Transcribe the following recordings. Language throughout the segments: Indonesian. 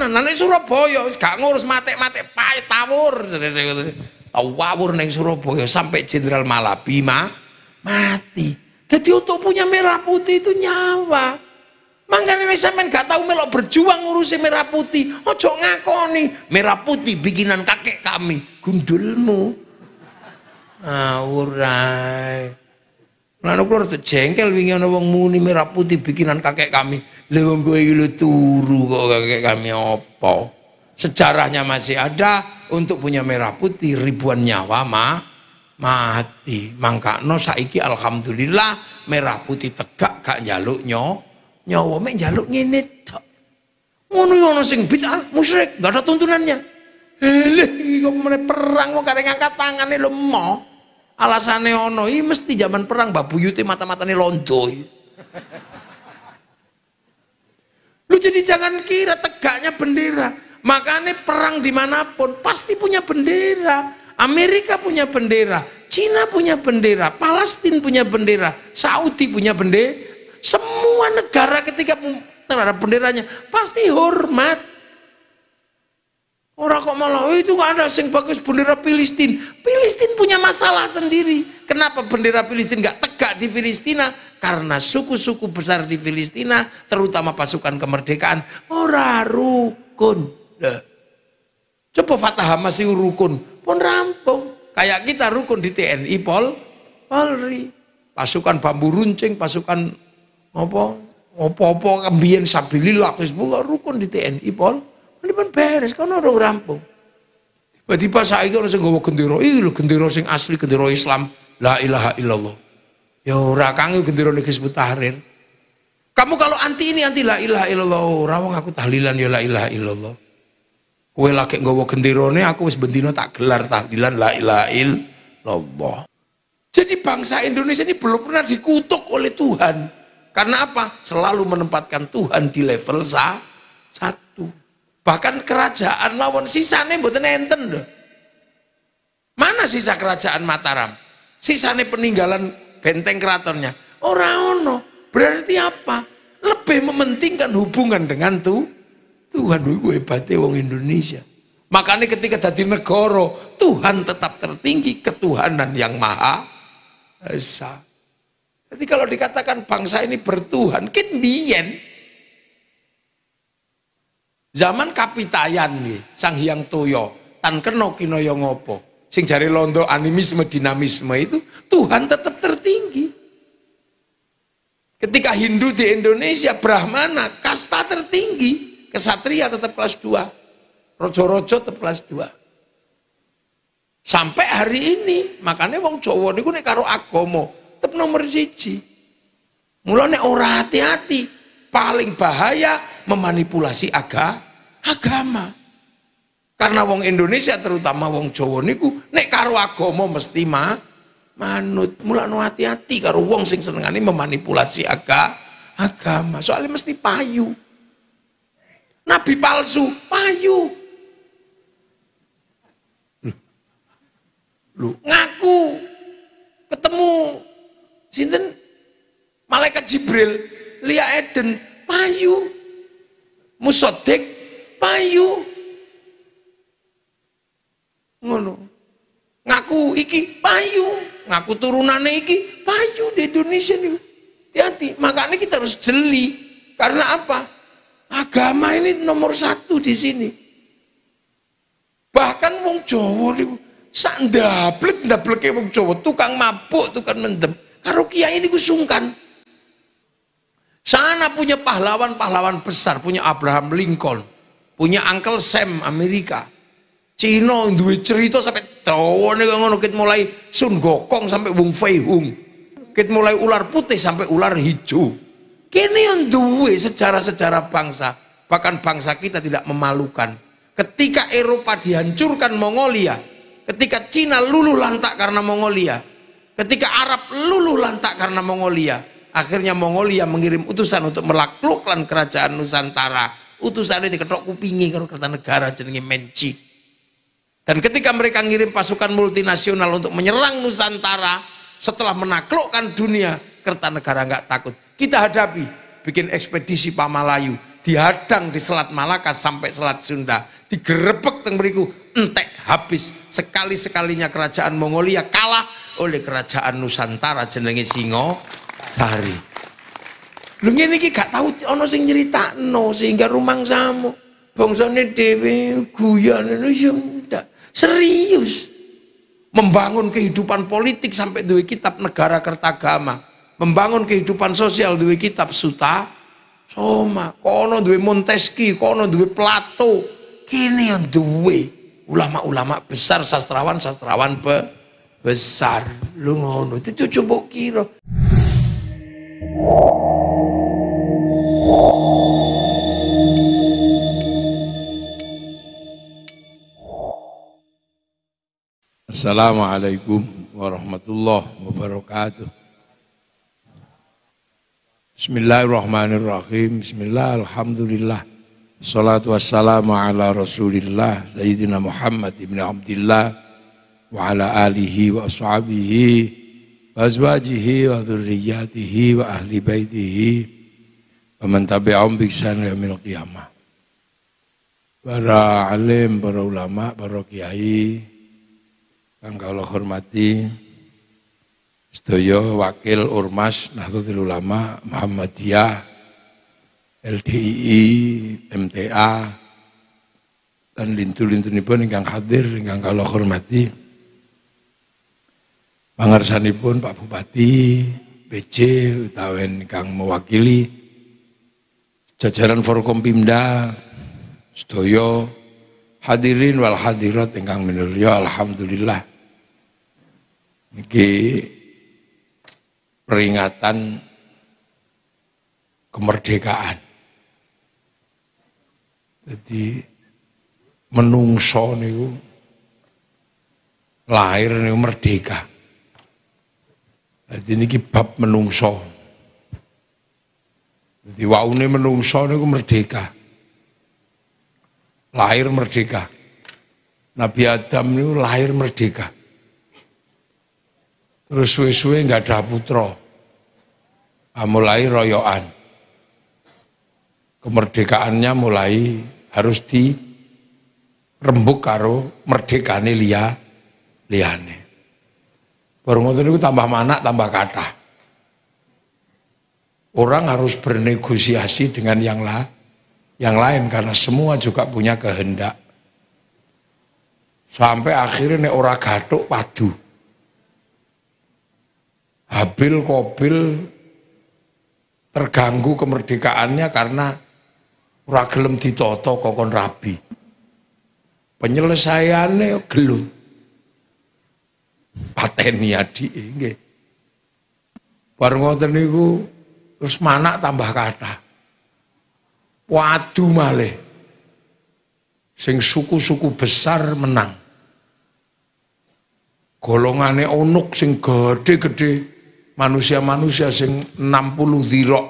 tenanan. nanti Surabaya wis gak ngurus matek-matek pahit tawur. tawur neng Surabaya sampai Jenderal Malabima mati. Jadi untuk punya merah putih itu nyawa. Makanya sampean gak tahu melok berjuang ngurusin merah putih. Ojo ngakoni merah putih bikinan kakek kami. Gundulmu. Awurai. Nah, Lalu keluar tuh jengkel wingi ana wong muni merah putih bikinan kakek kami lebih gue kowe turu kok kagak kami opo Sejarahnya masih ada untuk punya merah putih ribuan nyawa mah mati. no saiki alhamdulillah merah putih tegak gak jaluk nyo nyawa mek njaluk ini tok. Ngono yo sing bid'ah musyrik, eh, gak ada tuntunannya. hehehe kok mulai perang mau kareng ngangkat tangannya lemah. alasannya ono iki mesti zaman perang babu buyute mata-matane londo. Lu jadi jangan kira tegaknya bendera. Makanya perang dimanapun pasti punya bendera. Amerika punya bendera, Cina punya bendera, Palestina punya bendera, Saudi punya bendera. Semua negara ketika terhadap benderanya pasti hormat. Orang kok malah oh, itu nggak ada yang bagus bendera Filistin. Filistin punya masalah sendiri. Kenapa bendera Filistin nggak tegak di Filistina? Karena suku-suku besar di Filistina, terutama pasukan kemerdekaan, ora rukun. Duh. Coba Fatah masih rukun, pun rampung. Kayak kita rukun di TNI Pol, Polri. Pasukan bambu runcing, pasukan apa? Opo-opo kembian sabilillah, bunga rukun di TNI Pol, ini pun beres, kan orang rampung. Tiba-tiba itu orang senggawa gawa iya lo lho sing asli gendera Islam. La ilaha illallah. Ya ora kang gendera nih disebut tahrir. Kamu kalau anti ini anti la ilaha illallah, oh, ora wong aku tahlilan ya la ilaha illallah. Kowe lagi nggawa nih aku wis bendino tak gelar tahlilan la ilaha illallah. Jadi bangsa Indonesia ini belum pernah dikutuk oleh Tuhan. Karena apa? Selalu menempatkan Tuhan di level satu bahkan kerajaan sisa sisane mboten enten lho mana sisa kerajaan Mataram sisane peninggalan benteng keratonnya orang ono berarti apa lebih mementingkan hubungan dengan tuh Tuhan gue hebatnya wong Indonesia makanya ketika tadi negoro Tuhan tetap tertinggi ketuhanan yang maha esa jadi kalau dikatakan bangsa ini bertuhan, kita biyen Zaman kapitayan nih, Sang Hyang Toyo, tan kena kinaya ngopo. Sing jari londo animisme dinamisme itu Tuhan tetap tertinggi. Ketika Hindu di Indonesia Brahmana kasta tertinggi, kesatria tetap kelas 2. Rojo-rojo tetap kelas 2. Sampai hari ini, makanya wong Jawa niku nek karo agama tetap nomor siji. Mula orang hati-hati, paling bahaya memanipulasi aga, agama. Karena wong Indonesia terutama wong Jawa niku nek karo agama mesti ma, manut. no hati-hati karo wong sing senengane memanipulasi aga, agama. Soalnya mesti payu. Nabi palsu, payu. Lu ngaku ketemu sinten malaikat Jibril Lia Eden payu. Musodik payu. Ngono. Ngaku iki payu, ngaku turunannya iki payu di Indonesia nih. Hati-hati, makanya kita harus jeli. Karena apa? Agama ini nomor satu di sini. Bahkan wong Jawa niku sak ndablek ndableke wong Jawa tukang mabuk tukang mendem karo kiai niku sungkan Sana punya pahlawan-pahlawan besar, punya Abraham Lincoln, punya Uncle Sam Amerika. Cina duwe cerita sampai tawane ngono kit mulai Sun Gokong sampai Wong Fei Hung. Kit mulai ular putih sampai ular hijau. Kini yang duwe sejarah-sejarah bangsa, bahkan bangsa kita tidak memalukan. Ketika Eropa dihancurkan Mongolia, ketika Cina luluh lantak karena Mongolia, ketika Arab luluh lantak karena Mongolia, Akhirnya Mongolia mengirim utusan untuk melaklukkan kerajaan Nusantara. Utusan ini ketok kupingi karo negara jenenge Menci. Dan ketika mereka ngirim pasukan multinasional untuk menyerang Nusantara, setelah menaklukkan dunia, kereta negara nggak takut. Kita hadapi, bikin ekspedisi Pamalayu, dihadang di Selat Malaka sampai Selat Sunda, digerebek teng beriku, entek habis. Sekali-sekalinya kerajaan Mongolia kalah oleh kerajaan Nusantara jenenge Singo sehari. Lu ini iki gak tau ana sing no sehingga bangsa ini Dewi, guyon ini ya sudah serius membangun kehidupan politik sampai duwe kitab negara kertagama membangun kehidupan sosial duwe kitab suta soma kono duwe Monteski, kono duwe Plato kini yang duwe ulama-ulama besar sastrawan-sastrawan besar lu ngono itu coba kira Assalamualaikum warahmatullahi wabarakatuh. Bismillahirrahmanirrahim. Bismillah, alhamdulillah. Salatu wassalamu ala rasulillah Sayyidina Muhammad ibn Abdillah Wa ala alihi wa ashabihi azwajihi wa dzurriyyatihi wa ahli baitihi wa man tabi'ahum bi ihsan yaumil qiyamah. Para alim, para ulama, para kiai kang kula hormati sedaya wakil Ormas Nahdlatul Ulama Muhammadiyah LDII, MTA dan lintu lintu pun yang hadir yang kalau hormati pangersanipun Pak Bupati, PJ utawen kang mewakili jajaran Forkompimda Stoyo hadirin wal hadirat ingkang minulya alhamdulillah niki peringatan kemerdekaan jadi menungso niku lahir niku merdeka jadi ini bab menungso. Jadi waune menungso ini merdeka. Lahir merdeka. Nabi Adam ini lahir merdeka. Terus suwe-suwe nggak ada putra. Ah, mulai royoan. Kemerdekaannya mulai harus di rembuk karo merdekane liya liyane. Baru ngoten niku tambah manak, tambah kata. Orang harus bernegosiasi dengan yang lah yang lain karena semua juga punya kehendak. Sampai akhirnya nek ora gatuk padu. Habil Kobil terganggu kemerdekaannya karena ora ditoto kokon rabi. Penyelesaiannya gelut pateni adi ini. Bar ngoten niku terus mana tambah kata. Waduh malih. Sing suku-suku besar menang. Golongane onuk sing gede-gede manusia-manusia sing 60 dirok.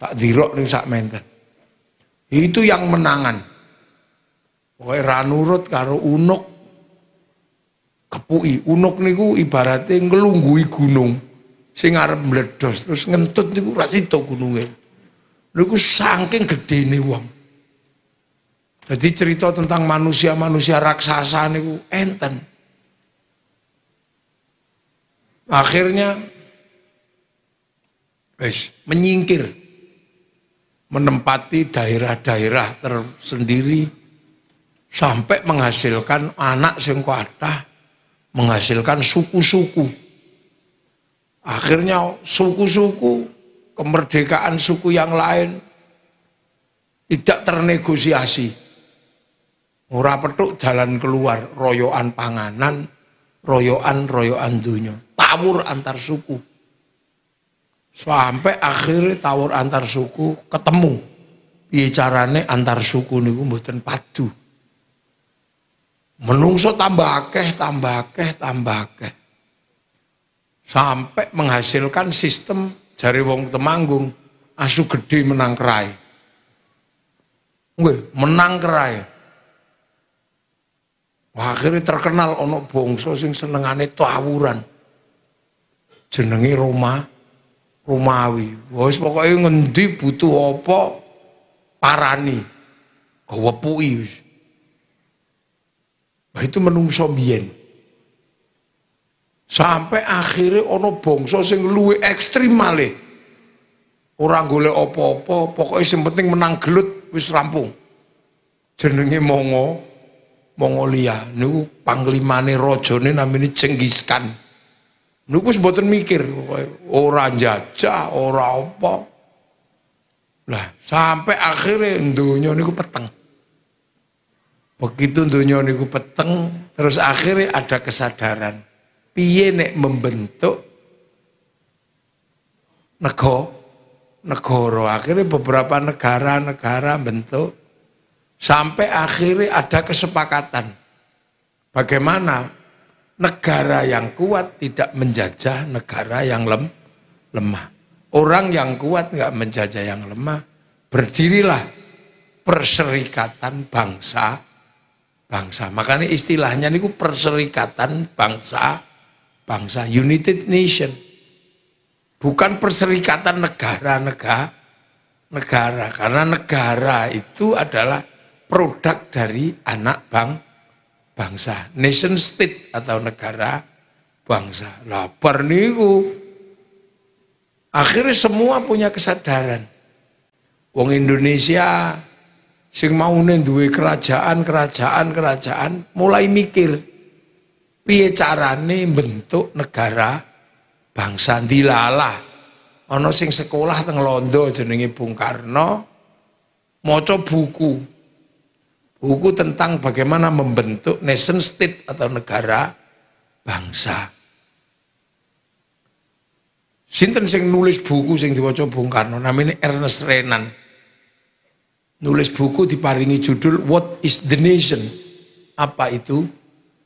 Tak dirok ning sak menten. Itu yang menangan. Pokoknya ranurut karo unuk Kepui Unuk niku ibaratnya ngelunggui gunung sing arep meledos terus ngentut niku ra sida gununge. Niku saking gedene wong. Jadi cerita tentang manusia-manusia raksasa niku enten. Akhirnya wis menyingkir menempati daerah-daerah tersendiri sampai menghasilkan anak sing kuatah menghasilkan suku-suku. Akhirnya suku-suku, kemerdekaan suku yang lain tidak ternegosiasi. Murah petuk jalan keluar, royoan panganan, royoan-royoan dunia. Tawur antar suku. Sampai akhirnya tawur antar suku ketemu. Bicarane antar suku ini mboten padu. Menungso tambah akeh, tambah akeh, tambah akeh. Sampai menghasilkan sistem jari wong temanggung, asu gede menang kerai. Nggih, menang kerai. Wah, akhirnya terkenal ono bongso sing senengane tawuran. Jenengi Roma, Romawi. Wah, pokoknya ngendi butuh apa parani. Gawepuki wis. Nah itu menungso mbiyen. Sampai akhirnya ono bongso sing luwe ekstrim Orang Ora golek opo-opo, pokoknya sing penting menang gelut wis rampung. Jenenge Mongo, Mongolia niku panglimane rajane namine namini Khan. Niku wis mboten mikir ora jajah, orang opo Lah, sampai akhirnya dunia niku peteng. Begitu dunia niku peteng, terus akhirnya ada kesadaran. Piye nek membentuk nego, negoro Akhirnya beberapa negara-negara bentuk. Sampai akhirnya ada kesepakatan. Bagaimana negara yang kuat tidak menjajah negara yang lem, lemah. Orang yang kuat nggak menjajah yang lemah. Berdirilah perserikatan bangsa bangsa. Makanya istilahnya niku perserikatan bangsa bangsa United Nation. Bukan perserikatan negara-negara negara karena negara itu adalah produk dari anak bang bangsa, nation state atau negara bangsa. Lapar niku. Akhirnya semua punya kesadaran. Wong Indonesia sing maune duwe kerajaan, kerajaan, kerajaan, mulai mikir piye carane bentuk negara bangsa dilalah. Ana sing sekolah teng Londo jenenge Bung Karno maca buku. Buku tentang bagaimana membentuk nation state atau negara bangsa. Sinten sing nulis buku sing diwaca Bung Karno namanya Ernest Renan. Nulis buku diparingi judul What is the Nation? Apa itu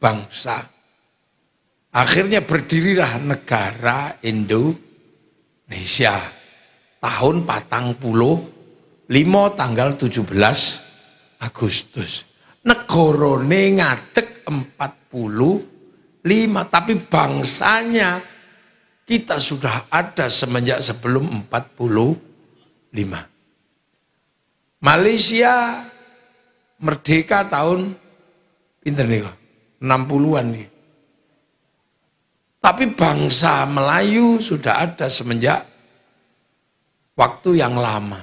bangsa? Akhirnya berdirilah negara Indonesia. Tahun patang puluh lima tanggal 17 Agustus. Negorone ngadek lima, tapi bangsanya kita sudah ada semenjak sebelum lima. Malaysia merdeka tahun pinter nih 60-an nih. Tapi bangsa Melayu sudah ada semenjak waktu yang lama.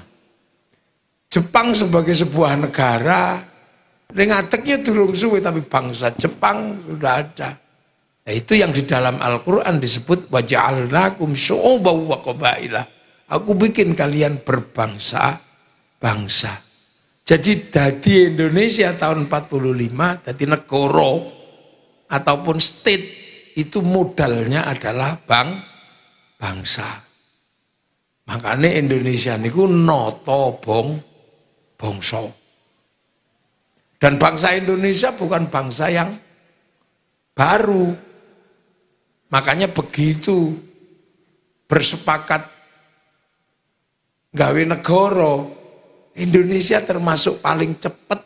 Jepang sebagai sebuah negara, ringateknya durung suwe tapi bangsa Jepang sudah ada. Ya, itu yang di dalam Al-Quran disebut waja'alnakum syu'ubaw wa qabailah. Aku bikin kalian berbangsa bangsa. Jadi dadi Indonesia tahun 45, dadi Negoro ataupun state itu modalnya adalah bang bangsa. Makanya Indonesia niku noto bong bongso. Dan bangsa Indonesia bukan bangsa yang baru. Makanya begitu bersepakat gawe negoro Indonesia termasuk paling cepat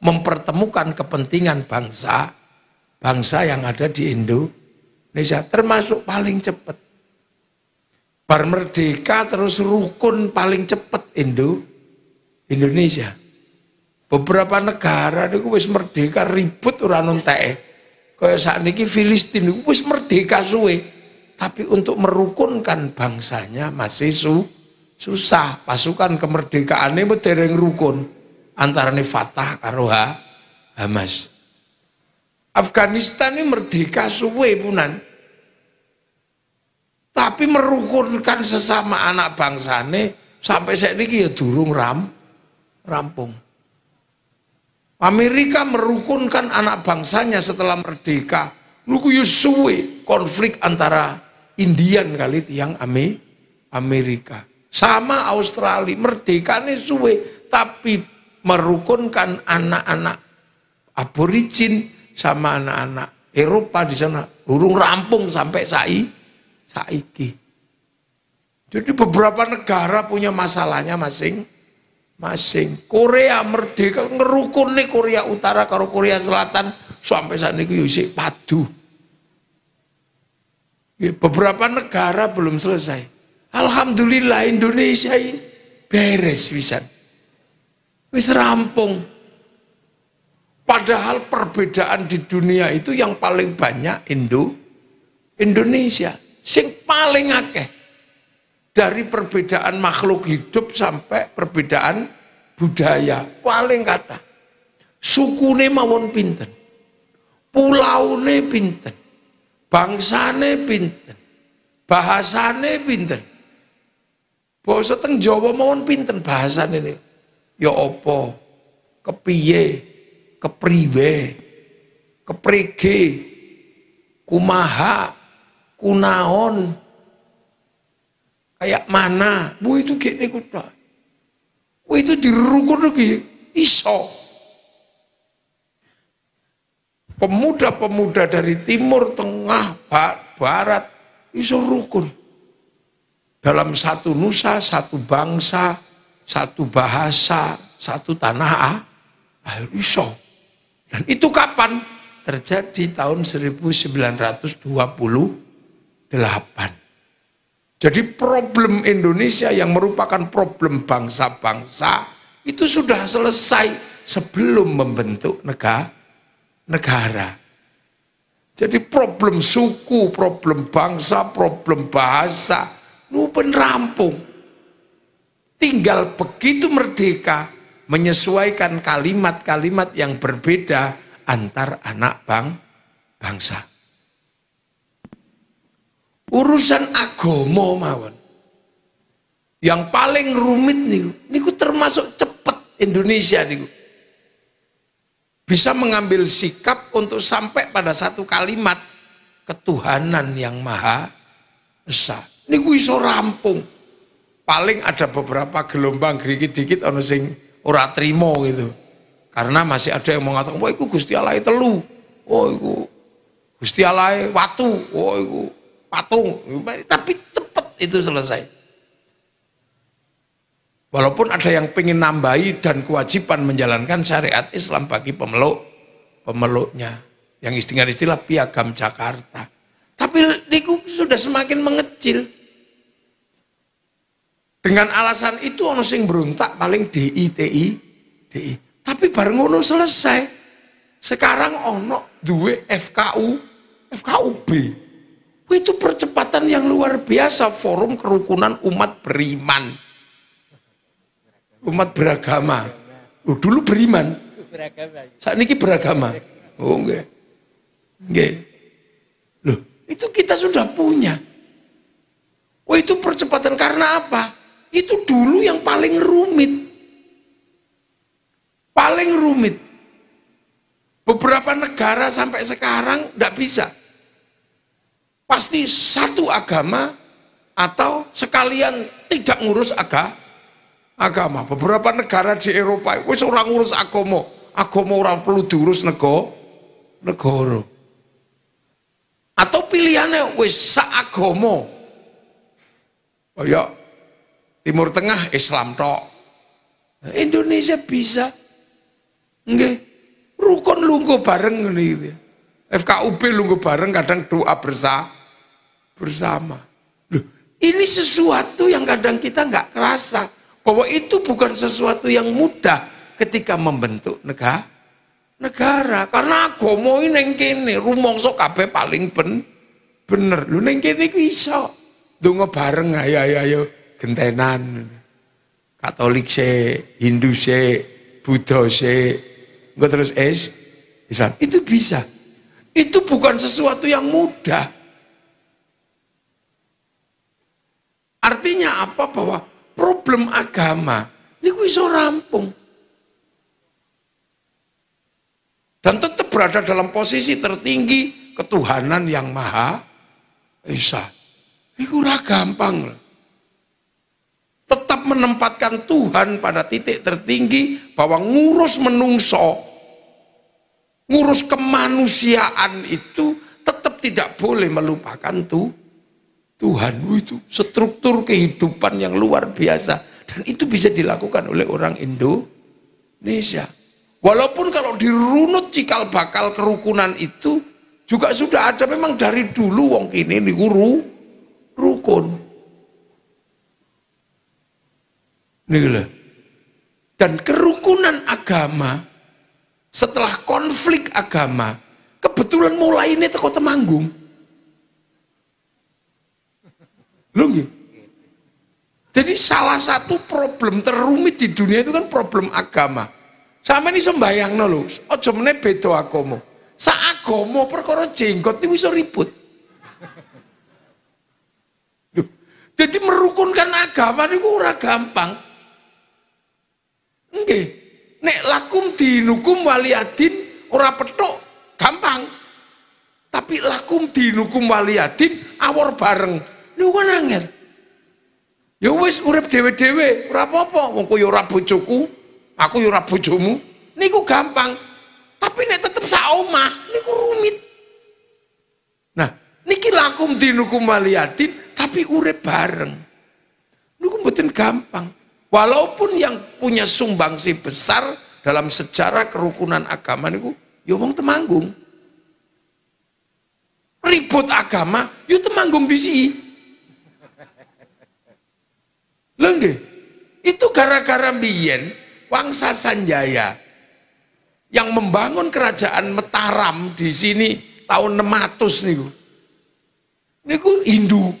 mempertemukan kepentingan bangsa bangsa yang ada di Indonesia termasuk paling cepat. Bar merdeka terus rukun paling cepat Indo Indonesia. Beberapa negara itu wis merdeka ribut orang nontek kayak saat ini Filistin wis merdeka suwe, tapi untuk merukunkan bangsanya masih su Susah pasukan kemerdekaan ini dereng rukun antara ini Fatah karo Hamas. Afghanistan ini merdeka suwe punan. Tapi merukunkan sesama anak bangsa bangsane sampai saat ini ya durung ram, rampung. Amerika merukunkan anak bangsanya setelah merdeka. Luku ya suwe konflik antara Indian kali yang Amerika. Sama Australia, merdeka nih suwe, tapi merukunkan anak-anak aborigin sama anak-anak Eropa di sana. burung rampung sampai sai, saiki. Jadi beberapa negara punya masalahnya masing masing. Korea merdeka ngerukun nih Korea Utara karo Korea Selatan sampai saat ini yusik padu. Beberapa negara belum selesai. Alhamdulillah Indonesia ini beres bisa, Wis rampung. Padahal perbedaan di dunia itu yang paling banyak Indo Indonesia. Sing paling akeh dari perbedaan makhluk hidup sampai perbedaan budaya paling kata suku ne mawon pulau ne pinter, bangsane pinter, bahasane pinter. Mbok teng Jawa mohon pinten bahasan ini. Ya opo, Kepiye? Kepriwe? Keprige? Kumaha? Kunaon? Kayak mana? Bu itu gini kuda. Bu itu dirukun lagi. Iso. Pemuda-pemuda dari timur, tengah, barat, iso rukun dalam satu nusa, satu bangsa, satu bahasa, satu tanah air ah, iso. Dan itu kapan? Terjadi tahun 1928. Jadi problem Indonesia yang merupakan problem bangsa-bangsa itu sudah selesai sebelum membentuk negara. negara. Jadi problem suku, problem bangsa, problem bahasa, nupen rampung. Tinggal begitu merdeka, menyesuaikan kalimat-kalimat yang berbeda antar anak bang bangsa. Urusan agomo mawon. Yang paling rumit nih, niku termasuk cepet Indonesia nih, Bisa mengambil sikap untuk sampai pada satu kalimat ketuhanan yang maha esa niku iso rampung. Paling ada beberapa gelombang dikit-dikit ono sing ora trimo gitu. Karena masih ada yang mengatakan, "Wah, iku Gusti Allah telu." Oh, iku Gusti Allah watu. Oh, iku patung. Tapi cepet itu selesai. Walaupun ada yang pengen nambahi dan kewajiban menjalankan syariat Islam bagi pemeluk pemeluknya. Yang istilah istilah piagam Jakarta. Tapi niku sudah semakin mengecil. Dengan alasan itu ono sing berontak paling DITI, DI. Tapi bareng ono selesai. Sekarang ono duwe FKU FKUB. Itu percepatan yang luar biasa forum kerukunan umat beriman. Umat beragama. Oh, dulu beriman. Saat ini beragama. Oh enggak. Enggak. Loh, itu kita sudah punya. Oh itu percepatan karena apa? Itu dulu yang paling rumit. Paling rumit. Beberapa negara sampai sekarang tidak bisa. Pasti satu agama atau sekalian tidak ngurus aga, agama. Beberapa negara di Eropa, wis orang ngurus agama. Agama orang perlu diurus nego, negara. Atau pilihannya wis seagama. Kayak Timur Tengah Islam tok. Indonesia bisa. Nggih. Rukun lungguh bareng ngene iki. FKUB lungguh bareng kadang doa bersama. Bersama. Loh, ini sesuatu yang kadang kita nggak kerasa bahwa itu bukan sesuatu yang mudah ketika membentuk negara. Negara karena agama ini neng rumong rumangsa kabeh paling ben bener. lu yang kini bisa iso. bareng ayo ayo ayo gentenan. Katolik se, Hindu se, Buddha se, enggak terus es, Islam. Itu bisa. Itu bukan sesuatu yang mudah. Artinya apa bahwa problem agama ini bisa rampung. Dan tetap berada dalam posisi tertinggi ketuhanan yang maha esa. itu gampang loh tetap menempatkan Tuhan pada titik tertinggi bahwa ngurus menungso ngurus kemanusiaan itu tetap tidak boleh melupakan tuh Tuhan itu struktur kehidupan yang luar biasa dan itu bisa dilakukan oleh orang Indonesia walaupun kalau dirunut cikal bakal kerukunan itu juga sudah ada memang dari dulu wong kini guru rukun Dan kerukunan agama setelah konflik agama kebetulan mulai ini teko temanggung. Lungi. Jadi salah satu problem terumit di dunia itu kan problem agama. Sama ini sembayang lho, ojo mene beto agomo. Sa mau perkara jenggot ini bisa ribut. Jadi merukunkan agama ini kurang gampang. Nggih. Nek lakum dinukum waliyadin ora petuk, gampang. Tapi lakum dinukum waliyadin awor bareng. Niku kan angel. Ya wis dewe, dhewe-dhewe, ora apa-apa. Wong kowe ya ora bojoku, aku ya ora bojomu. Niku gampang. Tapi nek tetep sak omah niku rumit. Nah, niki lakum dinukum waliyadin tapi urep bareng. Niku mboten gampang. Walaupun yang punya sumbangsi besar dalam sejarah kerukunan agama niku ya wong Temanggung. Ribut agama ya Temanggung sini. Lenggih. Itu gara-gara biyen Wangsa Sanjaya yang membangun kerajaan Metaram di sini tahun 600 niku. Niku Hindu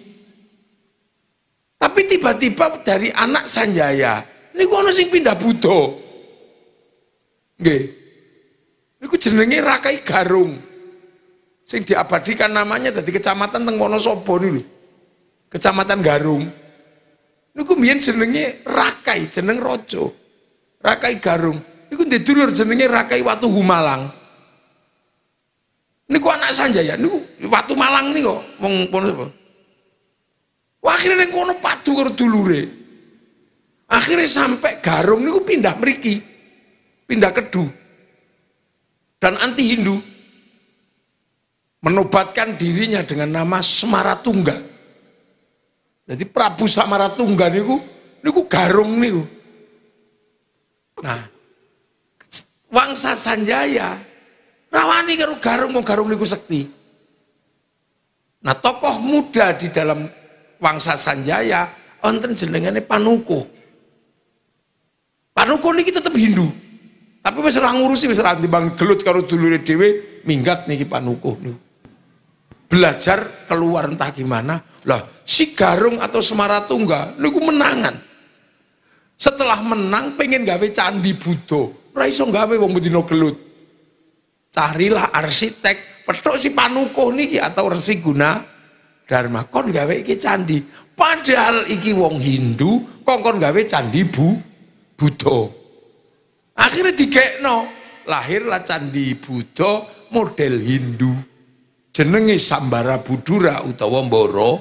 tapi tiba-tiba dari anak Sanjaya, niku ada yang pindah Buddha. ini Niku jenengnya Rakai Garung. Sing diabadikan namanya dari kecamatan teng Wonosobo niku. Kecamatan Garung. ini Niku biyen jenengnya Rakai, jeneng Rojo Rakai Garung. ini ndek dulur jenengnya Rakai Watu Humalang. ini Niku anak Sanjaya niku Watu Malang nih kok, Wonosobo. Wah, akhirnya neng kono patu karo dulure. Akhirnya sampai garung niku pindah meriki, pindah kedu, dan anti Hindu menobatkan dirinya dengan nama Semaratungga. Jadi Prabu Samaratungga niku niku garung niku. Nah, Wangsa Sanjaya rawani karo garung mau garung niku sekti. Nah, tokoh muda di dalam Wangsa Sanjaya, onten jenengane Panuku. Panuku niki tetap Hindu. Tapi wis ora ngurusi wis ora timbang gelut karo dulure dhewe, minggat niki Panuku niku. Belajar keluar entah gimana. Lah, si Garung atau Semaratungga niku menangan. Setelah menang pengen gawe candi Buddha. Ora iso gawe wong Budino gelut. Carilah arsitek, petuk si Panuku nih atau Resi Guna Dharma kon gawe iki candi. Padahal iki wong Hindu kok kon gawe candi Bu Buddha. Akhirnya dikekno lahirlah candi Buddha model Hindu. Jenenge Sambara Budura utawa Mboro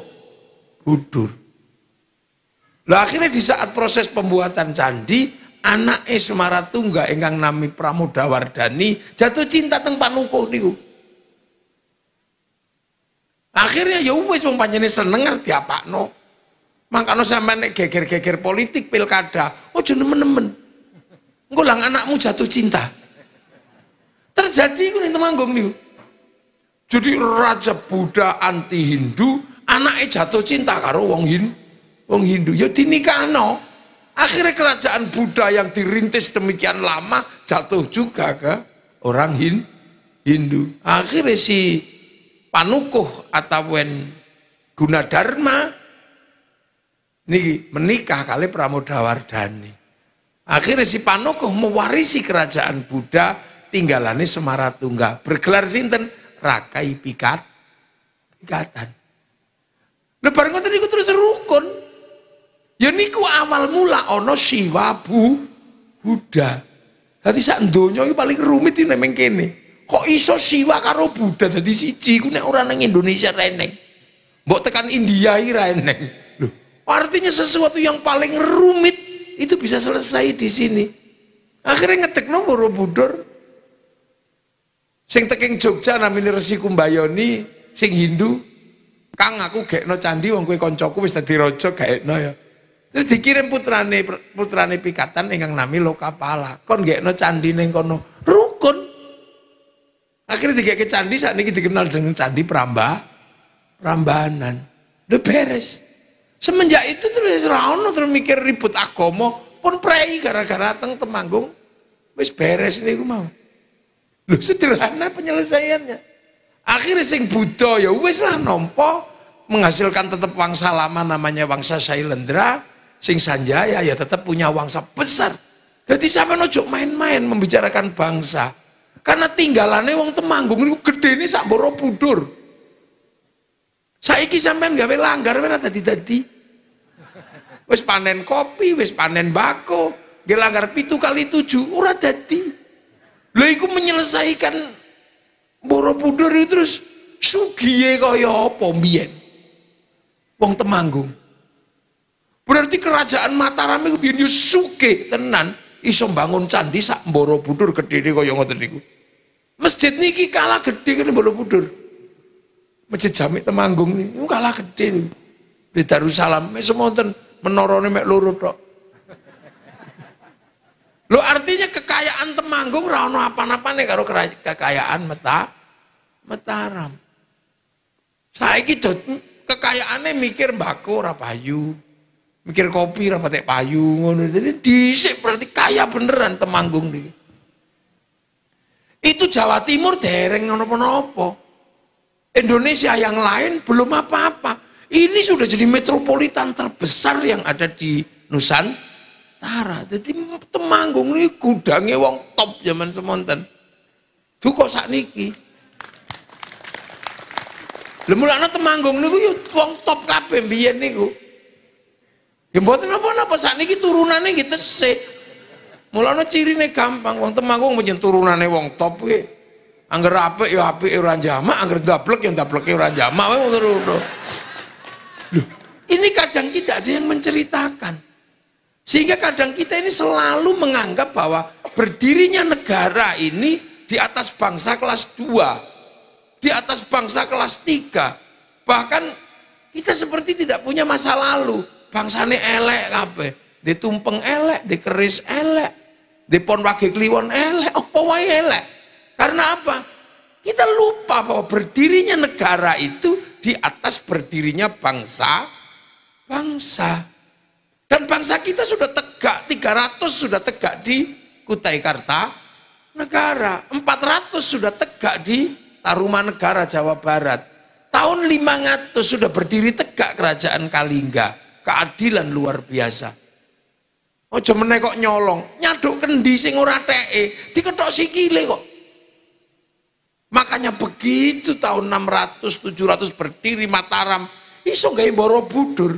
Budur. Lah akhirnya di saat proses pembuatan candi, anak Ismara Tungga ingkang nami Pramodawardhani jatuh cinta teng Panuko niku. Akhirnya ya wis wong panjenengan seneng ngerti apa no. Makanya sampean nek geger-geger politik pilkada, ojo nemen-nemen. ngulang anakmu jatuh cinta. Terjadi iku Temanggung nih Jadi raja Buddha anti Hindu, anaknya jatuh cinta karo wong Hindu. Wong Hindu ya No, Akhirnya kerajaan Buddha yang dirintis demikian lama jatuh juga ke orang Hindu. Akhirnya si panukuh atau guna gunadarma niki menikah kali Pramodawardhani. Akhirnya si Panukuh mewarisi kerajaan Buddha tinggalannya Semaratungga. Bergelar sinten Rakai Pikat Pikatan. Lebar ngoten niku terus rukun. Ya niku awal mula ono Siwa Bu Buddha. Tadi sak donya paling rumit ini memang kene. Kok iso siwa karo Buddha jadi siji ku nek ora nang Indonesia reneng. Mbok tekan India iki reneng. Loh, artinya sesuatu yang paling rumit itu bisa selesai di sini. Akhirnya ngetek ngetekno Borobudur. Sing teking Jogja namanya Resi Kumbayoni, sing Hindu, Kang aku no candi wong kue koncoku wis rojo gak no ya. Terus dikirim putrane putrane pikatan yang nami Lokapala. Kon no candi neng kono. Ruh Akhirnya tiga ke candi saat ini kita kenal dengan candi Pramba, Prambanan. Udah beres. Semenjak itu terus rano terus mikir ribut agomo pun prei gara-gara teng temanggung wis beres gue mau. Lu sederhana penyelesaiannya. Akhirnya sing Buddha ya wis lah nompo menghasilkan tetap wangsa lama namanya wangsa Sailendra, sing Sanjaya ya tetap punya wangsa besar. Jadi sampai nojok main-main membicarakan bangsa. Karena tinggalannya wong temanggung gede ini sak Borobudur. Saiki sampean gawe langgar mana tadi-tadi, wes panen kopi, wes panen bako, gelanggar langgar pitu kali tujuh ora tadi lo iku menyelesaikan Borobudur itu terus sugiye kaya apa mbiyen. Wong temanggung. Berarti kerajaan Mataram itu biar suke tenan isom bangun candi sak Borobudur gedene kaya ngoten niku. Masjid niki kalah gede kan Borobudur. Masjid Jamek Temanggung ini kalah gede ditaruh Di Darussalam mes semonten menoroni, mek lurut tok. Lo artinya kekayaan Temanggung rano apa apa nih karo kekayaan Meta saya gitu kekayaannya mikir mbako rapayu, Mikir kopi ora patek payu ngono. Jadi berarti kaya beneran Temanggung nih. Itu Jawa Timur dereng nopo-nopo. Indonesia yang lain belum apa-apa. Ini sudah jadi metropolitan terbesar yang ada di Nusantara. Jadi Temanggung ini gudangnya wong top zaman semonten. Duh kok sak niki. Lemulana Temanggung niku ya wong top kabeh biyen niku. Ya mboten apa-apa, sak niki turunannya gitu se ciri ini gampang wong Temanggung menjen turunannya wong top kuwi. Angger apik ya apik orang jama, angger daplek ya daplek orang jama, wong ini kadang kita ada yang menceritakan. Sehingga kadang kita ini selalu menganggap bahwa berdirinya negara ini di atas bangsa kelas 2, di atas bangsa kelas 3. Bahkan kita seperti tidak punya masa lalu, bangsane elek kabeh. Ditumpeng elek, dikeris elek, di pon kliwon elek, apa wae elek. Karena apa? Kita lupa bahwa berdirinya negara itu di atas berdirinya bangsa bangsa. Dan bangsa kita sudah tegak, 300 sudah tegak di Kutai Karta negara, 400 sudah tegak di Taruman negara Jawa Barat. Tahun 500 sudah berdiri tegak kerajaan Kalingga. Keadilan luar biasa. Aja meneh kok nyolong. Nyaduk kendi sing ora teke, diketok sikile kok. Makanya begitu tahun 600 700 berdiri Mataram, iso gawe Borobudur.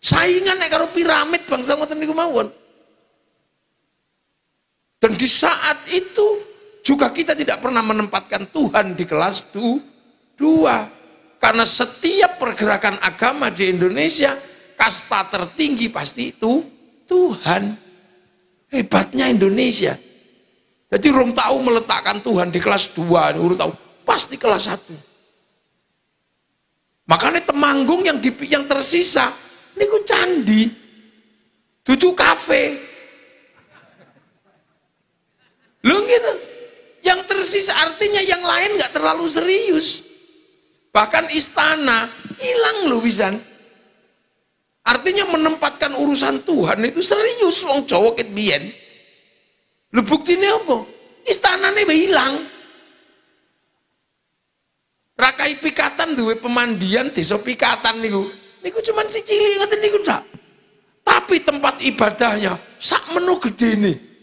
Saingan nek karo piramid bangsa ngoten niku mawon. Dan di saat itu juga kita tidak pernah menempatkan Tuhan di kelas du, dua. Karena setiap pergerakan agama di Indonesia, kasta tertinggi pasti itu Tuhan. Hebatnya Indonesia. Jadi rum tahu meletakkan Tuhan di kelas 2, orang tahu pasti kelas 1. Makanya temanggung yang di, yang tersisa niku candi. Duduk kafe. Lu gitu. Yang tersisa artinya yang lain nggak terlalu serius. Bahkan istana hilang lu bisa. Artinya menempatkan urusan Tuhan itu serius wong cowok ket biyen. Lu buktine apa? Istanane hilang. Rakai Pikatan duwe pemandian desa Pikatan niku. Niku cuman si cili ngoten niku ndak. Tapi tempat ibadahnya sak menu gede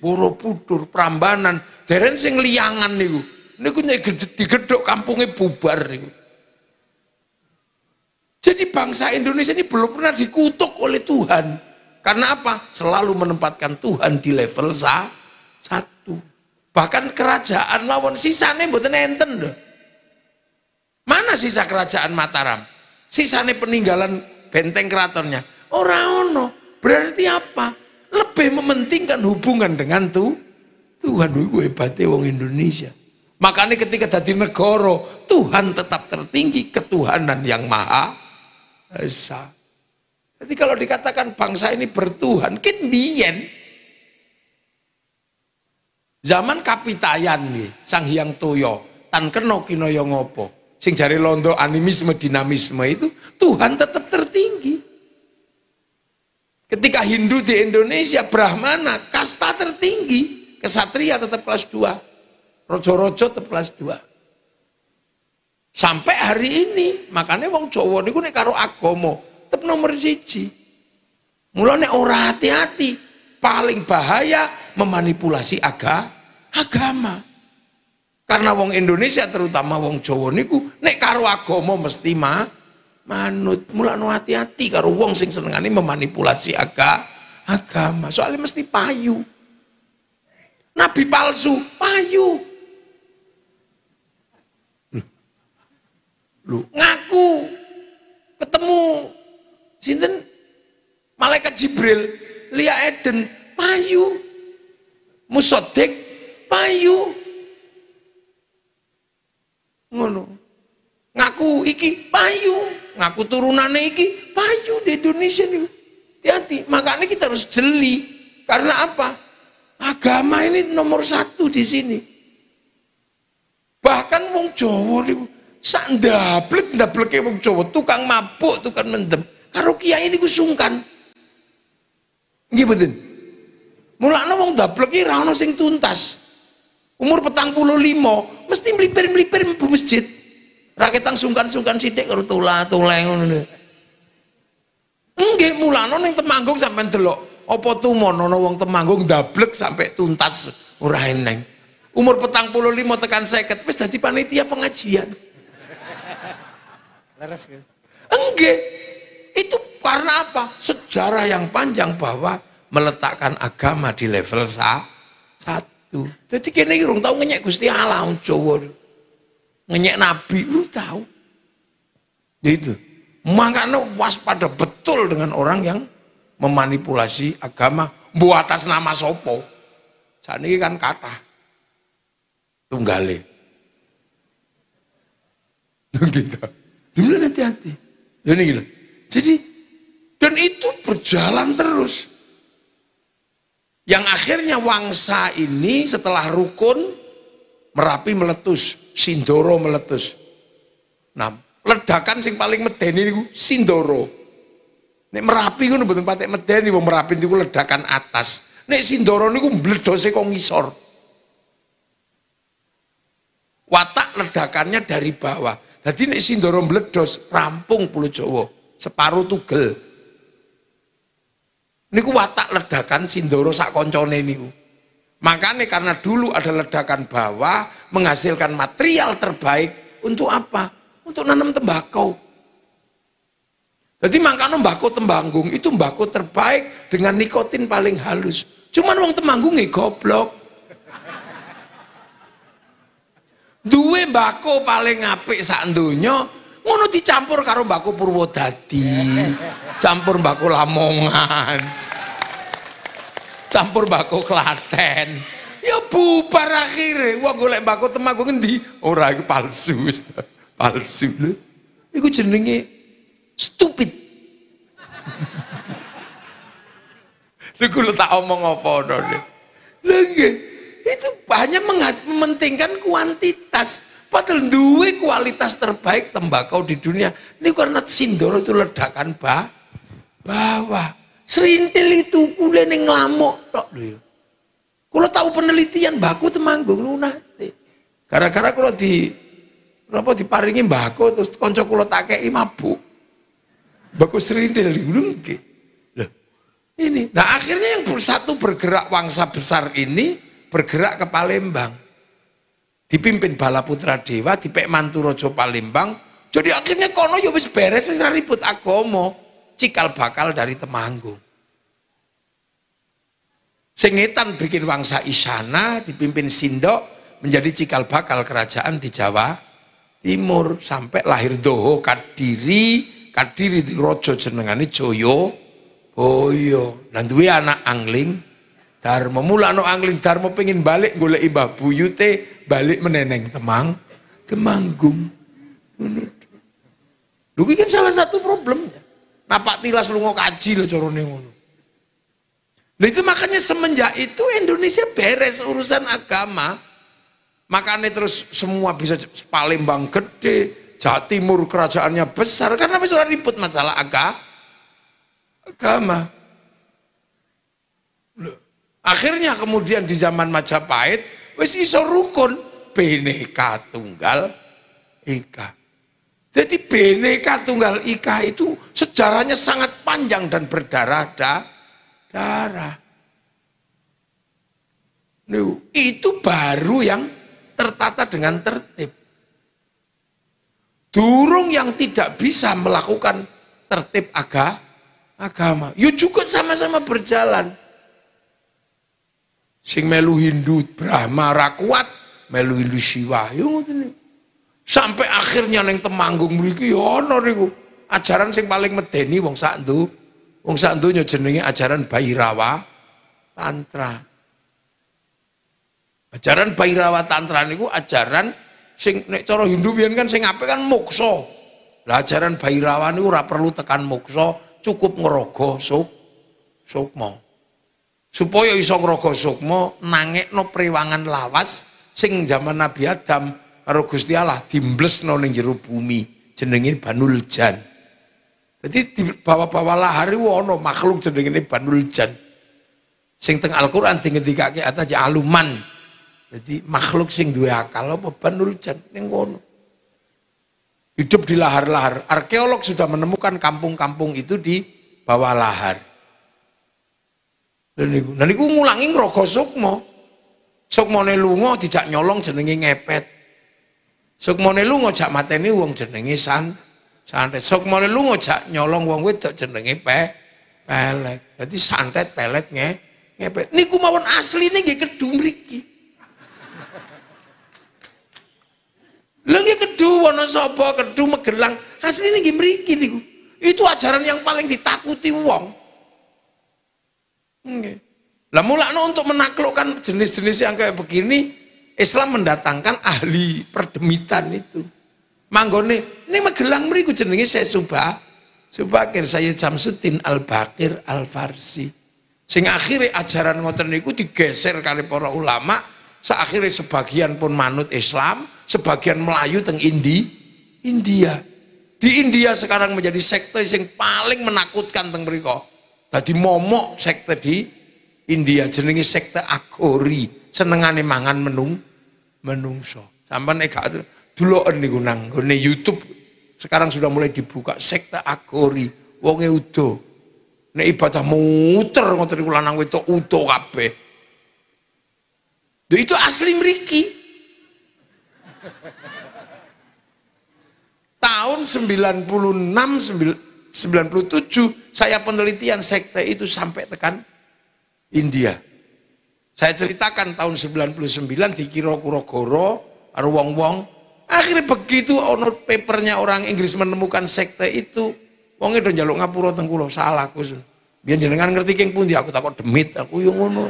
boro Borobudur, Prambanan, deren sing liangan niku. Niku nyek digedhok kampungnya bubar niku. Jadi bangsa Indonesia ini belum pernah dikutuk oleh Tuhan. Karena apa? Selalu menempatkan Tuhan di level sa satu. Bahkan kerajaan lawan sisane mboten enten deh. Mana sisa kerajaan Mataram? Sisane peninggalan benteng keratonnya. Orang ono. Berarti apa? Lebih mementingkan hubungan dengan tuh Tuhan gue hebatnya wong Indonesia. Makanya ketika tadi negoro, Tuhan tetap tertinggi ketuhanan yang maha Esa. Jadi kalau dikatakan bangsa ini bertuhan, kita Zaman kapitayan nih, sang hyang toyo, tan keno kinoyo ya opo. Sing jari londo animisme dinamisme itu Tuhan tetap tertinggi. Ketika Hindu di Indonesia, Brahmana kasta tertinggi, kesatria tetap kelas 2, rojo-rojo tetap kelas 2. Sampai hari ini, makanya wong Jawa niku nek karo agama tetep nomor siji. mulai nek ora hati-hati, paling bahaya memanipulasi aga, agama. Karena wong Indonesia terutama wong Jawa niku nek karo agama mesti ma, manut. Mulane hati-hati karo wong sing senengane memanipulasi aga, agama. Soalnya mesti payu. Nabi palsu, payu. Lu ngaku ketemu sinten malaikat Jibril Lia Eden payu musodik payu ngono ngaku iki payu ngaku turunannya iki payu di Indonesia nih hati makanya kita harus jeli karena apa agama ini nomor satu di sini bahkan wong Jawa nih sak ndablek ndableke wong Jawa tukang mabuk tukang mendem karo kiai niku sungkan nggih mboten mulane wong ndablek ra ono sing tuntas umur petang puluh lima mesti melipir-melipir ke masjid raketang sungkan-sungkan sithik karo tula tuleng ngono nggih mulane ning temanggung sampean delok apa tumon ana wong temanggung ndablek sampai tuntas ora eneng umur petang puluh lima tekan seket wis dadi panitia pengajian Leres Enggak. Itu karena apa? Sejarah yang panjang bahwa meletakkan agama di level sa, satu. Jadi kini kurang tahu ngeyak Gusti Allah Jawa. ngeyak Nabi kurang tahu. Ya itu Makanya waspada betul dengan orang yang memanipulasi agama buat atas nama sopo. Saat ini kan kata tunggale. Gitu. Dulu nanti hati ya Ini gila Jadi dan itu berjalan terus. Yang akhirnya wangsa ini setelah rukun Merapi meletus, Sindoro meletus. Nah, ledakan sing paling medeni ini Sindoro. Nek Merapi ngono mboten patek medeni wong Merapi niku ledakan atas. Nek Sindoro niku mbledose kok ngisor. Watak ledakannya dari bawah. Jadi ini Sindoro meledos rampung Pulau Jawa, separuh tugel. ku watak ledakan Sindoro sak koncone Makanya karena dulu ada ledakan bawah menghasilkan material terbaik untuk apa? Untuk nanam tembakau. Jadi makanya tembakau tembanggung itu tembakau terbaik dengan nikotin paling halus. Cuman tembanggung temanggung goblok. duwe mbako paling apik sak donya ngono dicampur karo mbako Purwodadi campur mbako Lamongan campur mbako Klaten ya bubar akhirnya gua golek mbako temaku ngendi ora iku palsu palsu iku jenenge stupid lho kula tak omong apa to lho nggih itu hanya mementingkan kuantitas padahal duwe kualitas terbaik tembakau di dunia ini karena sindoro itu ledakan bah, bawah serintil itu yang ngelamuk tok ya. kalau tahu penelitian baku temanggung lunate gara-gara kalau di apa diparingin baku terus kalau tak kayak mabuk baku serintil loh ini nah akhirnya yang satu bergerak wangsa besar ini bergerak ke Palembang. Dipimpin Bala Putra Dewa, dipek Manturojo Palembang. Jadi akhirnya kono ya wis beres, wis ribut agomo. Cikal bakal dari Temanggung. Sengitan bikin wangsa Isana, dipimpin Sindok, menjadi cikal bakal kerajaan di Jawa Timur. Sampai lahir Doho Kadiri, Kadiri di Rojo jenengani Joyo Boyo. Dan anak angling, Darmo no angling Darmo pengen balik gule ibah Buyute balik meneneng Temang Temanggung. Lu kan salah satu problemnya. Napa tilas lu kaji lo corone ngono. Nah itu makanya semenjak itu Indonesia beres urusan agama. Makanya terus semua bisa Palembang gede, Jawa Timur kerajaannya besar karena masih ribut masalah agama. Akhirnya kemudian di zaman Majapahit wis iso rukun Bhinneka Tunggal Ika. Jadi Bhinneka Tunggal Ika itu sejarahnya sangat panjang dan berdarah-darah. Itu baru yang tertata dengan tertib. Durung yang tidak bisa melakukan tertib aga, agama. Yuk ya juga sama-sama berjalan. Sing melu Hindu Brahma rakuat, melu Hindu Siwa. Ya Sampai akhirnya neng Temanggung mriki yo ya ana niku. Ajaran sing paling medeni wong sak ndu. Wong sak ndunya jenenge ajaran Bhairawa Tantra. Ajaran Bhairawa Tantra niku ajaran sing nek cara Hindu biyen kan sing apik kan mokso. Lah ajaran Bhairawa niku ora perlu tekan mokso, cukup sok, sok sukma supaya iso ngrogo sukmo nangekno priwangan lawas sing zaman Nabi Adam karo Gusti Allah dimblesno ning jero bumi jenenge Banul Jan jadi di bawah-bawah lahar iku ana makhluk jenenge Banul Jan sing teng Al-Qur'an dingendikake atas ya aluman jadi makhluk sing duwe akal apa Banul Jan ning kono hidup di lahar-lahar arkeolog sudah menemukan kampung-kampung itu di bawah lahar Daniku niku, rokok niku ngulangi ngrogo sukma. Sukmane lunga dijak nyolong jenenge ngepet. Sukmane lunga jak mateni wong jenenge san santet. Sukmane lunga jak nyolong wong wedok jenenge pe pelet. Dadi santet pelet nge ngepet. Niku mawon asline nggih kedhu mriki. Lha nggih kedhu ana sapa kedhu Magelang. Asline nggih mriki niku. Itu ajaran yang paling ditakuti wong. Lah mulakno untuk menaklukkan jenis-jenis yang kayak begini, Islam mendatangkan ahli perdemitan itu. Manggone, ini Magelang mriku jenenge saya Subah. Subakir saya jamsetin Al-Bakir Al-Farsi. Sing akhirnya ajaran ngoten niku digeser kali para ulama, seakhirnya sebagian pun manut Islam, sebagian Melayu teng Indi, India. Di India sekarang menjadi sekte yang paling menakutkan teng mereka Tadi momok sekte di India jenenge sekte agori, senengane mangan menung menungso. Sampai nek gak dulu niku nang gone YouTube sekarang sudah mulai dibuka sekte akori wonge udo. Nek ibadah muter ngoten niku lanang wedok udo kabeh. itu asli meriki Tahun 96 97 saya penelitian sekte itu sampai tekan India. Saya ceritakan tahun 99 di Kirokurogoro, ruang wong Akhirnya begitu honor papernya orang Inggris menemukan sekte itu, wong itu jaluk ngapura teng salah aku. Biar jenengan ngerti king dia aku takut demit aku yang ngono.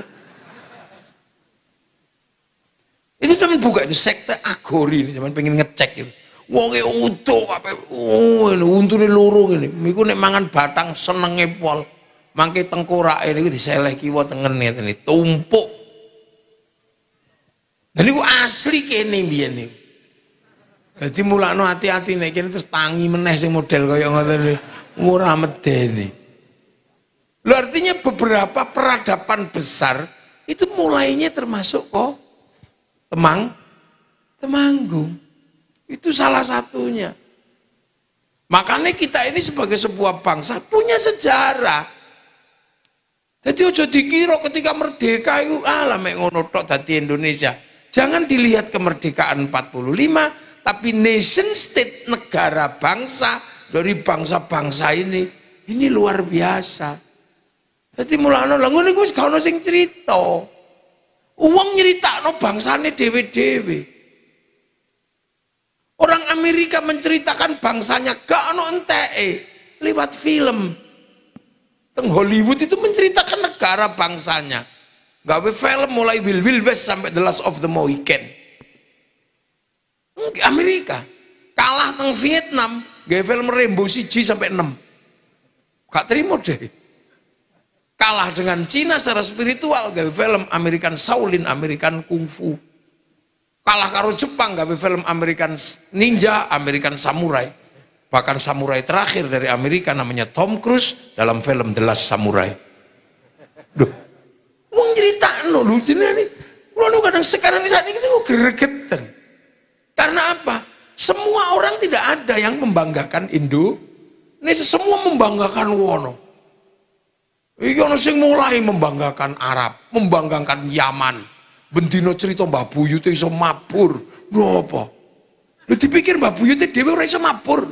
Itu cuma buka itu sekte agori ini, cuman pengen ngecek itu wonge untu ape Oh, untune loro ngene. Miku nek mangan batang senenge pol. Mangke tengkorake niku diseleh kiwa tengene teni tumpuk. Dan niku asli kene biyen niku. Dadi mulakno ati-ati nek kene terus tangi meneh sing model kaya ngoten ora medeni. Lho artinya beberapa peradaban besar itu mulainya termasuk kok temang temanggung. Itu salah satunya. Makanya kita ini sebagai sebuah bangsa punya sejarah. Jadi ojo dikira ketika merdeka itu alam yang ngono tok Indonesia. Jangan dilihat kemerdekaan 45 tapi nation state negara bangsa dari bangsa-bangsa ini ini luar biasa. Jadi mulane lha ngono iku wis gak ono sing cerita. Wong nyritakno bangsane dewe-dewe. dewi orang Amerika menceritakan bangsanya gak ono ente lewat film teng Hollywood itu menceritakan negara bangsanya gawe film mulai Will Will West sampai The Last of the Mohican Amerika kalah teng Vietnam gawe film Rainbow siji sampai 6 gak terima deh kalah dengan Cina secara spiritual gawe film American Shaolin American Fu. Kalah karo Jepang gawe film American Ninja, American Samurai. Bahkan samurai terakhir dari Amerika namanya Tom Cruise dalam film The Last Samurai. Duh, mau cerita lho lu nih. Lu kadang sekarang saat ini gue kereketan. Karena apa? Semua orang tidak ada yang membanggakan Indo. nih semua membanggakan Wono. Iki ono sing mulai membanggakan Arab, membanggakan Yaman, Bendino cerita Mbah Buyute iso mabur. Ngopo? Lu dipikir Mbah Buyute dhewe ora iso mabur.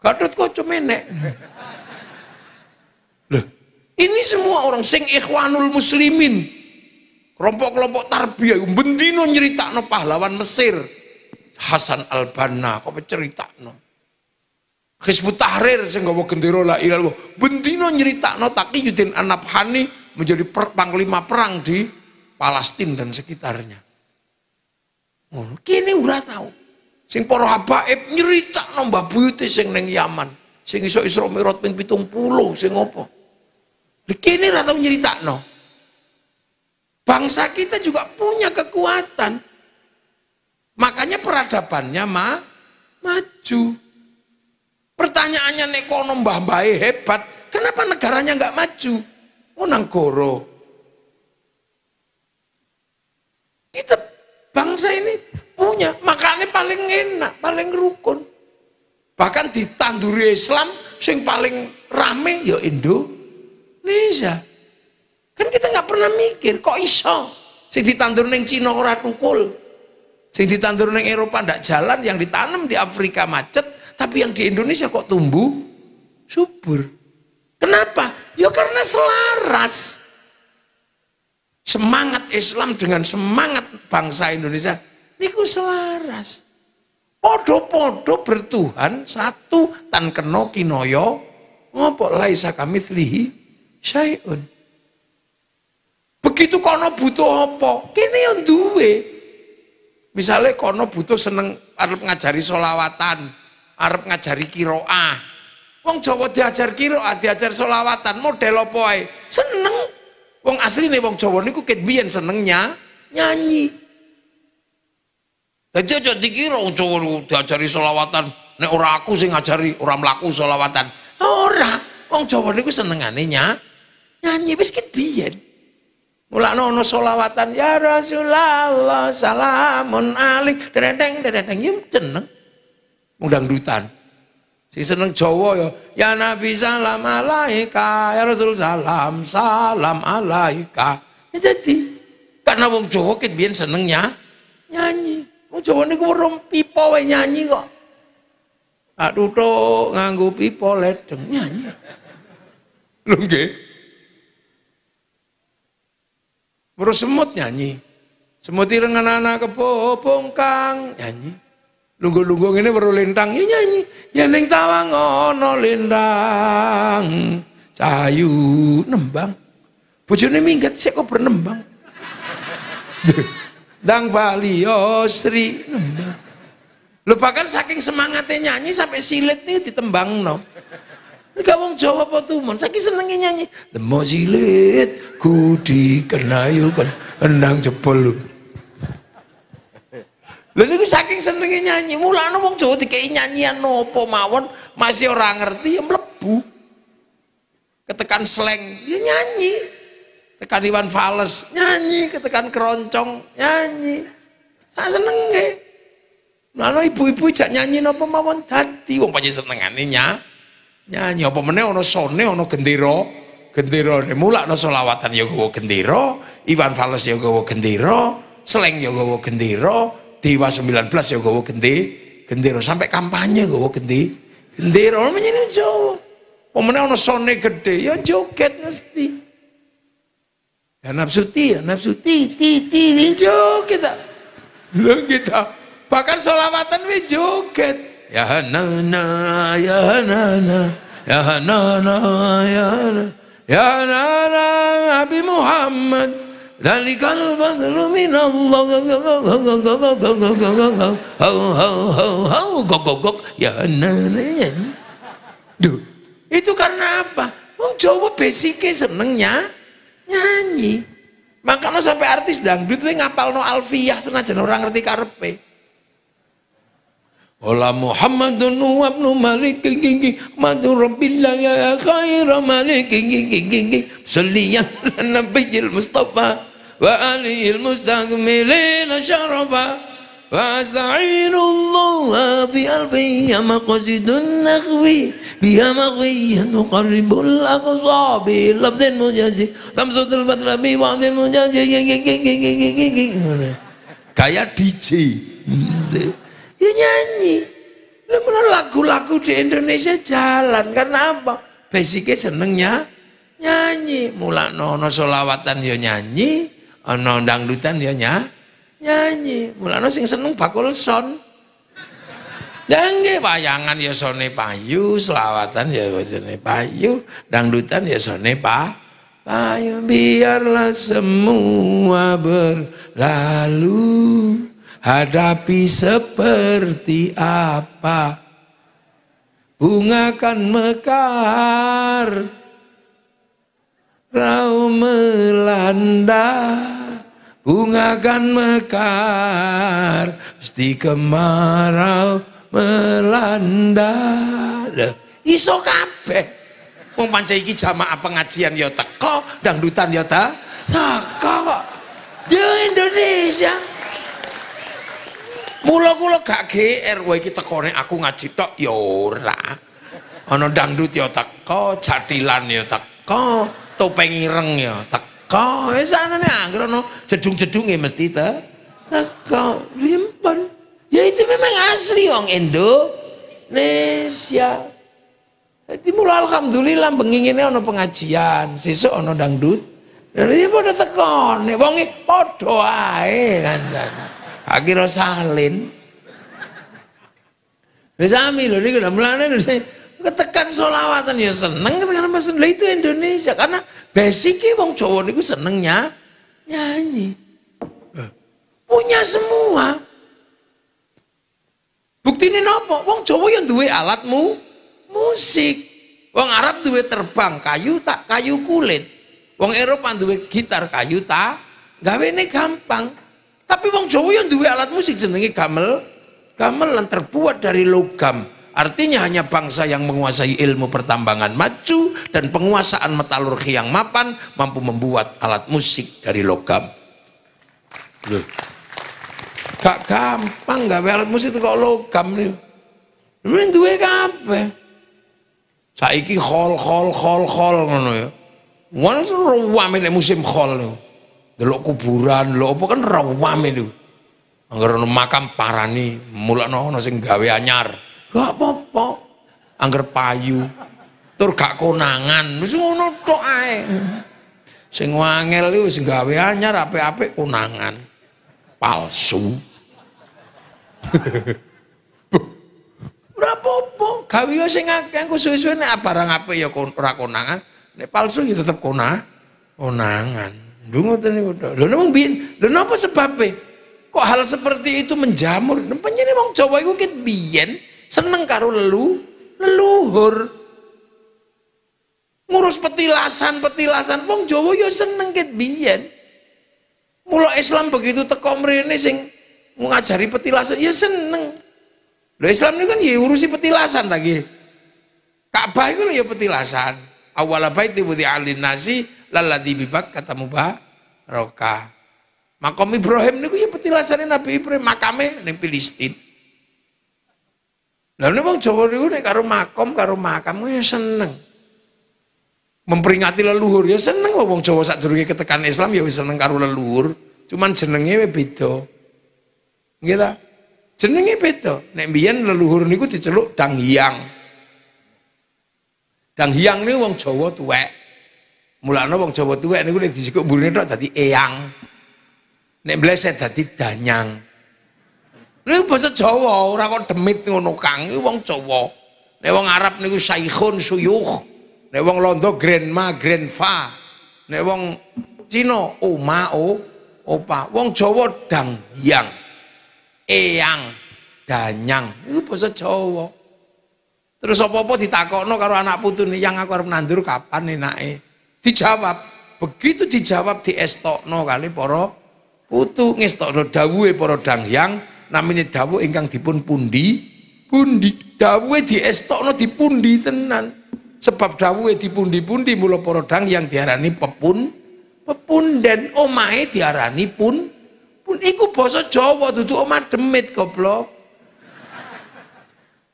Gadot kaca menek. Loh, ini semua orang sing ikhwanul muslimin. Kelompok-kelompok tarbiyah bendino nyeritakno pahlawan Mesir. Hasan Al-Banna kok no? Hizbut Tahrir sing gawa gendera la ilaha illallah. Bendino nyeritakno Taqiyuddin an menjadi per, panglima perang di Palestina dan sekitarnya. Oh, Kini udah tahu. Sing para habaib nyerita nomba Mbah sing neng Yaman, sing iso isro mirot ping 70 sing ngopo. Kini udah tahu nyerita no. Bangsa kita juga punya kekuatan. Makanya peradabannya ma, maju. Pertanyaannya ekonom mbah e hebat, kenapa negaranya nggak maju? oh, nanggoro. Kita bangsa ini punya, makanya paling enak, paling rukun. Bahkan ditanduri Islam, sing paling rame ya Indonesia. Kan kita nggak pernah mikir, kok iso? Sing ditandur neng Cina ora tukul. Sing ditandur neng Eropa ndak jalan, yang ditanam di Afrika macet, tapi yang di Indonesia kok tumbuh subur. Kenapa? Ya karena selaras semangat Islam dengan semangat bangsa Indonesia niku selaras. Podo-podo bertuhan satu tan keno kinoyo ngopo laisa kami thlihi syai'un. Begitu kono butuh apa? Kene yang duwe. Misalnya kono butuh seneng arep ngajari solawatan, arep ngajari kiroah. Wong Jawa diajar kiroah, diajar solawatan, model apa Seneng Wong nih, wong Jawa niku ket biyen senengnya nyanyi. Jadi aja dikira wong Jawa diajari solawatan, nek ora aku sih ngajari ora solawatan. solawatan. Ora, wong Jawa niku senengane nyanyi wis ket biyen. Mulakno ana solawatan ya Rasulullah salamun alik dereng dereng yen iya, seneng. mudang dutan. Sing seneng Jawa ya, ya Nabi salam alaika, ya Rasul salam salam alaika. Ya jadi karena wong Jawa ket biyen senengnya nyanyi. Wong Jawa niku weruh pipa wae nyanyi kok. Tak tutuk nganggo pipa ledeng nyanyi. Lho nggih. semut nyanyi. Semut ireng anak-anak kebobong kang nyanyi. Lunggu-lunggu ini perlu lintang. Iya, iya, iya. Ya nyanyi. Ya neng tawang ono lintang. Cahayu nembang. ini minggat sih kok bernembang. Dang Balio ya, Sri nembang. Lupakan saking semangatnya nyanyi sampai silet nih ditembang no. Ini wong Jawa apa tuh mon? Saking senengnya nyanyi. Demo silet, ku dikenayukan endang jebol. Lha niku saking senenge nyanyi, mulai wong Jawa tiga nyanyian nopo mawon masih orang ngerti ya mlebu. Ketekan seleng ya nyanyi. Tekan Iwan Fales, nyanyi, ketekan keroncong, nyanyi. Tak senenge. Mulane ibu-ibu jak nyanyi nopo mawon dadi wong pancen senengane Nyanyi apa meneh ana sone ana gendera. Genderane mulakno selawatan ya gawa gendera, Iwan Fales ya gawa gendera, sleng ya gawa gendera, Dewa 19 ya gowo gendhe, gendhero sampai kampanye gowo gendhe, gendhero oh, orang Jawa. Pemenang ana sone gede, ya joget mesti. Ya nafsu ti, ya nafsu ti, ti, ti, ti joget. Ah. Lo kita gitu. bahkan solawatan we joget. Ya na na, ya na na, ya na ya na, ya na Nabi Muhammad. Dalikal fadlu minallah Hau hau hau hau Gok gok gok Ya nenen Duh Itu karena apa? Oh Jawa basicnya senengnya Nyanyi Maka no sampai artis dangdut itu ngapal no alfiyah senajan orang ngerti karepe Ola Muhammadun wabnu malik gigi madu rabbillah ya khaira malik gigi gigi seliyan nabiyil mustafa wa aliyil mustaqmilin asyarafa wa asta'inullaha fi alfiya ya nakhwi biha maqwiyan uqarribul aqsa bi labdin mujazi tamsudul batra bi wadil mujazi kaya DJ ya nyanyi lagu-lagu di Indonesia jalan karena apa? basicnya senengnya nyanyi mulak nono solawatan ya nyanyi. Ono dangdutan dia ya, nyanyi nyanyi. Mulane sing seneng bakul son. Dangge bayangan ya sone payu, selawatan ya sone payu, dangdutan ya sone pa payu. Biarlah semua berlalu. Hadapi seperti apa bunga kan mekar Kau melanda bunga kan mekar Pasti kemarau melanda Loh, iso kabeh Mau pancen iki jamaah pengajian ya teko dangdutan ya ta teko di Indonesia mula mula gak GR wae iki tekone aku ngaji tok Yora ora dangdut ya teko Jadilan ya teko topeng ireng ya teko sana anane anggere no jedung-jedung ya mesti ta teko rimpon ya, ya itu memang asli orang Indonesia jadi mulai alhamdulillah penginginnya ono pengajian sesuk ono dangdut dan dia ya pada tekon nih wongi podo ae kan dan akhirnya salin Wis sami lho niku lha mulane solawatan ya seneng karena pesen lah itu Indonesia karena basicnya e wong cowok niku senengnya nyanyi punya semua bukti ini nopo wong cowok yang duwe alatmu musik wong Arab duwe terbang kayu tak kayu kulit wong Eropa duwe gitar kayu tak gawe ini gampang tapi wong cowok yang duwe alat musik senengnya gamel gamel gamelan terbuat dari logam Artinya hanya bangsa yang menguasai ilmu pertambangan maju dan penguasaan metalurgi yang mapan mampu membuat alat musik dari logam. Loh. Gak gampang gawe alat musik itu kok logam nih. Ini duwe kape Saiki hol hol hol hol ngono ya. Mana tuh nek musim hol niku. Delok kuburan, lo apa kan rawame niku. Angger makam parani, mulakno ana sing gawe anyar. Gak apa-apa. Angger payu. Tur gak konangan. Wis ngono tok ae. Sing wangel iki wis gawe anyar apik-apik konangan. Palsu. Berapa apa? Gawe sing akeh engko suwe-suwe nek barang apik ya ora konangan, nek palsu ya tetep kona konangan. niku tok Lho nemu bin, lho napa sebabe? Kok hal seperti itu menjamur? nempenye wong Jawa iku ket biyen seneng karo lelu leluhur ngurus petilasan petilasan wong Jowo ya seneng ket biyen mula Islam begitu teko mrene sing ngajari petilasan ya seneng lho Islam ini kan ya urusi petilasan lagi Ka'bah itu ya petilasan awala baiti wudi alin nasi lalladhi bibak kata mubah roka. makom Ibrahim niku ya petilasanin Nabi Ibrahim makame ning Filistin Lalu wong Jawa dihuni nek karo makom karo makam ya seneng. Memperingati leluhur ya seneng lho cowok Jawa sadurunge ketekan Islam ya bisa seneng karo leluhur. Cuman jenenge beda. Nggih ta? Jenenge beda. Nek biyen leluhur niku diceluk dang Danghyang niku wong Jawa tuwek. Mulane wong Jawa tuwek niku nek disikuk burine tok dadi eyang. Nek bleset dadi danyang. Niku basa Jawa, ora kok demit ngono Kang. Iki wong Jawa. Nek wong Arab niku saikhun suyuh. Nek wong Londo grandma, grandfa. Nek wong Cina oma, o, opa. Wong Jawa dang yang. Eyang, danyang. Iku basa Jawa. Terus apa-apa ditakokno karo anak nih "Yang aku arep nandur kapan nae, Dijawab, begitu dijawab diestokno kali poro putu ngestokno dawuhe para dangyang namanya dawuh ingkang dipun pundi pundi dawuhe diestokno dipundi tenan sebab dawuhe dipundi-pundi mula para dang yang diarani pepun pepunden omahe diarani pun pun iku basa Jawa dudu omah demit goblok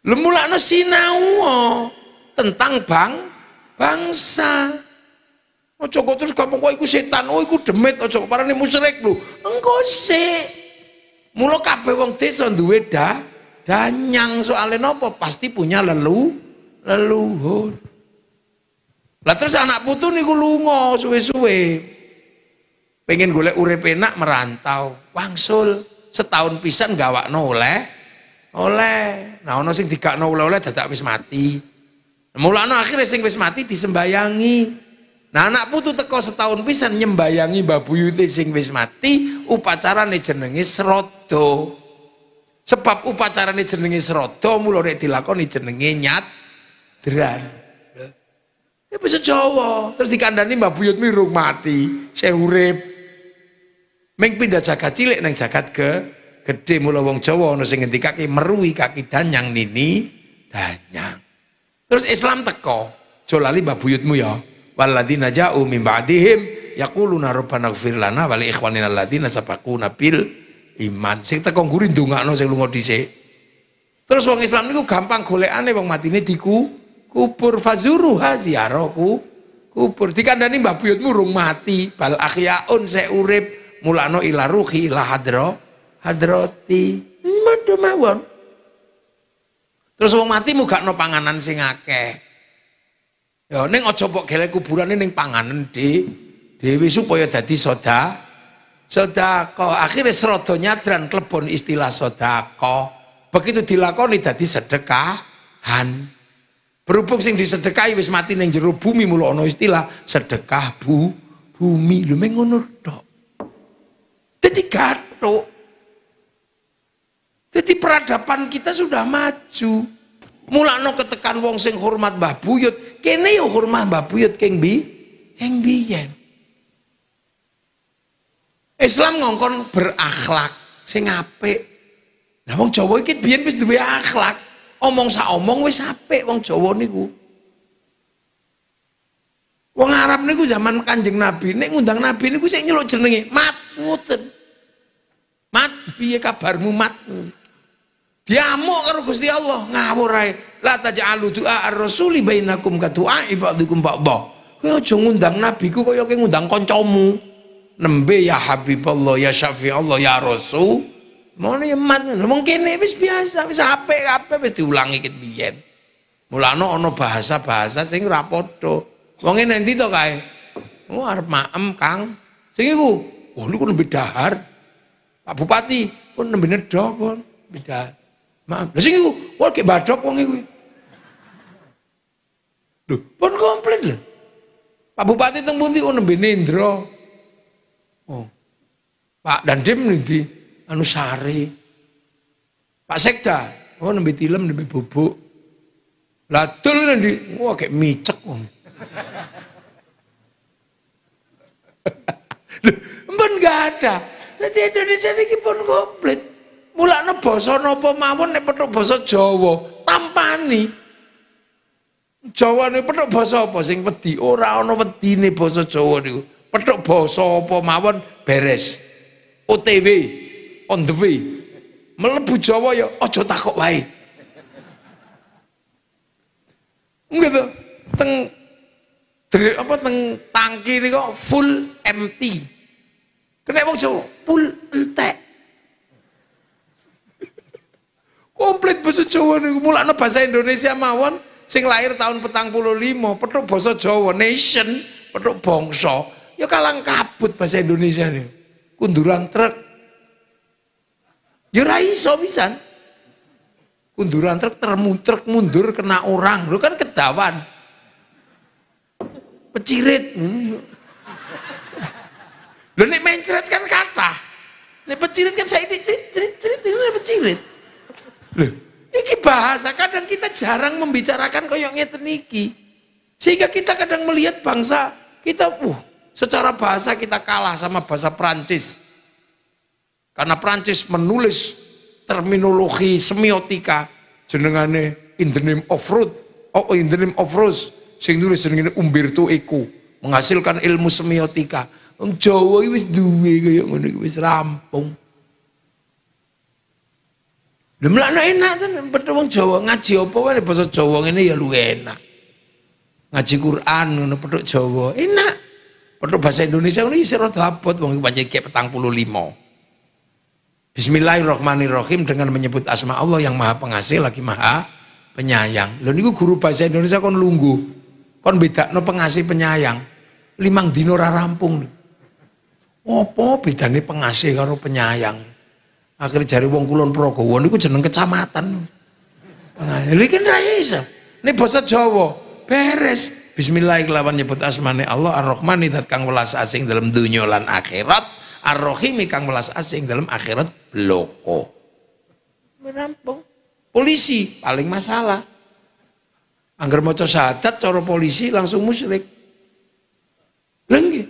lho no sinau tentang bang bangsa Ojo kok terus kamu kok iku setan, oh iku demit, ojo parane musyrik lho. Engko sik. Mula kabeh wong desa duwe da, danyang soalnya nopo pasti punya lelu leluhur. Lah terus anak putu niku lunga suwe-suwe. Pengen golek urip enak merantau, wangsul setahun pisan gawakno oleh oleh. Nah ono sing digakno oleh-oleh dadak wis mati. Mulane akhirnya sing wis mati disembayangi. Nah anak putu teko setahun pisan nyembayangi mbah sing wis mati, upacarane jenenge serot serodo. Sebab upacara ini jenengi serodo, mulai dilakukan dilakoni jenengi nyat dran. Ya bisa Jawa, terus dikandani Mbak Buyut miruk mati, saya urip. Meng pindah jagat cilik neng jagat ke gede mula wong Jawa ana sing kaki merui kaki danyang nini danyang. Terus Islam teko, jolali Mbak Buyutmu ya. waladina jauh mimba ba'dihim yaquluna rabbana ighfir lana wa li ikhwanina alladzina sabaquna bil iman. Sing teko ngguri ndongakno sing lunga dhisik. Terus wong Islam niku gampang golekane wong matine diku kubur fazuru haziaroku kubur dikandani mbah buyutmu rung mati bal akhyaun se urip mulano ila ruhi ila hadro hadroti madha mawon terus wong mati no panganan sing akeh ya ning aja mbok gelek kuburane ning panganan di dewi supaya dadi soda sodako. Akhirnya serotonya dan klebon istilah sodako. Begitu dilakoni dadi sedekahan. Berhubung sing disedekahi wis mati neng jeruk bumi mulu ono istilah sedekah bu bumi. lu meng ngono tok. Jadi peradaban kita sudah maju. Mulakno ketekan wong sing hormat Mbah Buyut, kene yo hormat Mbah Buyut keng bi, keng biyen. Islam ngongkon berakhlak sing apik. Lah wong Jawa iki biyen wis duwe akhlak. Omong sa omong wis apik wong Jawa niku. Wong Arab niku zaman Kanjeng Nabi, nek ngundang Nabi niku sing nyeluk jenenge Mat ngoten. Mat piye kabarmu Mat? Diamuk karo Gusti Allah, ngawur ae. La taj'alu du'a ar-rasuli bainakum ka du'a ibadikum ba'dha. Kowe aja ngundang nabiku kaya undang ngundang kancamu nembe ya Habiballah ya Allah ya Rasul mau ya nih mat mungkin kene bis biasa bisa apa-apa bis diulangi kita biar mulano ono bahasa-bahasa sing rapoto padha wong ngene ndi to oh arep maem Kang sing iku lu oh, niku nembe dahar Pak Bupati pun oh, nembe nedha pun beda maaf lu sing iku wah oh, gek badok wong iku lu pun komplain lah Pak Bupati teng pun nembe Oh. Pak Dandim nanti anu sari. Pak Sekda, oh nembe tilem nembe bubuk. Latul nanti, wah kayak micek om, Mbak nggak ada. Nanti Indonesia ini pun komplit. Mulane basa napa mawon nek petuk basa Jawa, tampani. Jawa niku petuk basa apa sing wedi? Ora ana wedine basa Jawa niku petuk boso apa mawon beres. OTW on the way. Melebu Jawa ya kok takok wae. Gitu. Teng apa teng tangki ini kok full empty. Kena wong Jawa full entek. Komplit bahasa Jawa mulai mulane bahasa Indonesia mawon sing lahir tahun petang puluh lima petuk bahasa Jawa nation petuk bangsa Ya kalang kabut bahasa Indonesia nih. Kunduran truk. Ya raiso pisan. Kunduran truk termutrek mundur kena orang. Lu kan ketahuan. Pecirit. Lu main mencret kan kata. nih pecirit kan saya ini cerit cerit cerit ini pecirit. Lu. ini bahasa kadang kita jarang membicarakan koyoknya teniki. Sehingga kita kadang melihat bangsa kita, uh, Secara bahasa kita kalah sama bahasa Prancis Karena Prancis menulis terminologi semiotika jenengane in the name of root oh in the name of rose sing nulis jenengane Umberto Eco menghasilkan ilmu semiotika wong Jawa wis duwe kaya iki wis rampung Lha mlakno enak kan betul wong Jawa ngaji apa wae basa Jawa ini ya lu enak ngaji Quran ngono petuk Jawa enak Perlu bahasa Indonesia ini sira abot wong petang kek limo. Bismillahirrahmanirrahim dengan menyebut asma Allah yang Maha Pengasih lagi Maha Penyayang. Lho niku guru bahasa Indonesia kon lunggu, Kon bedakno pengasih penyayang. Limang dino ora rampung. Apa bedane pengasih karo penyayang? Akhirnya jari wong kulon Progowo niku jeneng kecamatan. Nah, ini kan rakyat Ini bahasa Jawa. Beres. Bismillah kelawan nyebut asmane Allah ar rahman dat kang welas asing dalam dunia lan akhirat ar rahim kang welas asing dalam akhirat loko menampung polisi paling masalah angger maca syahadat cara polisi langsung musyrik lengge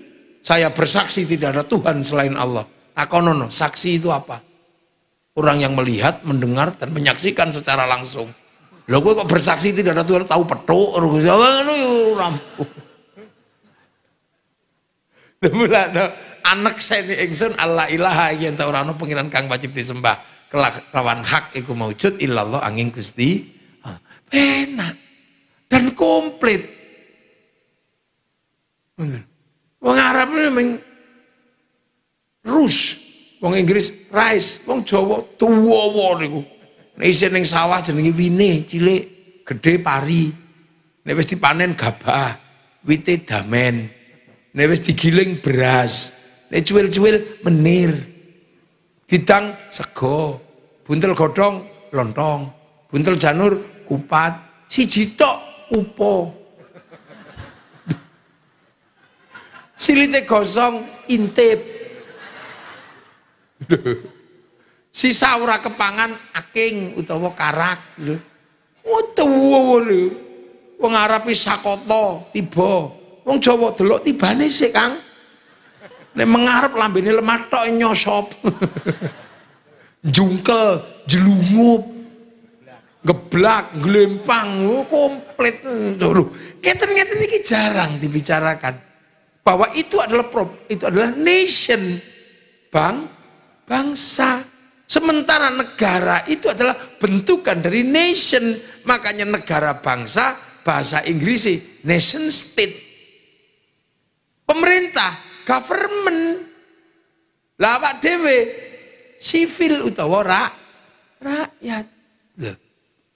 saya bersaksi tidak ada Tuhan selain Allah akonono nah, saksi itu apa orang yang melihat mendengar dan menyaksikan secara langsung lah gue kok bersaksi tidak ada Tuhan tahu petuk Mulane anak ini ingsun Allah ilaha yang tahu rano pengiran pangeran kang wajib disembah kelak lawan hak iku maujud illallah angin Gusti enak dan komplit wong Arab memang rus wong Inggris rice wong Jawa tuwa niku Nek neng sawah jenenge wine cilik, gede pari. Nek wis dipanen gabah, wite damen. Nek wis digiling beras. Nek cuil-cuil menir. Didang sego, buntel godong, lontong, buntel janur kupat, Si tok upo. Silite gosong intip. Duh. Sisa ora kepangan aking utawa karak lho. Oh, Wetemu lu, Wong Arab sakoto tiba. Wong Jawa delok tibane sik, Kang. Nek mengarep lambene lemah tok nyosop. Jungkel, jelungup. Geblak, glempang, oh, komplit. Lho, ngeten-ngeten iki jarang dibicarakan. Bahwa itu adalah itu adalah nation. Bang, bangsa. Sementara negara itu adalah bentukan dari nation, makanya negara bangsa bahasa Inggris nation state. Pemerintah, government. Lah Pak Dewe, sivil utawa rak, rakyat.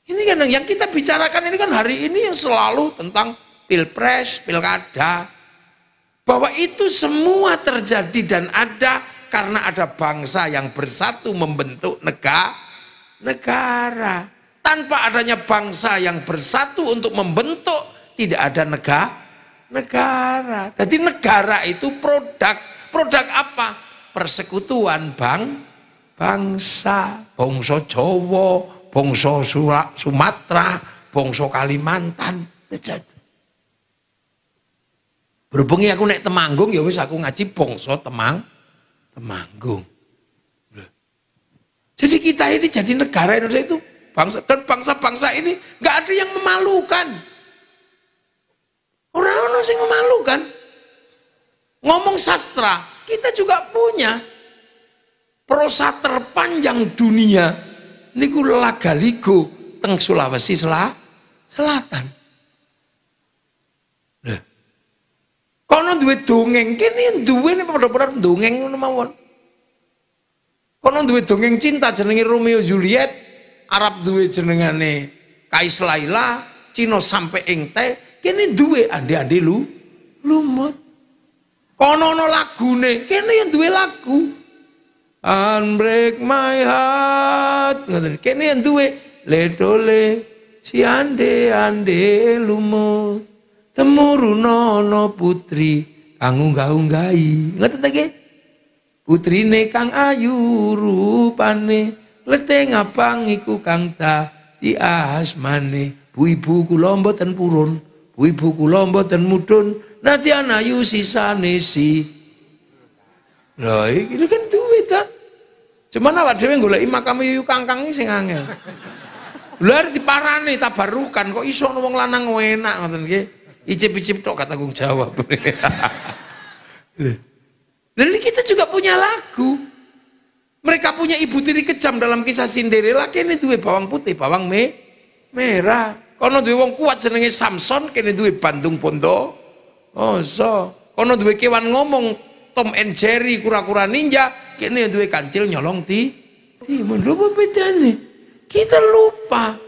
Ini kan yang kita bicarakan ini kan hari ini yang selalu tentang pilpres, pilkada. Bahwa itu semua terjadi dan ada karena ada bangsa yang bersatu membentuk negara. negara. Tanpa adanya bangsa yang bersatu untuk membentuk tidak ada negara. Negara. Jadi negara itu produk. Produk apa? Persekutuan bang bangsa, Bongso Jawa, bongso Sumatera, bongso Kalimantan. Berhubungi aku naik temanggung ya wis aku ngaji bongso temanggung temanggung. Jadi kita ini jadi negara Indonesia itu bangsa dan bangsa-bangsa ini nggak ada yang memalukan. Orang-orang sih memalukan. Ngomong sastra, kita juga punya prosa terpanjang dunia. gula lagaligo teng Sulawesi Selatan. Kono duwe dongeng, kene duwe nek padha-padha dongeng ngono mawon. Kono duwe dongeng cinta jenenge Romeo Juliet, Arab duwe jenengane Kais Laila, Cina sampe ing teh, kene duwe ande-ande lu lumut. Kono ana lagune, kene yang duwe lagu. Unbreak my heart. Ngoten. Kene yang duwe ledole si ande ande lumut. Temurunono putri kang unggah-unggahi. Ngoten ta Putrine kang ayu rupane, leteng apa iku kang ta diasmane. Bu-ibu kula mboten purun, bu-ibu kula mboten mudhun, nadyan ayu sisane si. kan duwe ta. Cuman awak dhewe goleki makam yuyu kangkang sing angel. Lha diparani tabarukan kok iso wong lanang enak ngoten nggih. Icip-icip tok kata tanggung jawab. Dan kita juga punya lagu. Mereka punya ibu tiri kejam dalam kisah Cinderella kini duwe bawang putih, bawang me, merah. Kono duwe wong kuat senengnya Samson kini duwe Bandung Pondo. Oh, so. Kono duwe kewan ngomong Tom and Jerry kura-kura ninja kini duwe kancil nyolong ti. ti, lho bedane. Kita lupa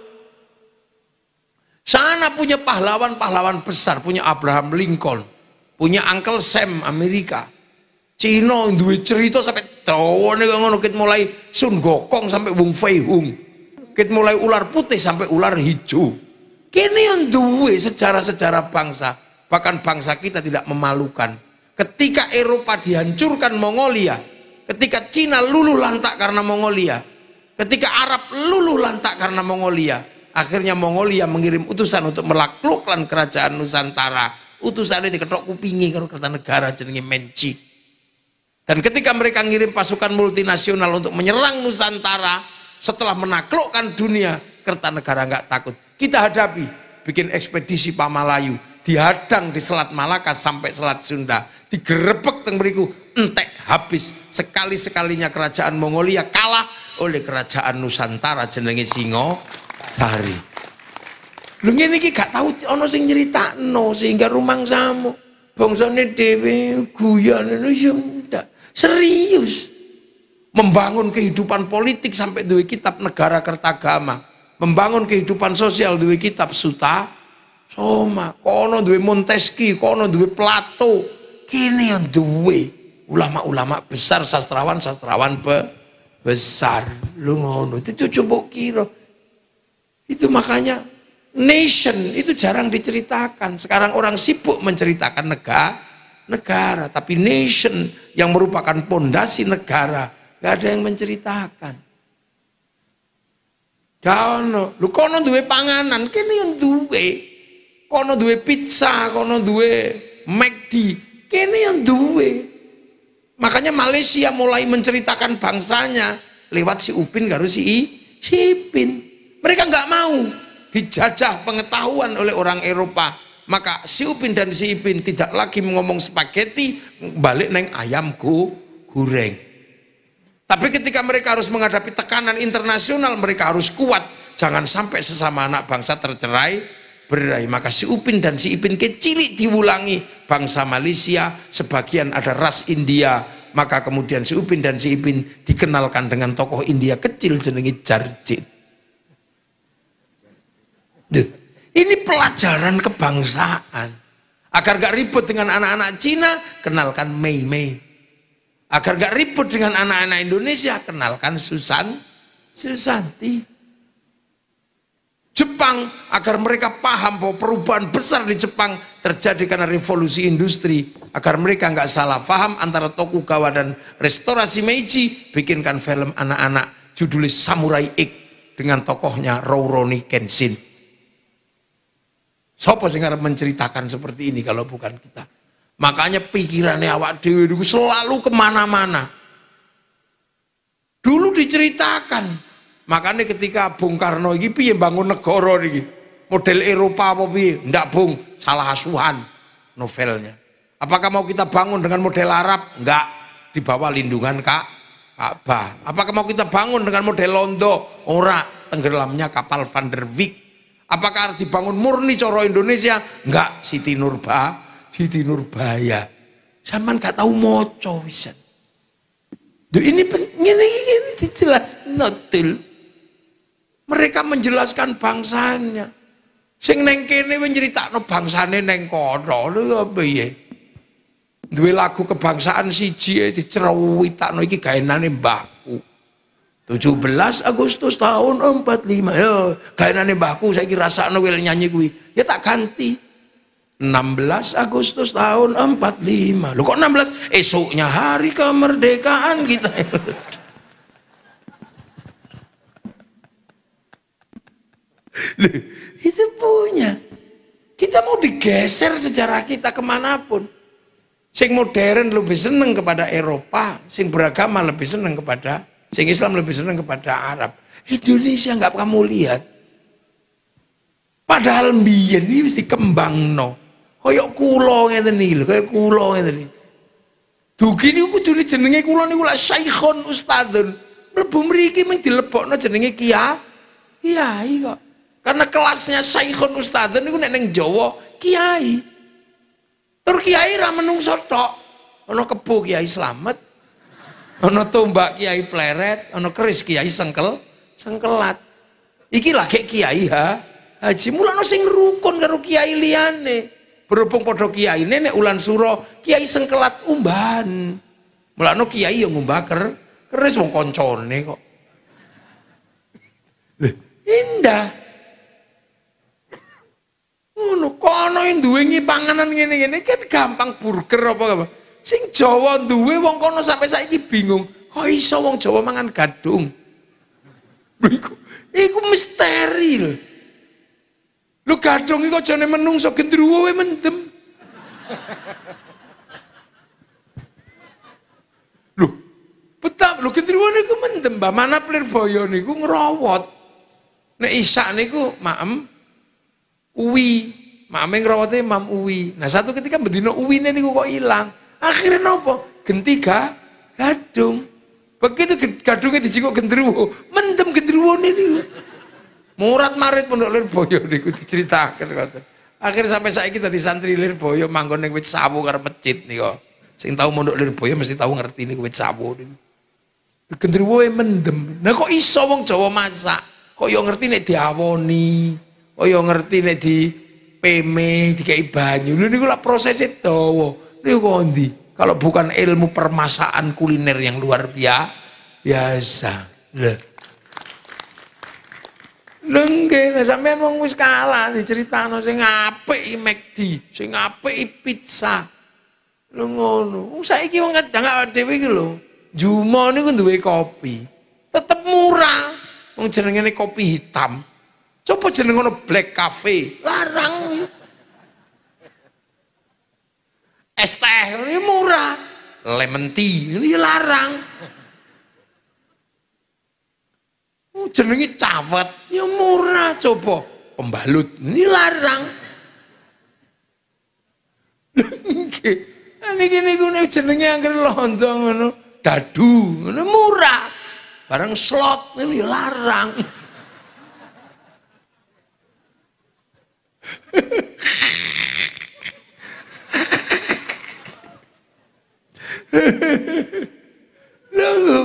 Sana punya pahlawan-pahlawan besar, punya Abraham Lincoln, punya Uncle Sam Amerika. Cina duwe cerita sampai tawane ngono kit mulai Sun Gokong sampai Wong Fei Hung. Kit mulai ular putih sampai ular hijau. Kini yang duwe sejarah-sejarah bangsa, bahkan bangsa kita tidak memalukan. Ketika Eropa dihancurkan Mongolia, ketika Cina luluh lantak karena Mongolia, ketika Arab luluh lantak karena Mongolia, Akhirnya Mongolia mengirim utusan untuk melaklukkan kerajaan Nusantara. Utusan ini diketok kupingi karo negara jenenge Menci. Dan ketika mereka ngirim pasukan multinasional untuk menyerang Nusantara, setelah menaklukkan dunia, negara nggak takut. Kita hadapi, bikin ekspedisi Pamalayu, dihadang di Selat Malaka sampai Selat Sunda, digerebek teng mriku entek habis. Sekali-sekalinya kerajaan Mongolia kalah oleh kerajaan Nusantara jenenge Singo hari. lu ngene iki gak tau ana sing nyeritakno sehingga rumang bangsane dhewe Dewi ngono Indonesia ya ndak. Serius. Membangun kehidupan politik sampai duwe kitab negara kertagama. Membangun kehidupan sosial duwe kitab suta soma. Kono duwe Montesquieu, kono duwe Plato. kini yang duwe ulama-ulama besar, sastrawan-sastrawan besar. Lu ngono, itu coba kira itu makanya nation itu jarang diceritakan. Sekarang orang sibuk menceritakan negara, negara, tapi nation yang merupakan pondasi negara, nggak ada yang menceritakan. kono lu kono duwe panganan, kene yang duwe. Kono duwe pizza, kono duwe McD, kene yang duwe. Makanya Malaysia mulai menceritakan bangsanya lewat si Upin karo si I, si Ipin. Mereka nggak mau dijajah pengetahuan oleh orang Eropa. Maka si Upin dan si Ipin tidak lagi ngomong spaghetti, balik neng ayamku goreng. Tapi ketika mereka harus menghadapi tekanan internasional, mereka harus kuat. Jangan sampai sesama anak bangsa tercerai, berai. Maka si Upin dan si Ipin kecil diulangi. Bangsa Malaysia, sebagian ada ras India. Maka kemudian si Upin dan si Ipin dikenalkan dengan tokoh India kecil jenenge Jarjit Duh, ini pelajaran kebangsaan. Agar gak ribut dengan anak-anak Cina, kenalkan Mei Mei. Agar gak ribut dengan anak-anak Indonesia, kenalkan Susan Susanti. Jepang, agar mereka paham bahwa perubahan besar di Jepang terjadi karena revolusi industri. Agar mereka gak salah paham antara Tokugawa dan restorasi Meiji, bikinkan film anak-anak judulnya Samurai X dengan tokohnya Rurouni Kenshin. Sopo sing arep menceritakan seperti ini kalau bukan kita. Makanya pikirannya awak dewi dulu selalu kemana-mana. Dulu diceritakan. Makanya ketika Bung Karno ini piye bangun negara ini. Model Eropa apa piye? Ndak Bung, salah asuhan novelnya. Apakah mau kita bangun dengan model Arab? Enggak. Di bawah lindungan Kak Ka'bah. Apakah mau kita bangun dengan model Londo? Ora, tenggelamnya kapal Van der Wijk Apakah harus dibangun murni coro Indonesia? Enggak, Siti Nurba, Siti Nurbaya. Sampean gak tahu moco bisa. Duh, ini ngene ini dijelas notil. Mereka menjelaskan bangsanya. Sing neng kene no bangsane neng kono lho ya, piye. Duwe lagu kebangsaan siji takno iki gaenane mbahku. 17 Agustus tahun 45. Yo, kainane saya kira rasakno wil nyanyi gue, Ya tak ganti. 16 Agustus tahun 45. lu kok 16? Esoknya hari kemerdekaan kita. Loh, itu punya. Kita mau digeser sejarah kita kemanapun. Sing modern lebih seneng kepada Eropa, sing beragama lebih seneng kepada sehingga Islam lebih senang kepada Arab. Indonesia nggak kamu lihat. Padahal mbiyen ini mesti kembang no. Koyok kulo itu nih lo, koyok kulo nih. niki. Dugi aku kudune jenenge kula nih, lak syaikhon ustadzun. Lebih meriki mung no jenenge kia. Kiai kok. Karena kelasnya syaikhon ustadzun niku nek Jawa kiai. Turki kiai ramenung sotok. tok. kebo kiai selamat. Ono tombak kiai pleret, ono keris kiai sengkel, sengkelat. Iki lagi kiai ha. Haji no sing rukun karo kiai liane. Berhubung padha kiai nenek ulan suro, kiai sengkelat umban. Mulane kiai yang ngumbah keris wong koncone kok. Indah. ngono kono duwe panganan ngene-ngene kan gampang burger apa apa Sing Jawa duwe wong kono sampai saiki bingung. Kok oh, iso wong Jawa mangan gadung? Iku iku misteri Lu Lu gadung iku jane menungso gendruwo we mendem. Lu, betap Lu gendruwo niku mendem, Mbah mana Plirboyo niku ngerawat. Nek isak niku maem uwi. Mame ngerawate mam uwi. Nah, satu ketika bedino uwine niku kok ilang. Akhirnya nopo? Genti gadung. Begitu gadungnya dijikuk gendruwo mendem gendruwo ini Murat marit pondok Lirboyo niku diceritakan kata Akhir sampai kita di santri Lirboyo manggon ning sabu karena karo nih kok Sing tau mondok Lirboyo mesti tau ngerti niku wit sawu gendruwo yang mendem. Nah kok iso wong Jawa masak? Kok yo ya ngerti nih diawoni, kok yo ya ngerti nih di peme, dikai banyu. lu niku gula proses itu ini kondi. Kalau bukan ilmu permasaan kuliner yang luar biasa. Biasa. Leh. Lengke, nah sampean wong wis kalah diceritano sing apik McD, sing apik pizza. Lu ngono. Wong saiki wong kadang awake dhewe iki lho. Juma niku duwe kopi. Tetep murah. Wong jenengene kopi hitam. Coba jeneng ngono black cafe. Larang es teh ini murah lemon tea ini larang oh, jenengi cawet ya murah coba pembalut ini larang ini gini gini jenenge angker lontong dadu ini murah barang slot ini ya larang Lho,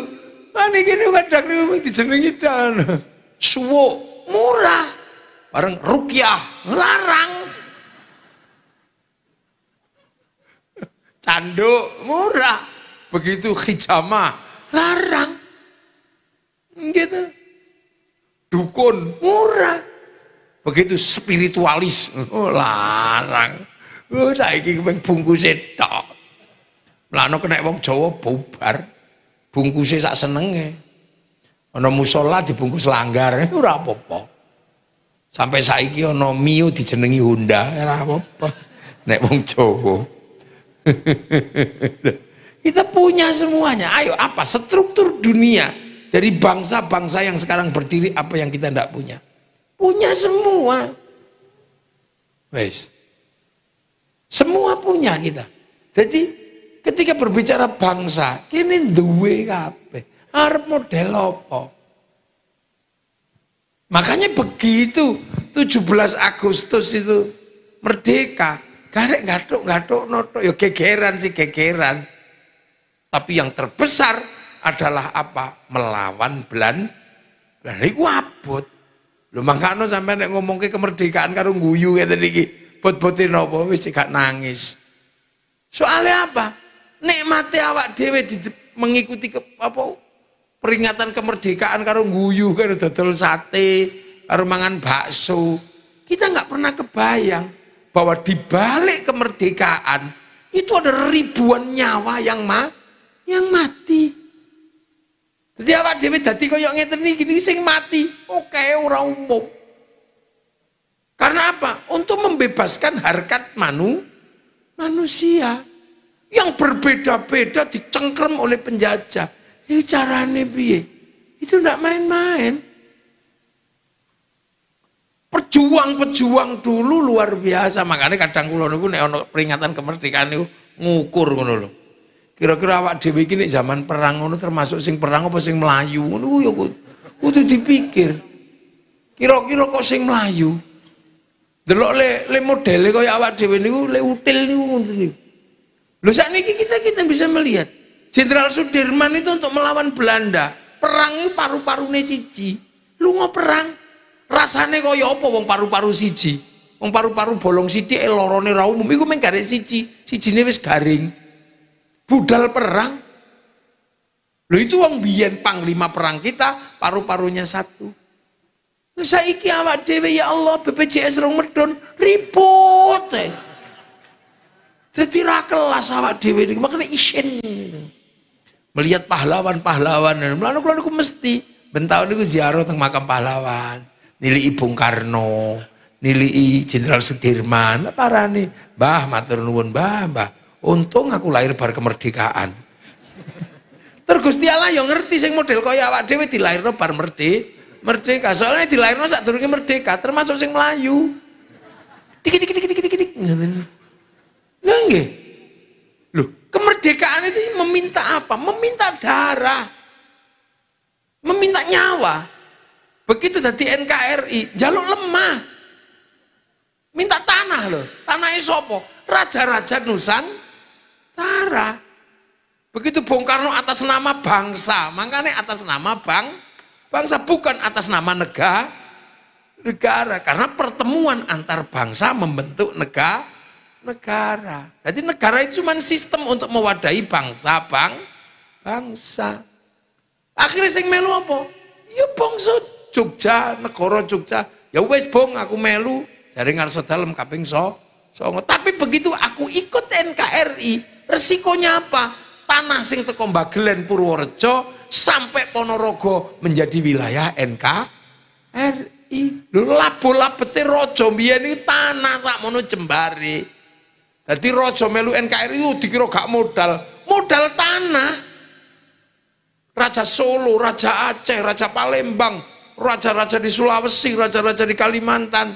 ane kene kadak niku kan dijenengi dan suwo murah. barang rukyah larang. cando murah. Begitu hijama larang. Gitu. Dukun murah. Begitu spiritualis oh, larang. Oh, saiki ping bungkusin tok. Lano kena wong Jawa bubar. Bungkuse sak senenge. Ana musala dibungkus langgar, ora apa-apa. Sampai saiki ana Mio dijenengi Honda, ora apa-apa. Nek wong Jawa. Kita punya semuanya. Ayo apa struktur dunia dari bangsa-bangsa yang sekarang berdiri apa yang kita ndak punya? Punya semua. Wes. Semua punya kita. Jadi ketika berbicara bangsa, kini duwe kape, Arep model apa? Makanya begitu 17 Agustus itu merdeka. Garek gatuk gatuk noto ya gegeran sih gegeran. Tapi yang terbesar adalah apa? Melawan Belan. dari wabut. Lu Lho mangkano neng nek ke kemerdekaan karung guyu tadi iki, bot botin nopo, wis gak nangis. Soalnya apa? nikmati awak di, mengikuti ke, apa peringatan kemerdekaan karo guyu karo dodol sate karo mangan bakso kita nggak pernah kebayang bahwa di balik kemerdekaan itu ada ribuan nyawa yang ma yang mati jadi awak dewe dadi koyo ngeten iki gini sing mati oke okay, ora umum karena apa untuk membebaskan harkat manu manusia yang berbeda-beda dicengkrem oleh penjajah. Ini caranya piye? Itu tidak main-main. Perjuang-pejuang dulu luar biasa. Makanya kadang kula niku nek ana peringatan kemerdekaan niku ngukur ngono lho. Kira-kira awak Dewi iki zaman perang ngono termasuk sing perang apa sing melayu ngono ya kudu dipikir. Kira-kira kok sing melayu? Delok le le modele kaya awak dhewe niku le util niku ngoten niku. Loh saat ini kita kita bisa melihat Jenderal Sudirman itu untuk melawan Belanda perang itu paru-parune siji. Lu nggak perang rasane kaya apa wong paru-paru siji? Wong paru-paru bolong sithik elorone eh, ra umum iku mung garing siji, ini wis garing. Budal perang. lu itu wong biyen panglima perang kita paru-parunya satu. Saiki awak dewi ya Allah BPJS rong medon ribut. Eh. Jadi rakelas awak dewi ini. Makanya isin. Melihat pahlawan-pahlawan. melalui kalau aku mesti. Bentahun aku ziarah tentang makam pahlawan. Nili Bung Karno. Nili Jenderal Sudirman. Apa nih? Bah, matur nuwun, bah, bah. Untung aku lahir bar kemerdekaan. Tergusti Allah yang ngerti sing model kaya awak dhewe dilairno bar merdeka merdeka. Soalnya di lain sak ke merdeka, termasuk sing Melayu. Dikit dikit dikit dikit dikit. Lha Loh, kemerdekaan itu meminta apa? Meminta darah. Meminta nyawa. Begitu tadi NKRI, jaluk lemah. Minta tanah loh. Tanah Isopo, Raja-raja Nusantara. Begitu Bung Karno atas nama bangsa, makanya atas nama bang, bangsa bukan atas nama negara. Negara karena pertemuan antar bangsa membentuk negara negara. Jadi negara itu cuma sistem untuk mewadahi bangsa bang bangsa. Akhirnya sing melu apa? Ya bangsa Jogja, negara Jogja. Ya wes bong aku melu Jadi ngarso dalam kaping so so. Tapi begitu aku ikut NKRI, resikonya apa? Tanah sing teko Bagelen Purworejo sampai Ponorogo menjadi wilayah NKRI. Lu labu labete rojo, mbiyen iki tanah sakmono jembare. Jadi rojo melu NKRI itu dikira gak modal, modal tanah. Raja Solo, Raja Aceh, Raja Palembang, raja-raja di Sulawesi, raja-raja di Kalimantan,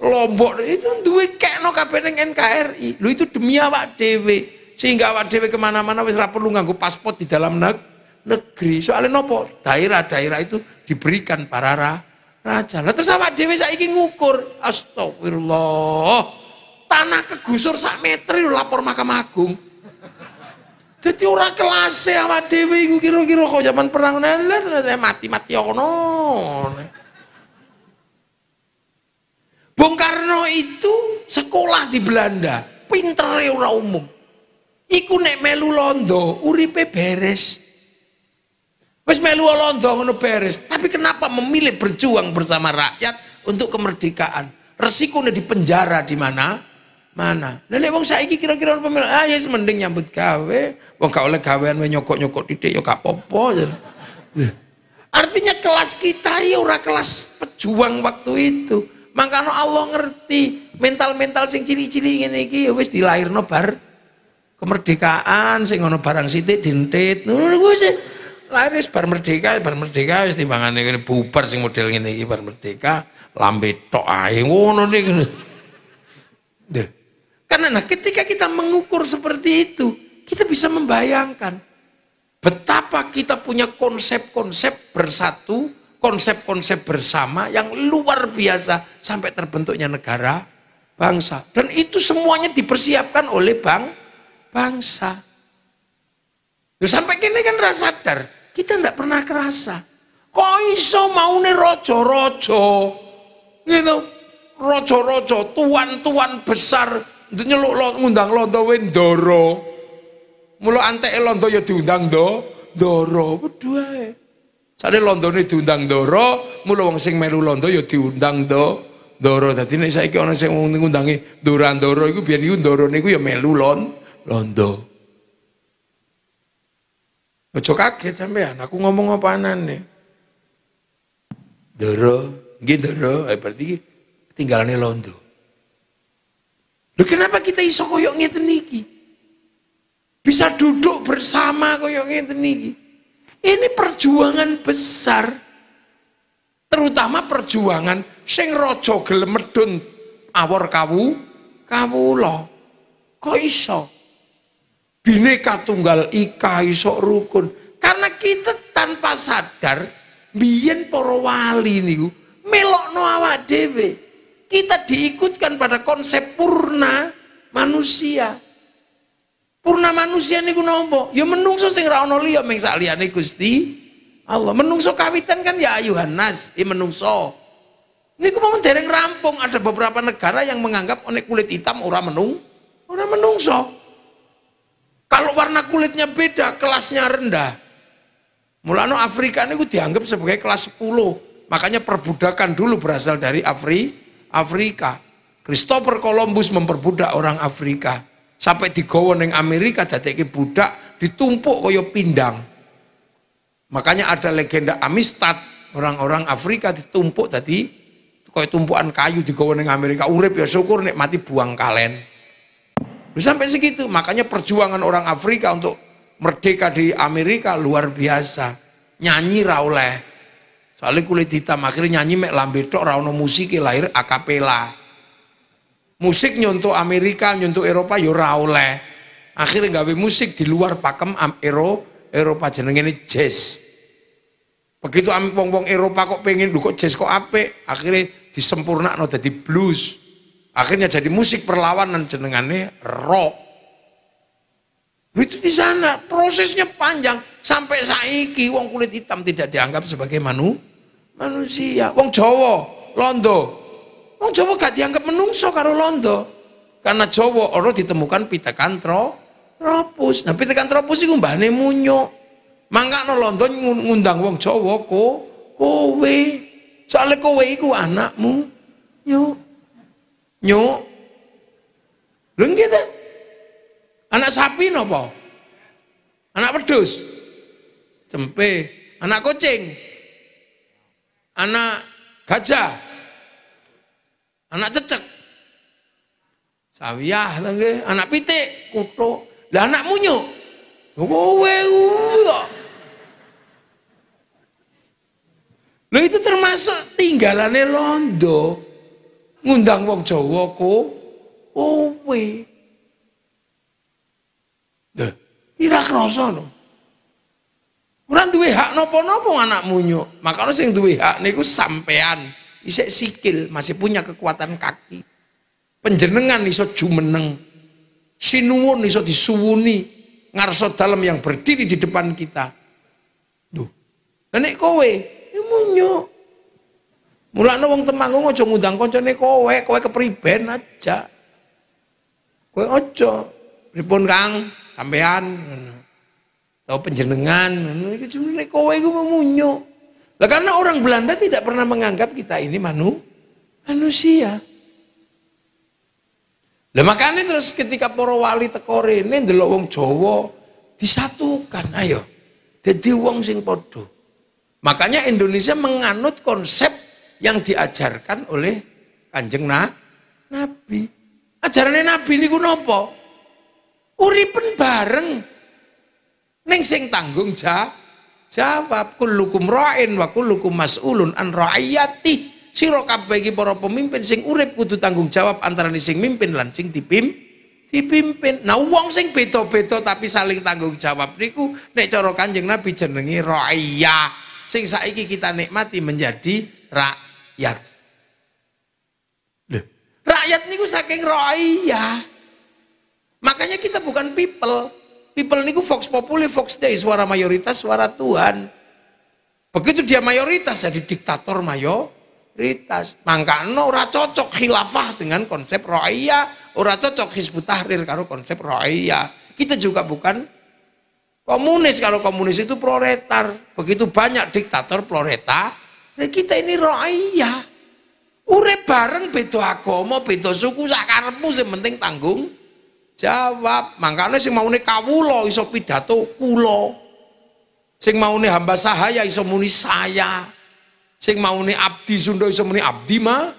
Lombok itu duwe kekno kabeh ning NKRI. lu itu demi awak dhewe. Sehingga awak dhewe kemana-mana wis ora perlu nganggo paspor di dalam negeri. Soalnya nopo? Daerah-daerah itu diberikan para raja. Lah terus awak saya saiki ngukur. Astagfirullah tanah kegusur sak meter lapor Mahkamah Agung. Jadi orang kelas sama Dewi gue kira-kira zaman perang nenek Saya mati-mati ono. Bung Karno itu sekolah di Belanda, pinter orang umum. Iku nek melu londo, uripe beres. Wes melu londo ngono beres. Tapi kenapa memilih berjuang bersama rakyat untuk kemerdekaan? Resikonya di penjara di mana? Mana? Lah nek wong saiki kira-kira pemilu ah yes, mending nyambut gawe, wong gak oleh gawean we nyokok-nyokok titik ya gak apa-apa. Ya. Artinya kelas kita ya ora kelas pejuang waktu itu. Makanya Allah ngerti mental-mental sing ciri-ciri ngene iki ya wis dilairno bar kemerdekaan sing ono barang sithik dintit. Ngono kuwi sih. Lahir wis bar merdeka, bar merdeka wis timbangane ngene bubar sing model ngene iki bar merdeka, lambe tok ae ngono niku. Deh. Karena nah, ketika kita mengukur seperti itu, kita bisa membayangkan betapa kita punya konsep-konsep bersatu, konsep-konsep bersama yang luar biasa sampai terbentuknya negara bangsa. Dan itu semuanya dipersiapkan oleh bang bangsa. Nah, sampai kini kan rasa sadar, kita tidak pernah kerasa. Kok iso nih rojo-rojo? Gitu. Rojo-rojo, tuan-tuan besar nyeluk lo ngundang londo win doro. Mula antek londo ya diundang do doro. Berdua. Sare londo ini diundang doro. Mula wong sing melu londo ya diundang do doro. Tadi nih saya kira sing wong ngundangi duran doro. Iku biar iku doro gue ya melu lon londo. Ojo kaget sampean, aku ngomong apanan nih. Doro, nggih Doro, eh berarti tinggalane londo. Loh kenapa kita iso koyok ngeten niki? Bisa duduk bersama koyok ngeten niki. Ini perjuangan besar. Terutama perjuangan sing rojo gelem medun awor kawu kawula. Kok iso? Bineka tunggal ika iso rukun. Karena kita tanpa sadar biyen para wali niku melokno awak dhewe kita diikutkan pada konsep purna manusia. Purna manusia niku nopo? Ya menungso sing ra ono liya ming saliyane Gusti Allah. Menungso kawitan kan ya ayuhan nas, ya menungso. Niku mau dereng rampung ada beberapa negara yang menganggap onek kulit hitam orang menung, orang menungso. Kalau warna kulitnya beda, kelasnya rendah. Mulano Afrika ini dianggap sebagai kelas 10. Makanya perbudakan dulu berasal dari Afrika. Afrika. Christopher Columbus memperbudak orang Afrika. Sampai di ning Amerika dadekke budak ditumpuk kaya pindang. Makanya ada legenda Amistad, orang-orang Afrika ditumpuk tadi kaya tumpukan kayu di ning Amerika. Urip ya syukur nek mati buang kalen. Sampai segitu. Makanya perjuangan orang Afrika untuk merdeka di Amerika luar biasa. Nyanyi ra Soalnya kulit hitam akhirnya nyanyi mek lambe tok ra ono musik e, lahir akapela. Musik nyontoh Amerika, nyontoh Eropa yo ra oleh. Akhirnya gawe musik di luar pakem am Eropa, Eropa jenenge jazz. Begitu wong-wong Eropa kok pengen lho jazz kok ape? akhirnya disempurnakno dadi blues. Akhirnya jadi musik perlawanan jenengane rock. Itu di sana prosesnya panjang sampai saiki wong kulit hitam tidak dianggap sebagai manusia manusia wong Jawa londo wong Jawa gak dianggap menungso karo londo karena Jawa orang ditemukan pitekantropus nah pitekantropus iku munyo munyuk no londo ngundang wong Jawa ko kowe soalnya kowe iku anakmu nyuk nyuk lu gitu anak sapi nopo anak pedus cempe anak kucing anak gajah, anak cecek, sawiyah, tengge, anak pitik, kuto, dan anak munyuk, kowe Lo itu termasuk tinggalannya londo, ngundang wong Jawa ko, kowe. deh, kira krasa Ora duwe hak nopo nopo anakmu Maka Makane sing duwe hak niku sampean. Isek sikil, masih punya kekuatan kaki. Penjenengan iso jumeneng. Sinuwun iso disuwuni. Ngarso dalam yang berdiri di depan kita. Duh. Lah nek kowe ya nyuk. Mulane wong temanggung aja ngundang koncone kowe, kowe kepriben aja. Kowe ojo, ribon Kang? Sampean atau penjenengan sebenarnya kowe itu memunyo lah karena orang Belanda tidak pernah menganggap kita ini manu manusia lah makanya terus ketika para wali teko ini ndelok wong Jawa disatukan ayo jadi wong sing podo makanya Indonesia menganut konsep yang diajarkan oleh Kanjeng na, Nabi ajarannya Nabi ini napa uripen bareng Ning sing tanggung jawab jawab kulukum ra'in wa kulukum mas'ulun an ra'iyati. Sira kabeh iki para pemimpin sing urip kudu tanggung jawab antara sing mimpin lan sing dipim dipimpin. Nah wong sing beda-beda tapi saling tanggung jawab niku nek cara Kanjeng Nabi jenengi ra'iyah. Sing saiki kita nikmati menjadi rakyat. rakyat niku saking ra'iyah. Makanya kita bukan people, People niku Fox Populi, Fox Dei, suara mayoritas, suara Tuhan. Begitu dia mayoritas jadi diktator mayoritas. no, ora cocok khilafah dengan konsep roya, ora cocok Hizbut Tahrir karo konsep roya. Kita juga bukan komunis kalau komunis itu proletar. Begitu banyak diktator proleta, ya kita ini roya. Ure bareng beda agama, beda suku, sakarepmu sing penting tanggung Jawab, makanya sing nih kawulo iso pidato sih Sing nih hamba sahaya iso muni saya. Sing nih abdi sundo iso muni abdi ma.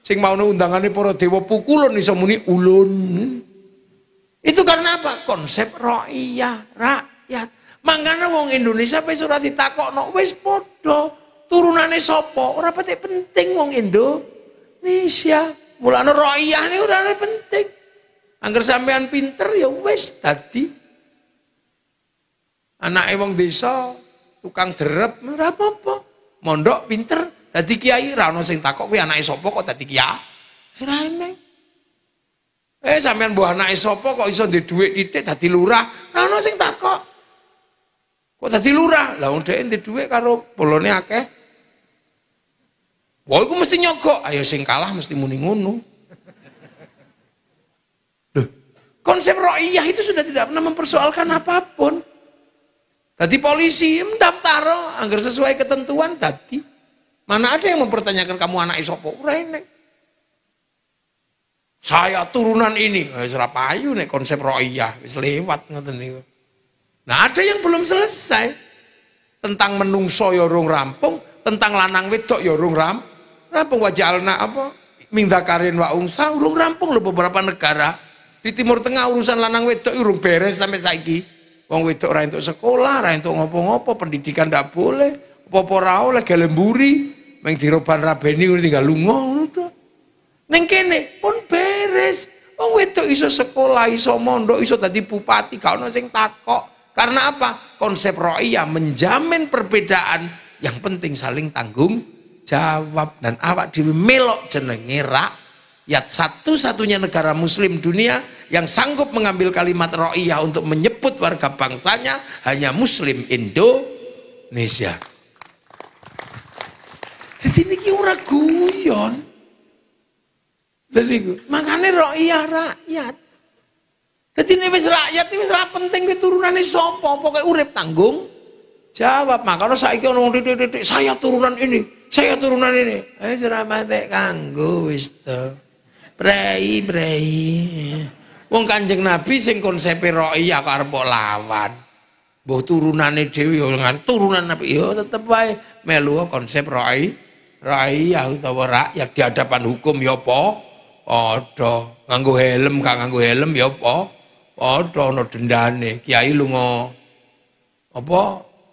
Sing undangan nih poro dewa pukulon iso muni ulun. Itu karena apa? Konsep roya rakyat. Makanya wong Indonesia surat kok no wes podo turunane sopo ora penting wong Indo Indonesia. Mulane ro'iyah nih udah penting. Angger sampean pinter ya wis tadi. Anak wong desa tukang derep ora apa-apa. Mondok pinter dadi kiai ra ono sing takok kuwi anake sapa kok dadi kiai. Ora Eh sampean mbuh anake sapa kok iso duwe dhuwit titik dadi lurah? Ra ono sing takok. Kok dadi lurah? Lah wong dhek ndek dhuwit karo polone akeh. Wah iku mesti nyogok. Ayo sing kalah mesti muni ngono. Konsep ro'iyah itu sudah tidak pernah mempersoalkan apapun. Tadi polisi mendaftar, hmm, oh, agar sesuai ketentuan tadi. Mana ada yang mempertanyakan kamu anak isopo? Rene. Saya turunan ini. Eh, Serah payu nek konsep ro'iyah, wis lewat Nah, ada yang belum selesai. Tentang menungso ya rampung, tentang lanang wedok yorung ya rampung. Rampung wajalna apa? minta wa wa'ungsa. urung rampung loh beberapa negara. Di Timur Tengah urusan lanang wedok urung beres sampai saiki. Wong wedok ora entuk sekolah, ora entuk ngopo-ngopo, pendidikan ndak boleh. Apa-apa ora oleh gelemburi, meng diroban rabeni tinggal lunga ngono Neng kene pun beres. Wong wedok iso sekolah, iso mondok, iso dadi bupati, gak ono sing takok. Karena apa? Konsep roya menjamin perbedaan yang penting saling tanggung jawab dan awak dhewe melok jenenge rak Ya satu-satunya negara muslim dunia yang sanggup mengambil kalimat ro'iyah untuk menyebut warga bangsanya hanya muslim Indonesia. Jadi ini orang guyon. Makanya ro'iyah rakyat. Jadi ini wis rakyat ini penting. Di penting keturunannya sopo pokoknya urip tanggung jawab. Makanya nah, saya ngomong wong saya turunan ini, saya turunan ini. Eh ceramah mantek kanggo wis rei rei Wong Kanjeng Nabi sing konsepe roi aku ya arep lawan. Mbah turunane dhewe ya turunan Nabi ya tetep wae melu konsep roi. Roi ya utawa ya di hadapan hukum ya apa? Padha. Nganggo helm gak nganggo helm ya apa? Padha ana dendane. Kiai lunga apa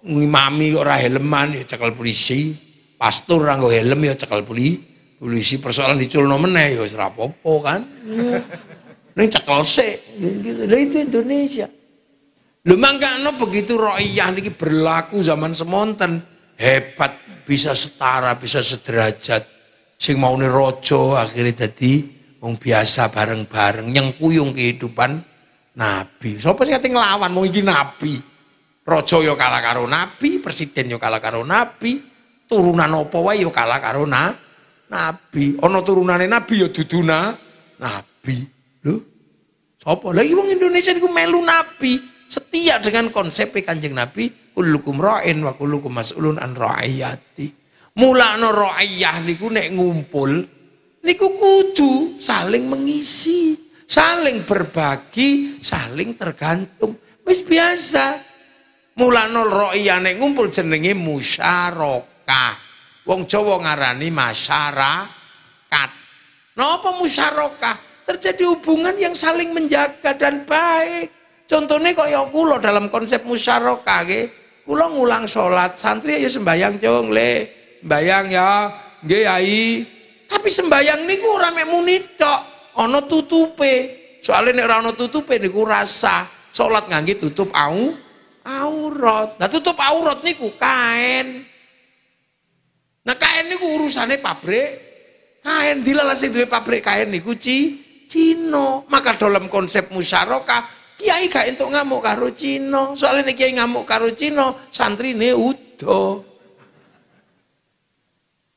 ngimami kok ora helman ya cekel polisi. Pastor nganggo helm ya cekel polisi polisi persoalan diculno meneh ya wis rapopo kan. Hmm. Ning cekel sik. Gitu. Lah itu Indonesia. Lu mangkana begitu ro'iyah niki berlaku zaman semonten hebat bisa setara bisa sederajat sing maune rojo akhirnya jadi wong biasa bareng-bareng yang kuyung kehidupan nabi sapa sing ngelawan, nglawan wong iki nabi raja ya kalah karo nabi presiden ya kalah karo nabi turunan apa wae ya kalah karo nabi nabi. ono turunane nabi ya duduna nabi. Lho. Sopo lagi wong Indonesia niku melu nabi, setia dengan konsep e Kanjeng Nabi, kullukum ra'in wa kullukum mas'ulun an ra'iyati. Mulakno ra'iyah niku nek ngumpul niku kudu saling mengisi, saling berbagi, saling tergantung. Wis biasa. Mulakno ra'iyah nek ngumpul jenenge musyarakah. Wong Jawa ngarani masyarakat. Napa musyarakah? Terjadi hubungan yang saling menjaga dan baik. Contohnya kok ya kula dalam konsep musyarakah nggih. Kula ngulang salat, santri ya sembayang cung le. Sembayang ya nggih ai. Tapi sembayang niku ora mek muni tok, ana tutupe. Soalnya nek ora ana tutupe niku rasa. Salat gitu tutup au aurat. Nah tutup aurat niku kain. Nah kain niku urusannya pabrik. Kain dilala sing duwe pabrik kain ini ci Cino. Maka dalam konsep musyaroka, kiai gak entuk ngamuk karo Cino. Soalnya nih kiai ngamuk karo Cino, santri santrine udo.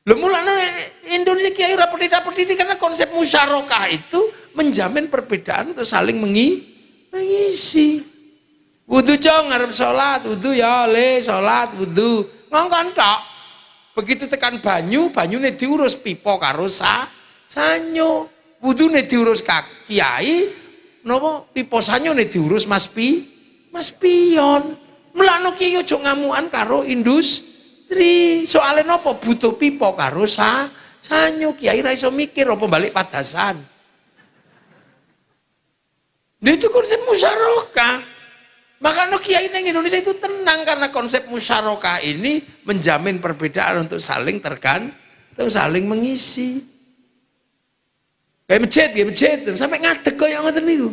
Lho mulane Indonesia kiai ora ini karena konsep musyaroka itu menjamin perbedaan itu saling mengi mengisi. wudhu cong ngarep sholat wudhu ya oleh sholat, wudhu Ngongkon Begitu tekan banyu, banyune diurus pipokarosa, karo sa, sanyo. Wudune diurus kiai, napa pipa sanyone diurus Mas Pi, Mas Pion. Mulane kiai karo industri. soalnya nopo butuh pipa karo sa, sanyo kiai rai iso mikir nopo balik padasan. Dia itu konsep musyarakah. Maka no kiai neng Indonesia itu tenang karena konsep musyarakah ini menjamin perbedaan untuk saling terkan, untuk saling mengisi. Kayak masjid, kayak masjid, sampai ngadeg kok yang ngoten niku.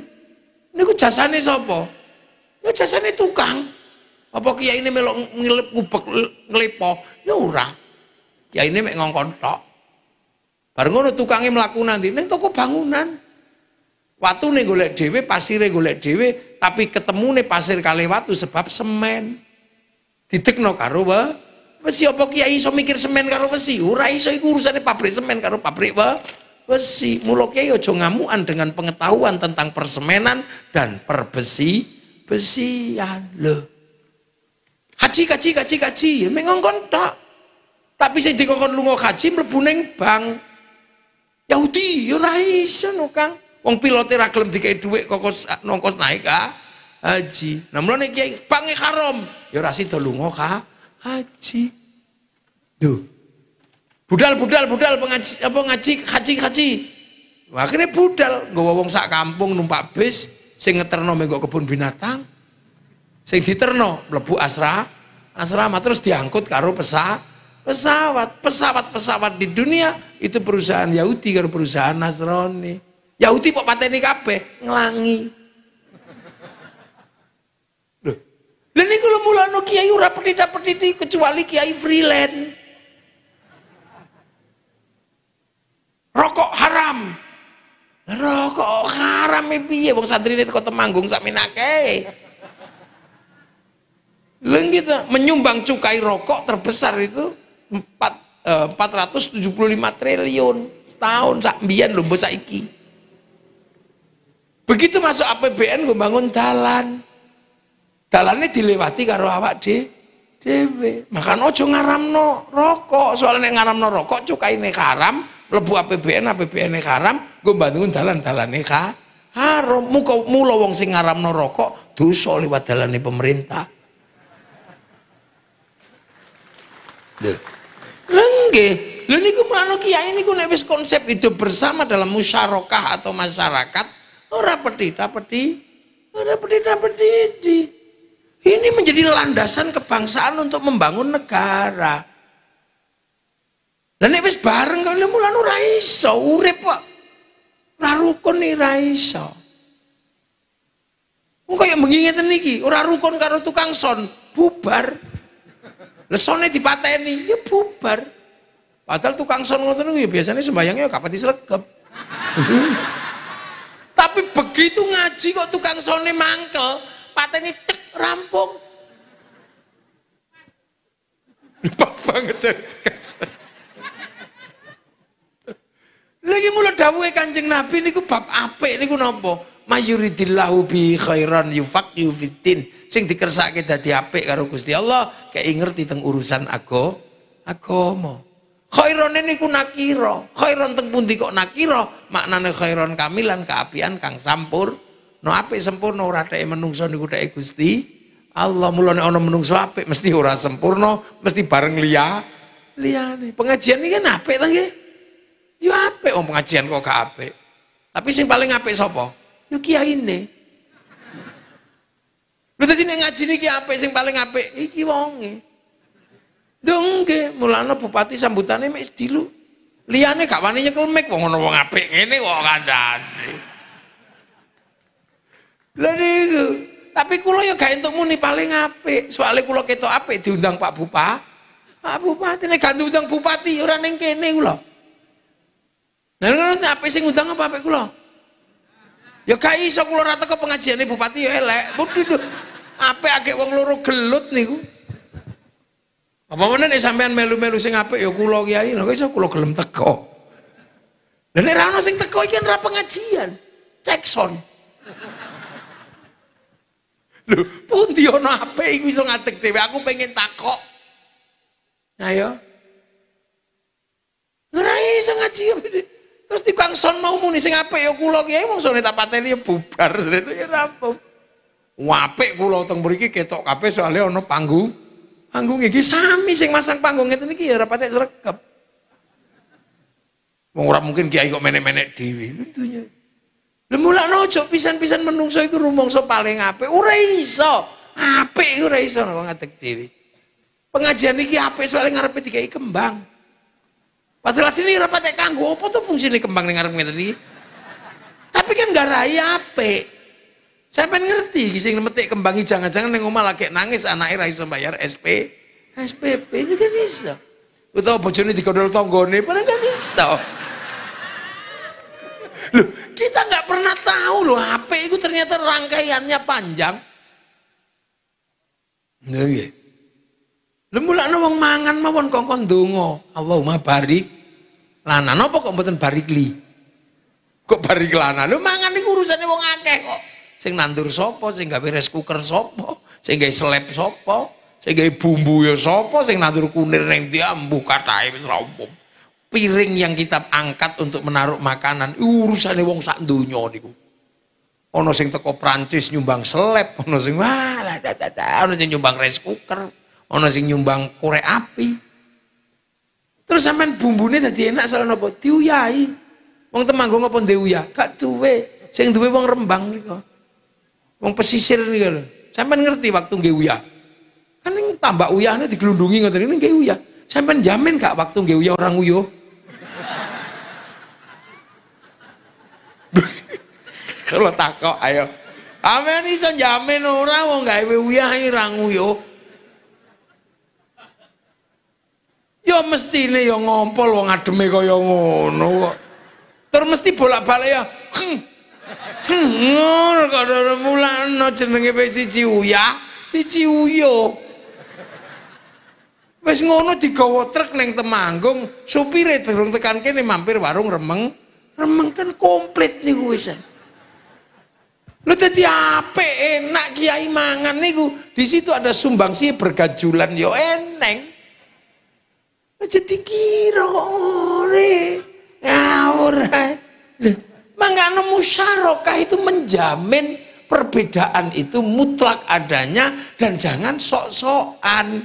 Niku jasane sapa? Niku ya jasane tukang. Apa kiai ini melok ngilip ngubek ngelipo? Ya ora. Kiai ini mek ngongkon tok. Baru ngono tukangnya melaku nanti, neng toko bangunan. Watu nih golek dewe, pasir golek dewe, tapi ketemu nih pasir kali watu sebab semen. di karo wa. besi apa kiai iso mikir semen karo urai Ora iso iku urusane pabrik semen karo pabrik besi Wesi, mula kiai aja ngamukan dengan pengetahuan tentang persemenan dan perbesi besian lo Haji kaji kaji kaji, ya, mengongkon tak. Tapi sing dikongkon lunga haji berbuneng bang Yahudi yo ya ora iso no Kang. Wong pilote ra gelem dikai dhuwit kok nongkos naik ka haji. Nah mulane kiai pange haram, ya ora sida lunga ka haji. Duh. Budal-budal budal pengaji apa ngaji haji haji. Akhirnya budal nggawa wong sak kampung numpak bis sing ngeterno menggo kebun binatang. Sing diterno mlebu asra asrama terus diangkut karo pesawat pesawat pesawat pesawat di dunia itu perusahaan Yahudi karo perusahaan Nasrani Yahudi kok pateni kabeh ngelangi. Dan ini niku lho mulane kiai ora pendeta-pendeta kecuali kiai freelance. Rokok haram. Rokok haram e piye wong santrine teko Temanggung sak menake. Lha menyumbang cukai rokok terbesar itu 4 eh, puluh 475 triliun setahun sak mbiyen lho mbok saiki. Begitu masuk APBN gue bangun jalan, jalannya dilewati karo awak de dewe. Makan ojo ngaramno rokok. Soalnya ngaramno rokok cukai nih karam, lebu APBN APBN karam, gue bangun jalan, nih ka harom, Muka mulo wong sing ngaramno rokok lewat jalan nih pemerintah. Duh. Lenge, lu niku makno kiai niku gue wis konsep hidup bersama dalam musyarakah atau masyarakat Ora petita pedi, ora petita petiti. Ini menjadi landasan kebangsaan untuk membangun negara. Dan ini bareng kalau mulan ora iso urip kok. Ora rukun ora iso. Engko yang mengingatkan niki, ora rukun karo tukang son, bubar. Lesone dipateni, ya bubar. Padahal tukang son ngoten kuwi ya biasanya sembayangnya ya kapati sregep. Tapi begitu ngaji kok tukang sone mangkel, pateni tek rampung. Pas banget jadi Lagi mulai dawuhe Kanjeng Nabi niku bab Ini niku nopo. Mayuridillahu bi khairan yufak yufitin. Sing dikersake dadi apik karo Gusti Allah, kei ngerti teng urusan aku mau. Khairon ku nakiro, Khairon teng pundi kok nakira? Maknane khairon kamilan keapian kang sampur. No ape sempurna ora tek menungso niku tek Gusti. Allah mulane ono menungso apik mesti ora sempurna, mesti bareng liya. nih. Pengajian ini kan apik Yo ya apik om pengajian kok ke apik. Tapi sing paling apik sapa? Yo ini, lu tadi nih ngaji niki apik sing paling apik iki wonge. Dongke, mulane bupati sambutane mek dilu. Liyane gak wani nyekel mik wong ngono wong apik ngene kok kandhane. Lha niku, tapi kula ya gak entuk muni paling apik. Soale kula ketok apik diundang Pak Bupati. Pak Bupati nek gak diundang Bupati ora ning kene kula. Nah ngono apik sing ngundang apa apik kula? Ya gak iso kula ora teko pengajiane Bupati ya elek. Waduh. Apik akeh wong loro gelut niku. Apa mana nih sampean melu-melu sing ape ya kulo kiai lho iso kulo gelem teko. Dan nek ra ono sing teko iki ora kan pengajian, cek son. Lho, pundi ono ape iku iso ngadeg dhewe aku pengen takok. Ayo. Nah, ya. Ora iso ngaji Terus kang son mau muni sing ape ya kulo kiai mongsone tak pateni ya bubar. Ya rampung. Wape kulo teng mriki ketok kabeh soalnya ono panggung Panggung iki sami sing masang panggung ngeten iki ya ora patek sregep. Wong ora mungkin kiai kok menek-menek dhewe lutunya, Lha mulakno aja pisan-pisan menungso iku rumangsa paling apik. Ora iso. Apik ora iso kok ngadeg dhewe. Pengajian iki apik soalnya ngarepe dikai kembang. Padahal sini ora patek kanggo apa tuh fungsine kembang ning ngarep ngeten iki. Tapi kan raya apik. Saya pengen ngerti, sing metik kembangi jangan-jangan yang omah lagi nangis anak air iso bayar SP, nah, SPP ini kan bisa. Utawa bojone dikodol tanggane, padahal kan bisa, Loh, kita nggak pernah tahu loh HP itu ternyata rangkaiannya panjang. nggak Nggih. Lha mulane wong mangan mawon kongkon donga, Allahumma barik lana. Napa kok mboten barik li? Kok barik lana? Lu mangan niku urusane wong akeh kok sing nandur sopo, sing gawe rice cooker sopo, sing gawe seleb sopo, sing gawe bumbu ya sopo, sing nandur kunir neng dia buka katahe wis Piring yang kita angkat untuk menaruh makanan, urusane wong sak donya niku. Ono sing toko Prancis nyumbang seleb, ono sing wah, ono sing nyumbang rice cooker, ono sing nyumbang korek api. Terus sampean bumbune tadi enak soal napa diuyahi. Wong Temanggung apa ya? kak tuwe, Sing tuwe wong Rembang nika. Wong pesisir ini lho. saya ngerti waktu nggih uyah. Kan tambah tambak uyahne digelundungi ngoten niku nggih uya, saya jamin kak waktu nggih uya orang uyo, Kalau takok ayo. Amin iso jamin ora wong gawe orang e uyo. Yo ya mesti mestine yo ya ngompol wong ademe kaya ngono kok. mesti bolak-balik ya ngono kalau ora mulakno jenenge pe siji si siji uyo wis ngono digawa truk ning Temanggung supire durung tekan kene mampir warung remeng remeng kan komplit niku wis lu jadi ape enak kiai mangan niku di situ ada sumbangsi bergajulan yo eneng jadi dikira kok ore ngawur ae maka nemu syarokah itu menjamin perbedaan itu mutlak adanya dan jangan sok-sokan.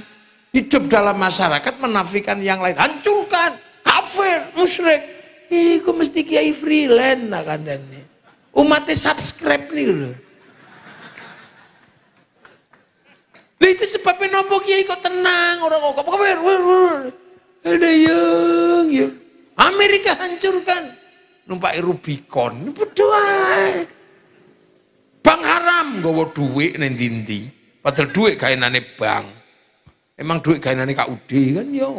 Hidup dalam masyarakat menafikan yang lain. Hancurkan, kafir, musyrik. Ih, kok mesti kiai freelance nah kan ini. Umatnya subscribe nih loh. Nah itu sebabnya nopo kiai kok tenang, orang kok kafir. Ada yang, yang. Amerika hancurkan, numpak Rubicon. berdua. Bang haram gowo duit neng dindi. Padahal duit kainane bang. Emang duit kainane Kak Udi kan ya.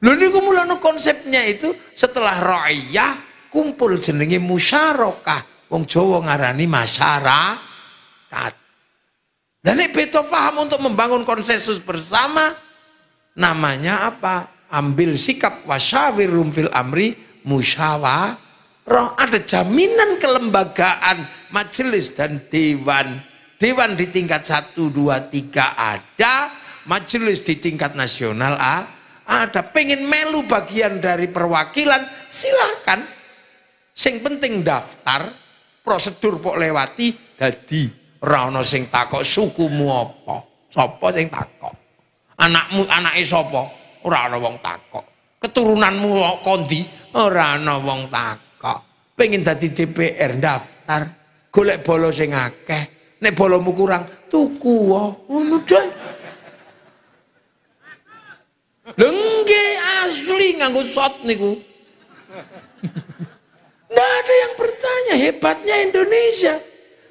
ini niku mulane konsepnya itu setelah royah kumpul jenenge musyarakah. Wong Jawa ngarani masyarakat. Dan ini beto paham untuk membangun konsensus bersama namanya apa? Ambil sikap wasyawirum fil amri musyawarah, ada jaminan kelembagaan majelis dan dewan. Dewan di tingkat 1, 2, 3 ada, majelis di tingkat nasional A, ada. Pengen melu bagian dari perwakilan, silahkan. Sing penting daftar, prosedur pok lewati, dadi. Rana sing takok sukumu apa? Sapa sing takok? Anakmu anake sapa? Ora ana wong takok. Keturunanmu kondi? Orang ana wong takok. Pengin dadi DPR daftar, golek bolo sing akeh. Nek bolomu kurang, tuku oh. ngono deh. Lengge asli nganggo shot niku. Nggak ada yang bertanya hebatnya Indonesia.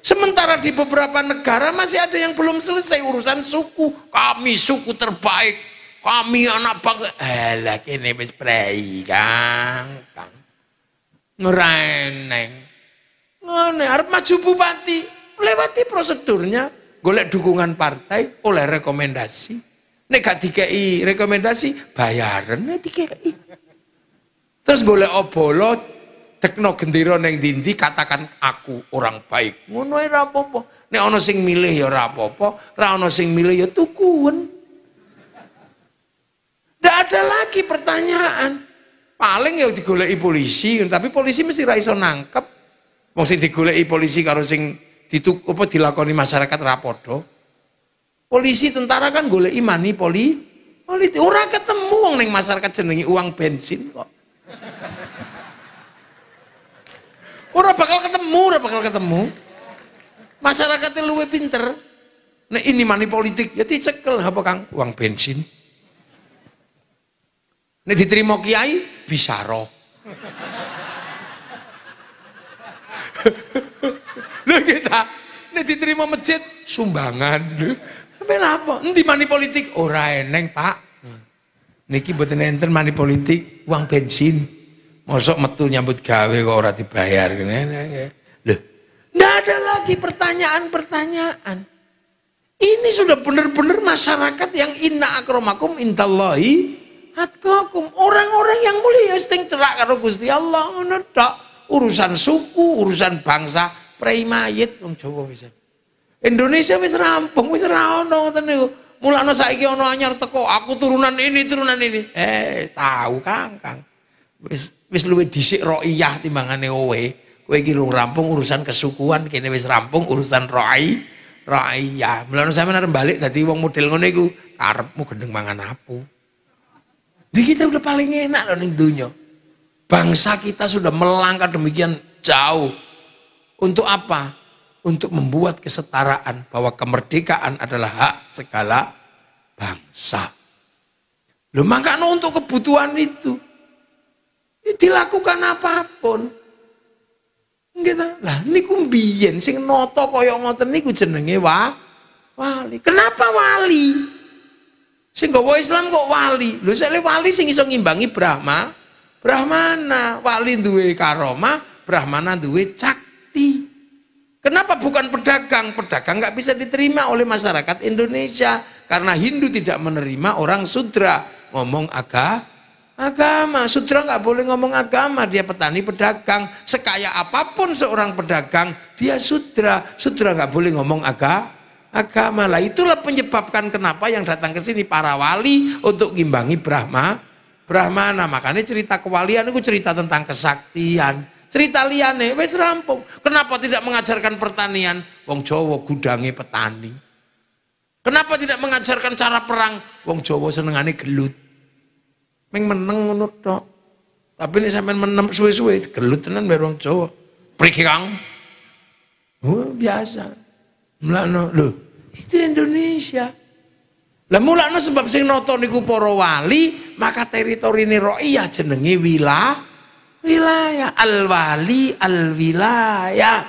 Sementara di beberapa negara masih ada yang belum selesai urusan suku. Kami suku terbaik kami anak bangsa alah eh, kene wis prei kang kang ngereneng ngene arep maju bupati lewati prosedurnya golek dukungan partai oleh rekomendasi nek gak dikei rekomendasi bayaran nek dikei terus golek obolo tekno gendera neng dindi katakan aku orang baik ngono ora apa-apa nek sing milih ya ora apa-apa ora sing milih ya tukun tidak ada lagi pertanyaan. Paling ya digoleki polisi, tapi polisi mesti raiso nangkep. Wong sing polisi karo sing dituk apa dilakoni masyarakat rapodo. Polisi tentara kan goleki mani poli Poli orang ketemu wong ning masyarakat senengi uang bensin kok. Ora bakal ketemu, orang bakal ketemu. Masyarakatnya luwe pinter. Nah ini mani politik, ya dicekel apa kang? Uang bensin. Nek diterima kiai bisa roh. Lho kita iya nek diterima masjid sumbangan. Sampai apa? Endi mani politik? Ora eneng, Pak. Niki buat enten mani politik, uang bensin. Mosok metu nyambut gawe kok ora dibayar ngene. Lho, ndak ada lagi pertanyaan-pertanyaan. Ini sudah benar-benar masyarakat yang inna akromakum intallahi atqakum orang-orang yang mulia sing cerak karo Gusti Allah ngono urusan suku urusan bangsa prei mayit wong Jawa wis Indonesia wis rampung wis ra ono ngoten niku mulane saiki ono anyar teko aku turunan ini turunan ini eh tahu Kang Kang wis wis luwih dhisik roiyah timbangane kowe kowe iki rampung urusan kesukuan kene wis rampung urusan roi, roiyah mulane sampeyan arep balik dadi wong model ngene iku karepmu gendeng mangan apu di kita udah paling enak loh nih dunia. Bangsa kita sudah melangkah demikian jauh. Untuk apa? Untuk membuat kesetaraan bahwa kemerdekaan adalah hak segala bangsa. Lu maka untuk kebutuhan itu. Ya, dilakukan apapun. Gitu. Lah ini kumbien, sing noto koyok ngoten niku jenenge wa wali. Kenapa wali? Sing gawa Islam kok wali. Lho sele wali sing iso ngimbangi Brahma, Brahmana. Wali duwe karoma, Brahmana duwe cakti. Kenapa bukan pedagang? Pedagang nggak bisa diterima oleh masyarakat Indonesia karena Hindu tidak menerima orang sudra ngomong agama agama. Sudra nggak boleh ngomong agama, dia petani pedagang. Sekaya apapun seorang pedagang, dia sudra. Sudra nggak boleh ngomong agama agama lah itulah penyebabkan kenapa yang datang ke sini para wali untuk ngimbangi Brahma Brahmana makanya cerita kewalian itu cerita tentang kesaktian cerita liane wes rampung kenapa tidak mengajarkan pertanian wong Jawa gudangi petani kenapa tidak mengajarkan cara perang wong Jawa senengane gelut Meng meneng tapi ini sampe menem suwe-suwe gelut tenan wong Jawa priki oh, biasa Mulakno lho, itu Indonesia. Lah mulakno sebab sing nata niku para wali, maka teritorine ro'iyah jenenge wilayah wilayah al-wali al-wilayah.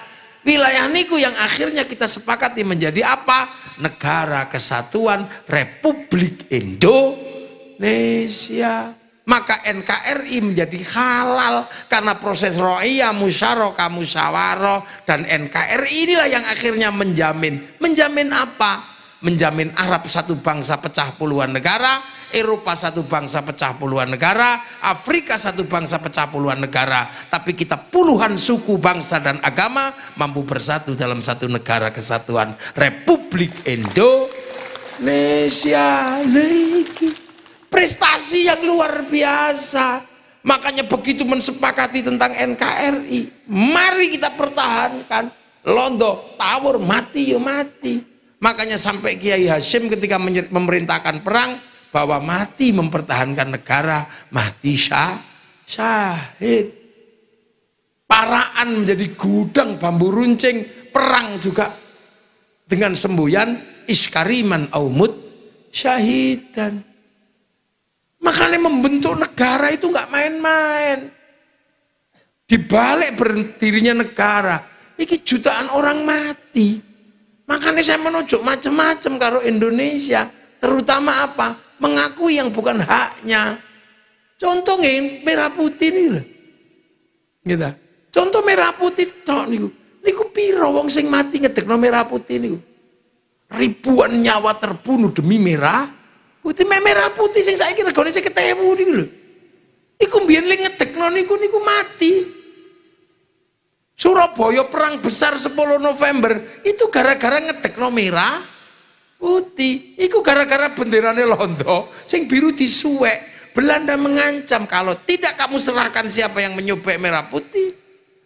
Wilayah niku yang akhirnya kita sepakati menjadi apa? Negara Kesatuan Republik Indonesia maka NKRI menjadi halal karena proses roya, musyarakah, musyawarah dan NKRI inilah yang akhirnya menjamin. Menjamin apa? Menjamin Arab satu bangsa pecah puluhan negara, Eropa satu bangsa pecah puluhan negara, Afrika satu bangsa pecah puluhan negara, tapi kita puluhan suku, bangsa dan agama mampu bersatu dalam satu negara kesatuan Republik Indonesia. Indonesia prestasi yang luar biasa makanya begitu mensepakati tentang NKRI mari kita pertahankan londo tawur mati ya mati makanya sampai Kiai Hashim ketika memerintahkan perang bahwa mati mempertahankan negara mati syah syahid paraan menjadi gudang bambu runcing perang juga dengan semboyan iskariman aumut dan Makanya membentuk negara itu nggak main-main. Di balik berdirinya negara, ini jutaan orang mati. Makanya saya menunjuk macam-macam kalau Indonesia, terutama apa? Mengakui yang bukan haknya. Contoh merah putih ini loh. Gitu. Contoh merah putih nih? niku. Niku piro wong sing mati ngedekno merah putih niku. Ribuan nyawa terbunuh demi merah Putih merah putih sing saiki regane sing saya niku dulu. Iku mbiyen lek ngedekno niku niku mati. Surabaya perang besar 10 November itu gara-gara ngetek ngedekno merah putih. Iku gara-gara benderane londo sing biru disuwek. Belanda mengancam kalau tidak kamu serahkan siapa yang menyobek merah putih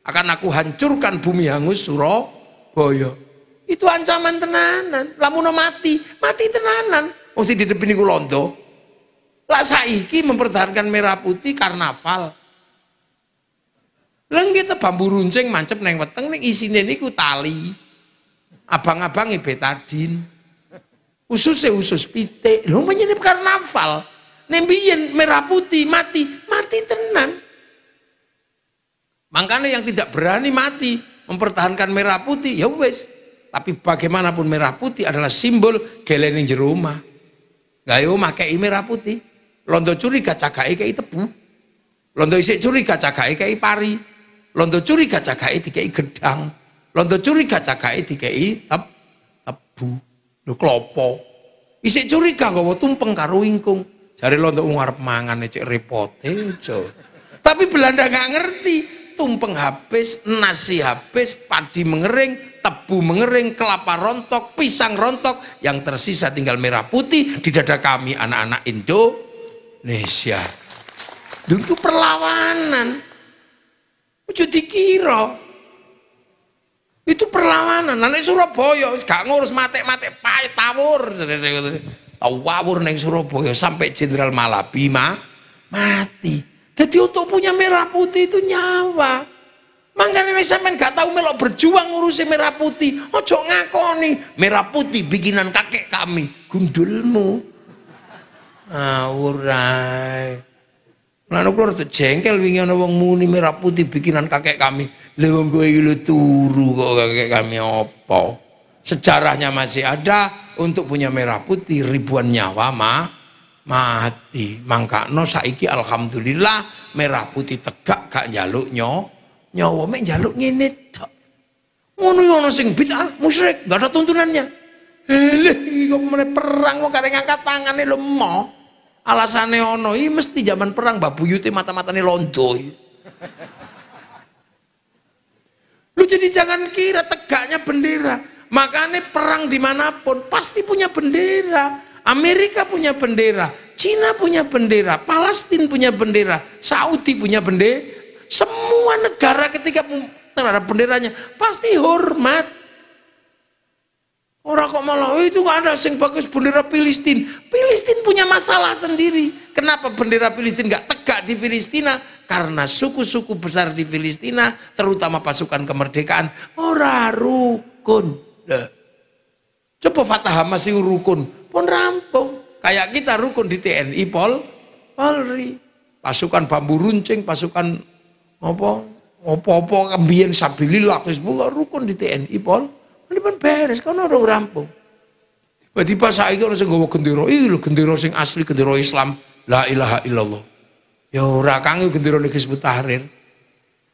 akan aku hancurkan bumi hangus Surabaya. Itu ancaman tenanan, lamun mati, mati tenanan wong sing di depan niku londo. Lah saiki mempertahankan merah putih karnaval. Lah kita bambu runcing mancep neng weteng ning isine niku tali. Abang-abange abang betadin. Ususnya usus pitik. Lho menyene karnaval. Ning biyen merah putih mati, mati tenan. Makanya yang tidak berani mati mempertahankan merah putih ya wes. Tapi bagaimanapun merah putih adalah simbol geleni jerumah. Gayo make ime putih. Londo curiga cagake kei tebu. Londo isik curiga cagake kei pari. Londo curiga cagake dikei gedang. Londo curiga cagake dikei tep, tebu. Lho klopo. Isik curiga gawa tumpeng karo wingkung. Jare londo wong arep mangan cek repote aja. Tapi Belanda nggak ngerti. Tumpeng habis, nasi habis, padi mengering, tebu mengering, kelapa rontok, pisang rontok, yang tersisa tinggal merah putih di dada kami anak-anak Indonesia. Itu perlawanan. Ujung dikira. Itu perlawanan. Nanti Surabaya gak ngurus matek-matek pahit tawur. Tawur neng Surabaya sampai Jenderal Malabima mati. Jadi untuk punya merah putih itu nyawa. Makanya sampean gak tahu melok berjuang ngurusi merah putih. Ojo nih merah putih bikinan kakek kami. Gundulmu. Awurai. Nah, Lan tuh jengkel wingi ana wong muni merah putih bikinan kakek kami. Lha wong kowe turu kok kakek kami opo, Sejarahnya masih ada untuk punya merah putih ribuan nyawa ma mati. Mangkano saiki alhamdulillah merah putih tegak gak jaluk nyok nyawa mek njaluk ngene tok. Ngono yo ya ono sing bid'ah, musyrik, enggak ada tuntunannya. Eleh iki kok meneh perang kok kare ngangkat tangane lemo. Alasane ono iki mesti zaman perang mbak buyute mata-matane londo. Lu jadi jangan kira tegaknya bendera. Makanya perang dimanapun pasti punya bendera. Amerika punya bendera, Cina punya bendera, Palestina punya bendera, Saudi punya bendera. Semua negara ketika terhadap benderanya pasti hormat. Orang kok malah oh, itu nggak ada sing bagus bendera Filistin. Filistin punya masalah sendiri. Kenapa bendera Filistin gak tegak di Filistina? Karena suku-suku besar di Filistina, terutama pasukan kemerdekaan, ora rukun. Duh. Coba Fatah masih rukun, pun rampung. Kayak kita rukun di TNI Pol, Polri. Pasukan bambu runcing, pasukan apa opo-opo kembian kan sabillillah Hizbullah rukun di TNI Pol. pun beres kan orang rampung. Tiba-tiba itu orang sing gendero iya lo gendero sing asli gendero Islam. La ilaha illallah. Ya orang kangen gendero nih Hizbut Tahrir.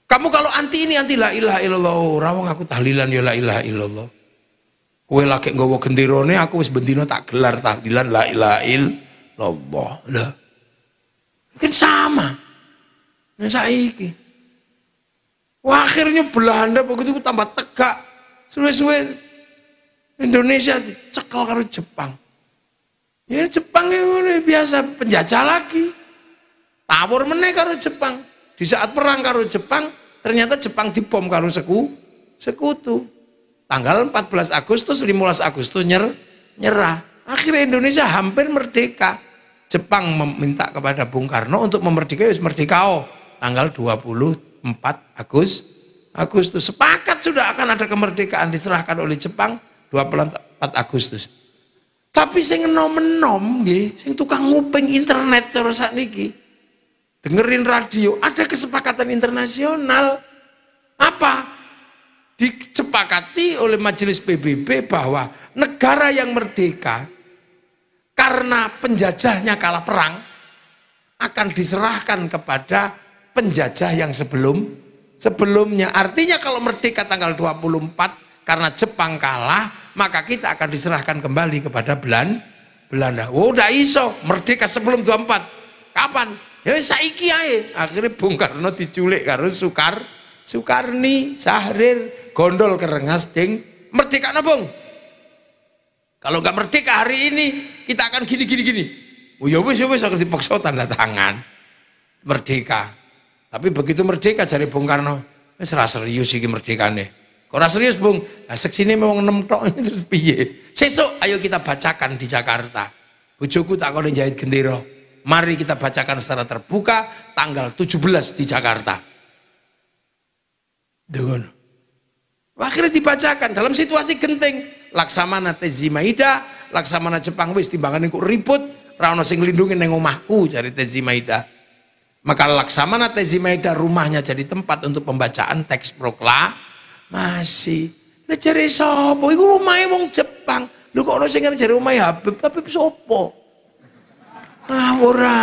Kamu kalau anti ini anti la ilaha illallah, oh, rawang aku tahlilan ya la ilaha illallah. laki gowo gendero genderane aku wis bentino tak gelar tahlilan la ilaha illallah. Lah. Mungkin sama. saya nah, saiki. Wah, akhirnya Belanda begitu tambah tegak. Suwe-suwe Indonesia dicekel karo Jepang. Ya Jepang ini ya biasa penjajah lagi. Tawur meneh karo Jepang. Di saat perang karo Jepang, ternyata Jepang dibom karo seku, sekutu. Tanggal 14 Agustus, 15 Agustus nyer, nyerah. Akhirnya Indonesia hampir merdeka. Jepang meminta kepada Bung Karno untuk memerdeka, ya merdeka oh, tanggal 20 4 Agus Agustus. Sepakat sudah akan ada kemerdekaan diserahkan oleh Jepang 24 Agustus. Tapi sing nom-nom nggih, sing tukang nguping internet terus niki. Dengerin radio, ada kesepakatan internasional. Apa? dicepakati oleh Majelis PBB bahwa negara yang merdeka karena penjajahnya kalah perang akan diserahkan kepada penjajah yang sebelum sebelumnya. Artinya kalau merdeka tanggal 24 karena Jepang kalah, maka kita akan diserahkan kembali kepada Belan Belanda. Oh, udah iso merdeka sebelum 24. Kapan? Ya saiki ae. Akhirnya Bung Karno diculik karo Sukar Sukarni Sahrir gondol kerengas ding merdeka nabung. Kalau nggak merdeka hari ini kita akan gini gini gini. Oh ya wis ya wis aku dipaksa tanda tangan. Merdeka. Tapi begitu merdeka cari Bung Karno, wis ora serius iki merdekane. Kok serius, Bung? Lah seksine wong enam tok terus piye? Sesuk ayo kita bacakan di Jakarta. Bujuku tak kono jahit gendera. Mari kita bacakan secara terbuka tanggal 17 di Jakarta. Dengan akhirnya dibacakan dalam situasi genting Laksamana Tezimaida, Laksamana Jepang wis timbangane kok ribut, Rano sing lindungi ning cari jari Tezimaida. Maka Laksamana Maeda rumahnya jadi tempat untuk pembacaan teks proklamasi. Lah jare sapa? Iku rumahe wong Jepang. Lho kok ono sing jare rumahnya? Habib, Habib sapa? Ah ora.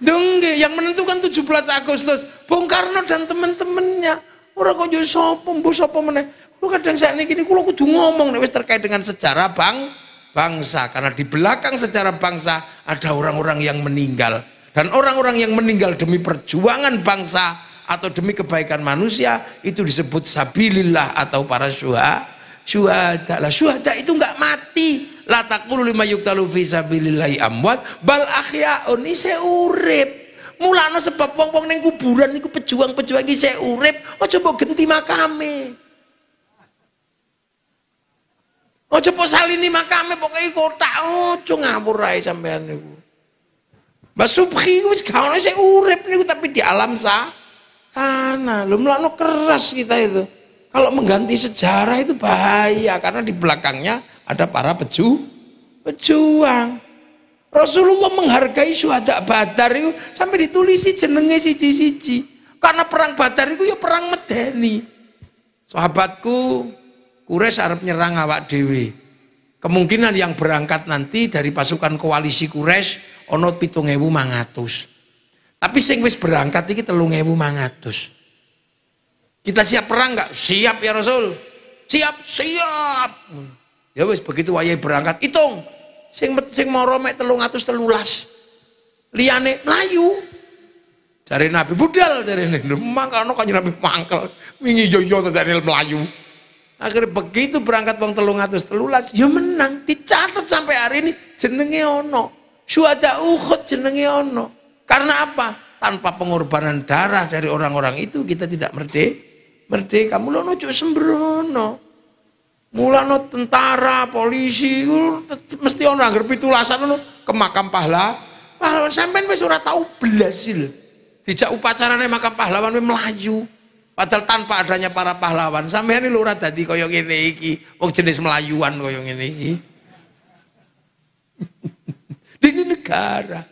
Dengge yang menentukan 17 Agustus Bung Karno dan teman-temannya. Ora kok yo sapa, mbok sapa mana? Lu kadang saat ini kini kulo kudu ngomong nih, terkait dengan sejarah bang bangsa karena di belakang sejarah bangsa ada orang-orang yang meninggal dan orang-orang yang meninggal demi perjuangan bangsa atau demi kebaikan manusia itu disebut sabilillah atau para syuha. Syuhada lah syuhada itu enggak mati. La taqulu lima yuktalu fi sabilillahi amwat bal ini saya urip. mulana sebab wong-wong ning kuburan niku pejuang-pejuang iki saya urip, aja mbok genti makame. Aja mbok salini makame pokoke kotak, aja ngawur ae sampean niku. Mbak Subhi wis kaone sing urip niku tapi di alam sah. Karena lu melakno keras kita itu. Kalau mengganti sejarah itu bahaya karena di belakangnya ada para peju pejuang. Rasulullah menghargai syuhada Badar itu sampai ditulisi jenenge siji-siji. Karena perang Badar itu ya perang medeni. Sahabatku Quraisy Arab nyerang awak dewi. Kemungkinan yang berangkat nanti dari pasukan koalisi Quraisy Ono pitung ewu mangatus, Tapi sing wis berangkat iki mangatus, Kita siap perang nggak? Siap ya Rasul. Siap, siap. Ya wis begitu wayahe berangkat, hitung. Sing sing telung mek 313. Liyane melayu, Cari Nabi budal cari Nabi. Mangkal kau Nabi mangkel. mingi yo yo dari Melayu. Akhirnya begitu berangkat bang telung atus telulas, ya menang. Dicatat sampai hari ini jenenge ono. Syuhada Uhud jenenge ono. Karena apa? Tanpa pengorbanan darah dari orang-orang itu kita tidak merdeka. Merdeka mulo ojo sembrono. Mulanot tentara, polisi, mesti orang anggar pitulasan ono ke makam pahlawan. Pahlawan sampean wis ora tau berhasil. Tidak Dijak upacarane makam pahlawan melayu. Padahal tanpa adanya para pahlawan sampean lho ora tadi koyong ini iki, wong jenis melayuan koyong ini. iki. Ini negara.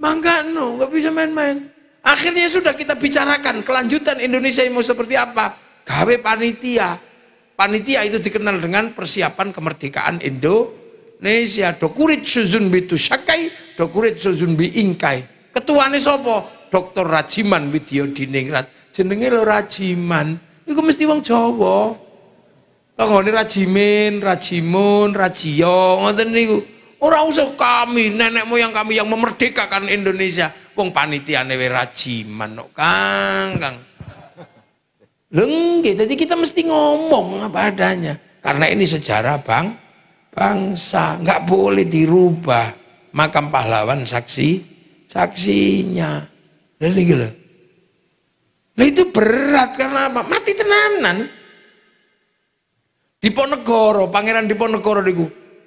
Mangga no, nggak bisa main-main. Akhirnya sudah kita bicarakan kelanjutan Indonesia yang mau seperti apa. Gawe panitia. Panitia itu dikenal dengan persiapan kemerdekaan Indonesia. Dokurit Suzun Bitu Sakai, Dokurit Suzun Bi Ingkai. Ketuanya sopo? Dr. Rajiman Widyo Diningrat. Jenenge lo Rajiman. Iku mesti wong Jawa. ini Rajimin, Rajimun, Rajiyong. ngoten niku. Orang usah kami, nenek moyang kami yang memerdekakan Indonesia. Wong panitia newe rajiman, no. kang, kang. jadi kita mesti ngomong apa adanya. Karena ini sejarah bang, bangsa. Nggak boleh dirubah. Makam pahlawan saksi, saksinya. Jadi gila. Nah itu berat karena apa? Mati tenanan. Diponegoro, Pangeran Diponegoro niku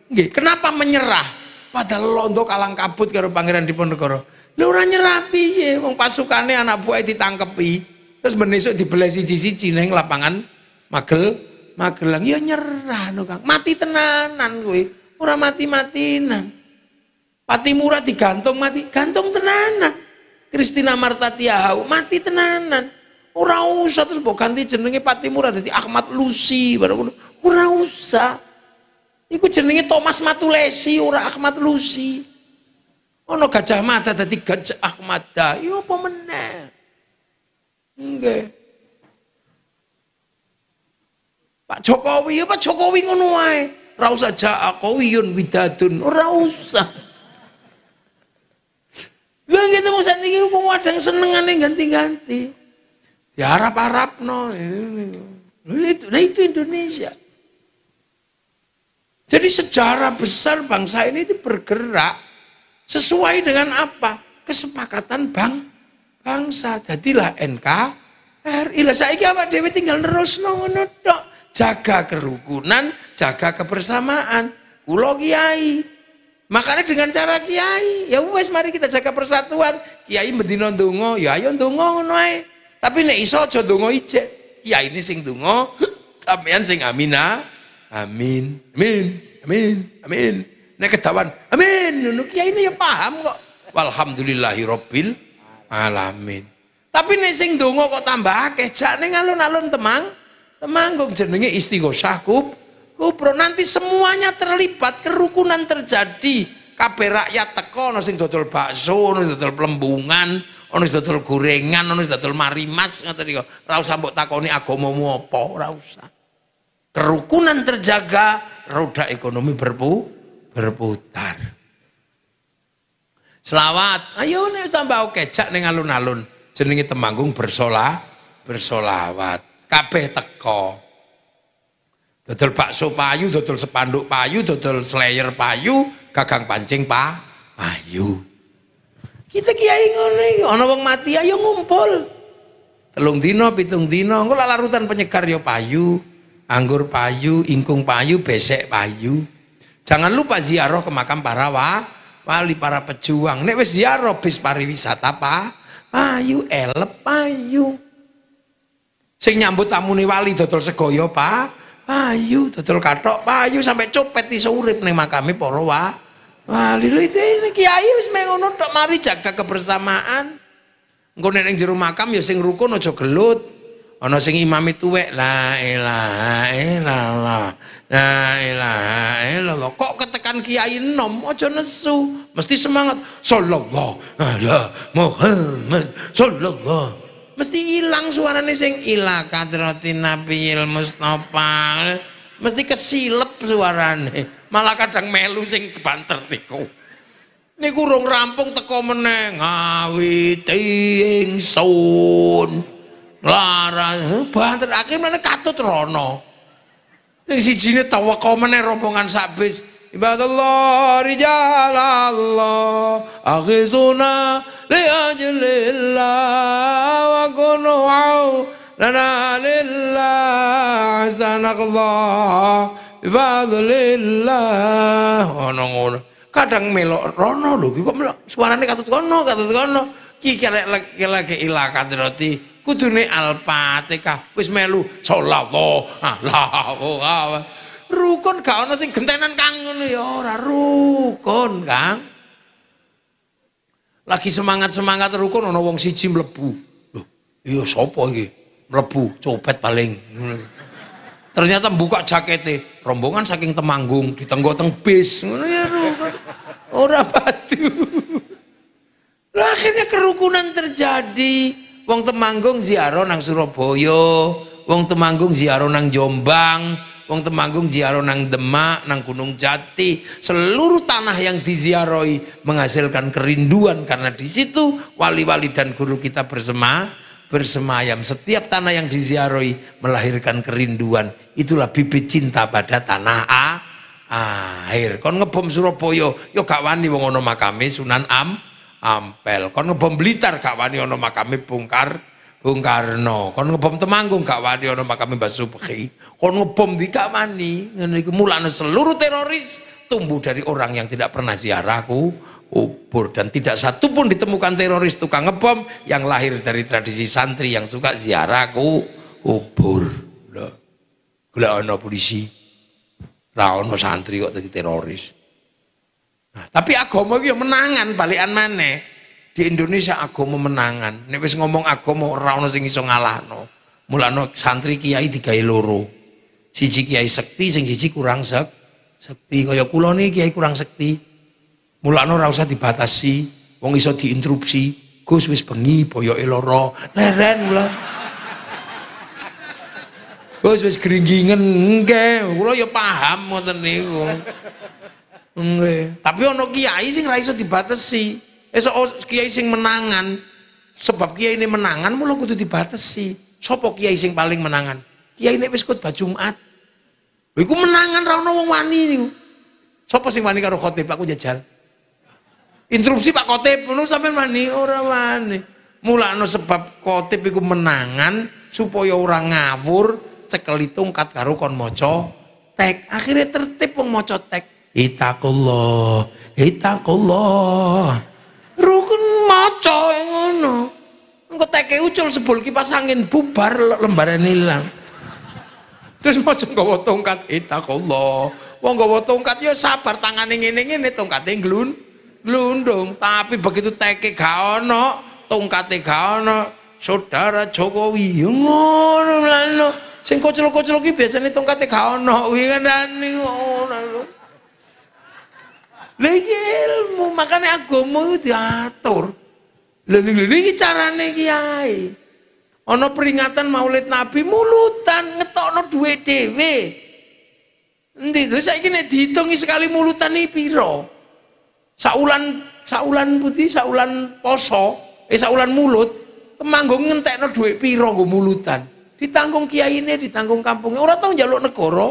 Nggih, kenapa menyerah? Padahal londo kalang kabut karo Pangeran Diponegoro. Lho ora nyerah piye wong pasukane anak buah ditangkepi. Terus benesuk dibeleh siji-siji ning lapangan Magel Magelang ya nyerah no Kang. Mati tenanan kowe. Ora mati-matinan. Pati murah digantung mati, gantung tenanan. Kristina Marta Tiahau mati tenanan. Ora usah terus mbok ganti jenenge Patimura dadi Ahmad Lusi baru ora usah. Iku jenenge Thomas Matulesi ora Ahmad Lusi. Ono gajah mata tadi gajah Ahmad dah. Iya apa meneh? Nggih. Pak Jokowi, ya Pak Jokowi ngono wae. Ora usah yun bidadun, ora usah. Lha ngene mung sakniki kok wadang senengane ganti-ganti. Ya harap-harap no. Nah itu Indonesia. Jadi sejarah besar bangsa ini itu bergerak sesuai dengan apa? Kesepakatan bang bangsa. Jadilah RI. Lah saiki awak dhewe tinggal terus ngono tok. Jaga kerukunan, jaga kebersamaan. Kulo kiai. Makanya dengan cara kiai, ya wes mari kita jaga persatuan. Kiai mendino ndonga, ya ayo ndonga ngono ae. Tapi nek iso aja ndonga ijek. Kiai ini sing ndonga, sampean sing aminah Amin. Amin. Amin. Amin. Nek ketahuan, amin. Nunu kiai ini ya paham kok. Walhamdulillahirobbil alamin. Tapi nek sing donga kok tambah akeh, jak ning alun-alun Temang, gue jenenge istighosah kub, kubro. Nanti semuanya terlibat, kerukunan terjadi. Kabeh rakyat teko ana sing dodol bakso, ana sing dodol plembungan, ana sing dodol gorengan, ana sing dodol marimas ngoten tadi. Ora usah mbok takoni agamamu apa, ora usah kerukunan terjaga, roda ekonomi berpu, berputar. Selawat, ayo nih tambah oke, cak nih alun-alun. Jenengi temanggung bersola, bersolawat. Kabeh teko. Dodol bakso payu, dodol sepanduk payu, dodol slayer payu, gagang pancing pa, payu. Kita kiai ngono iki, ana wong mati ayo ngumpul. Telung dino, pitung dino, engko larutan penyekar yo ya payu anggur payu, ingkung payu, besek payu. Jangan lupa ziarah ke makam para wa, wali para pejuang. Nek wis ziarah bis pariwisata pa, payu elep payu. Sing nyambut tamune wali dodol segoyo pa, payu dodol katok payu sampai copet iso urip ning makame para wa. Wali lho itu ini kiai wis mengono tok mari jaga kebersamaan. Engko nek ning jero makam ya sing rukun aja gelut ana sing imame tuwek la ilaha illallah eh, la ilaha eh, illallah eh, kok ketekan kiai nom aja nesu mesti semangat sallallahu ala Muhammad sallallahu mesti hilang suarane sing ila kadratin nabiyil mustofa mesti kesilep suarane malah kadang melu sing kebanter niku niku rong rampung teko meneh ngawiti ingsun Larang banter terakhir mana katut rono. Ning sijine tawakal meneh rombongan sabis. Ibadallah rijalallah akhizuna li ajlillah wa kunu lana lillah sanaqdha fadlillah ono ngono kadang melok rono lho kok melok suarane katut kono katut kono ki kelek lek lek ilakat roti kudune al-fatihah wis melu sallallahu Allah rukun gak ana sing gentenan kang ngono ya ora rukun kang lagi semangat-semangat rukun ana wong siji mlebu lho iya sapa iki mlebu copet paling ternyata buka jakete rombongan saking temanggung teng bis ngono ya rukun ora padu akhirnya kerukunan terjadi Wong Temanggung Ziaro nang Surabaya, wong Temanggung Ziaro nang Jombang, wong Temanggung Ziaro nang Demak, nang Gunung Jati. Seluruh tanah yang diziaroi menghasilkan kerinduan karena di situ wali-wali dan guru kita bersema bersemayam. Setiap tanah yang diziaroi melahirkan kerinduan. Itulah bibit cinta pada tanah A. Akhir kon ngebom Surabaya, yo gak wani wong ana Sunan Am ampel. Kon ngebom Blitar gak wani ana makame Bungkar Bung Karno. Kon ngebom Temanggung gak wani ana makame Mbah Supri. Kon ngebom di gak wani. Ngene iku mulane seluruh teroris tumbuh dari orang yang tidak pernah ziarahku kubur dan tidak satu pun ditemukan teroris tukang ngebom yang lahir dari tradisi santri yang suka ziarah kubur loh gula ono polisi ra santri kok tadi teroris tapi tapi agama itu menangan balikan mana Di Indonesia agama menangan. Nek ngomong agama ora ono sing ngalah no. Mulane santri kiai digawe loro. Siji kiai sekti sing siji kurang sek sekti kaya kula kiai kurang sekti. Mulai ora usah dibatasi. Wong iso diinterupsi. Gus wis bengi boyoke lara. Leren mula. Gus wis gringgingen engke, kula ya paham mau niku. Nggih. Tapi ono kiai sing ra iso dibatesi. Esok eh, oh, kiai sing menangan sebab kiai ini menangan mulu kudu dibatesi. Sopo kiai sing paling menangan? Kiai ini wis khotbah Jumat. Iku menangan ra ono wong wani niku. Sopo sing wani karo khotib aku jajal. Interupsi Pak Khotib, ngono sampean wani ora wani. Mulane sebab khotib iku menangan supaya ora ngawur cekel tongkat karo kon maca tek. Akhire tertib wong maca tek. Itaqullah. Itaqullah. Rukun yang ngono. Engko teke ucul sebul kipas angin bubar lembaran hilang. Terus maco gawa tongkat itaqullah. Wong gawa tongkat ya sabar tangane ngene-ngene tongkate glun glundung, tapi begitu teke kano, tongkat teke kano, Saudara Jokowi yang ngono lho. Sing kocok-kocok iki biasane tongkate gak ono kuwi kan ngono lho. Lagi ilmu, makanya agama iku diatur. Lah ning iki carane kiai. ono peringatan Maulid Nabi mulutan ngetokno dhuwit dhewe. Endi lho saiki nek diitungi sekali mulutan iki pira? Saulan saulan putih, saulan poso, eh saulan mulut, temanggung ngentekno dhuwit pira nggo mulutan. Ditanggung kiyaine, ditanggung kampungnya, ora tau njaluk negara.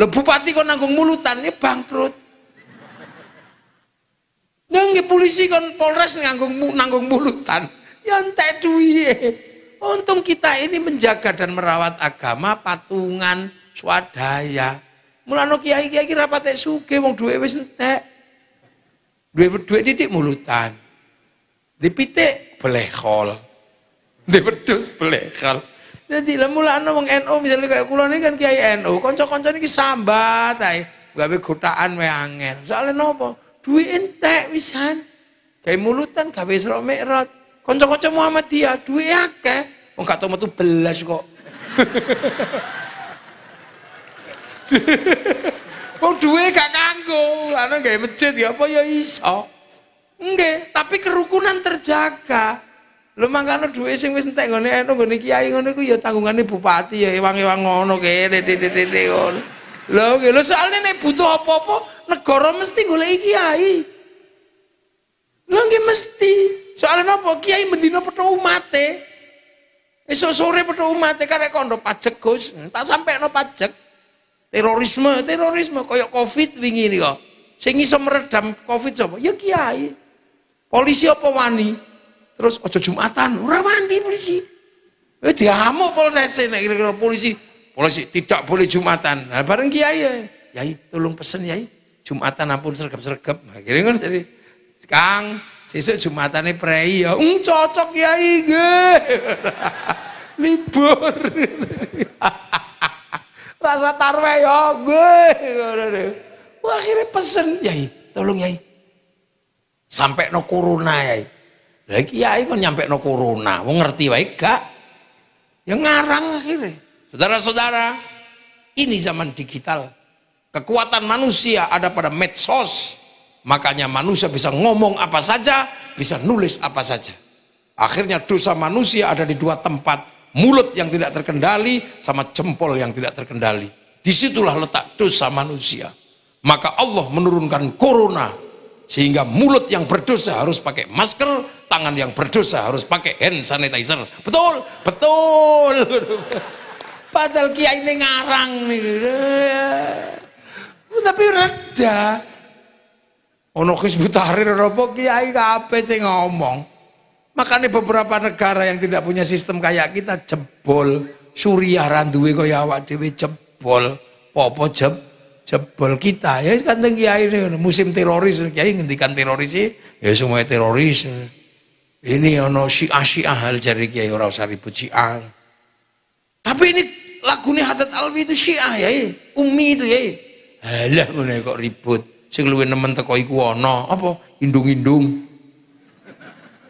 Lah bupati kok nanggung mulutan ya bangkrut. Nggih polisi kan Polres nganggung nanggung mulutan. yang teh duit. Untung kita ini menjaga dan merawat agama patungan swadaya. Mulane kiai-kiai apa tak sugih wong duit wes entek. Duit duwe titik mulutan. Dipitik belekol. Di pedus belekol. Jadi lah mulane mau NO misalnya kayak kulon ini kan kiai no, konco-konco ini sambat batai, gak gotaan wae angel. Soalnya nopo? duit entek wisan. Kayak mulutan gawe Isra Mi'raj. Kanca-kanca Muhammadiyah duit akeh. Wong gak tau tuh belas kok. Wong duwe gak kanggo, ana gawe masjid ya apa ya iso. Nggih, tapi kerukunan terjaga. Lho mangkane duwe sing wis entek ngene eno nggone kiai ngono ku ya tanggungane bupati ya ewang-ewang ngono kene ngono. Lho nggih, lho soalnya nek butuh apa-apa negara mesti golek kiai. Lho nggih mesti. Soalnya napa kiai mendino petu umate. Esok sore petu umate karek kondo pajak Gus, hmm, tak sampai no pajak. Terorisme, terorisme koyok Covid wingi nika. Sing iso meredam Covid sapa? Ya kiai. Polisi apa wani? Terus ojo Jumatan, ora wani polisi. Eh diamuk polres e nek kira-kira polisi polisi tidak boleh Jumatan. Nah, bareng kiai, kiai tolong pesen ya, Jumatan ampun sergap-sergap. Nah, akhirnya kan jadi Kang, jumatan ini prei ya, um, cocok kiai nggih. Libur. Rasa tarwe ya gue Akhirnya pesen kiai tolong kiai Sampai no corona ya. lagi kiai kan nyampe no corona, mau ngerti baik gak? Yang ngarang akhirnya. Saudara-saudara, ini zaman digital. Kekuatan manusia ada pada medsos. Makanya manusia bisa ngomong apa saja, bisa nulis apa saja. Akhirnya dosa manusia ada di dua tempat. Mulut yang tidak terkendali sama jempol yang tidak terkendali. Disitulah letak dosa manusia. Maka Allah menurunkan corona. Sehingga mulut yang berdosa harus pakai masker, tangan yang berdosa harus pakai hand sanitizer. Betul? Betul. padahal kiai ini ngarang nih eh. tapi reda ono Hizbut Tahrir apa kiai apa sih ngomong makanya beberapa negara yang tidak punya sistem kayak kita jebol Suriah randuwe kaya awak dewe jebol popo jeb jebol kita ya kanteng kiai ini musim teroris kiai ngendikan teroris ya semua teroris ini ono syiah syiah hal jari kiai orang sari puji tapi ini lagune Haddad Alwi itu Syiah ya, ya. Umi itu ya, ya. Halah ngene kok ribut. Sing luwe nemen teko iku ana apa? Indung-indung.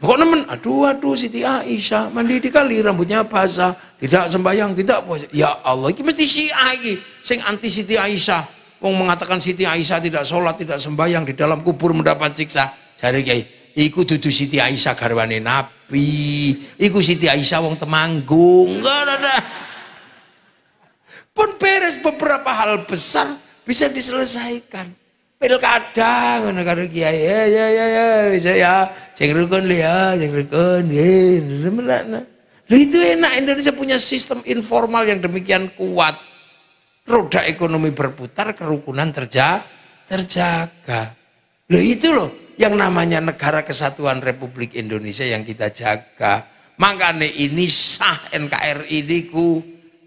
Kok nemen? Aduh aduh Siti Aisyah mandi dikali rambutnya basah, tidak sembayang tidak puasa. Ya Allah, iki mesti Syiah iki sing anti Siti Aisyah. Wong mengatakan Siti Aisyah tidak sholat, tidak sembayang di dalam kubur mendapat siksa. Jari kiai, iku dudu Siti Aisyah garwane Nabi. Iku Siti Aisyah wong Temanggung. Enggak ada. Pun beres beberapa hal besar bisa diselesaikan. Pilkada ngono karo kiai. Ya ya ya ya bisa ya. Sing rukun ya, sing rukun. Lho itu enak Indonesia punya sistem informal yang demikian kuat. Roda ekonomi berputar, kerukunan terja terjaga. Loh itu loh yang namanya negara kesatuan Republik Indonesia yang kita jaga. Makanya ini sah NKRI ini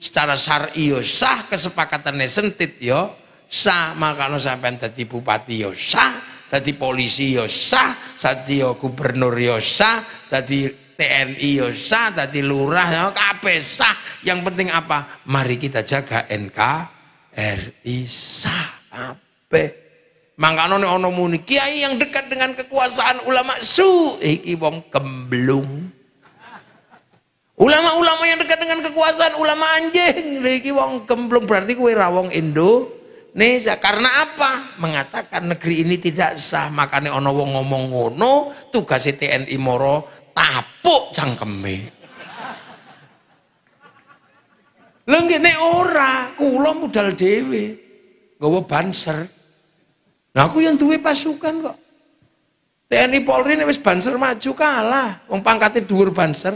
secara syar'i yo sah kesepakatane sentit yo sah makanya sampean dadi bupati yo sah dadi polisi yo sah dadi yo gubernur yo sah dadi TNI yo sah dadi lurah yo kabeh sah yang penting apa mari kita jaga NKRI sah kabeh makanya ono muni kiai yang dekat dengan kekuasaan ulama su iki wong kemblung Ulama-ulama yang dekat dengan kekuasaan, ulama anjing. Lagi wong Kemplung berarti kue rawong Indo. Nesa karena apa? Mengatakan negeri ini tidak sah, makanya ono wong ngomong ngono, tugas TNI Moro tapuk cangkeme. Lho ngene ora, kulo modal dewi, Nggawa banser. Nah, aku yang duwe pasukan kok. TNI Polri ini banser maju kalah, wong pangkatnya dhuwur banser.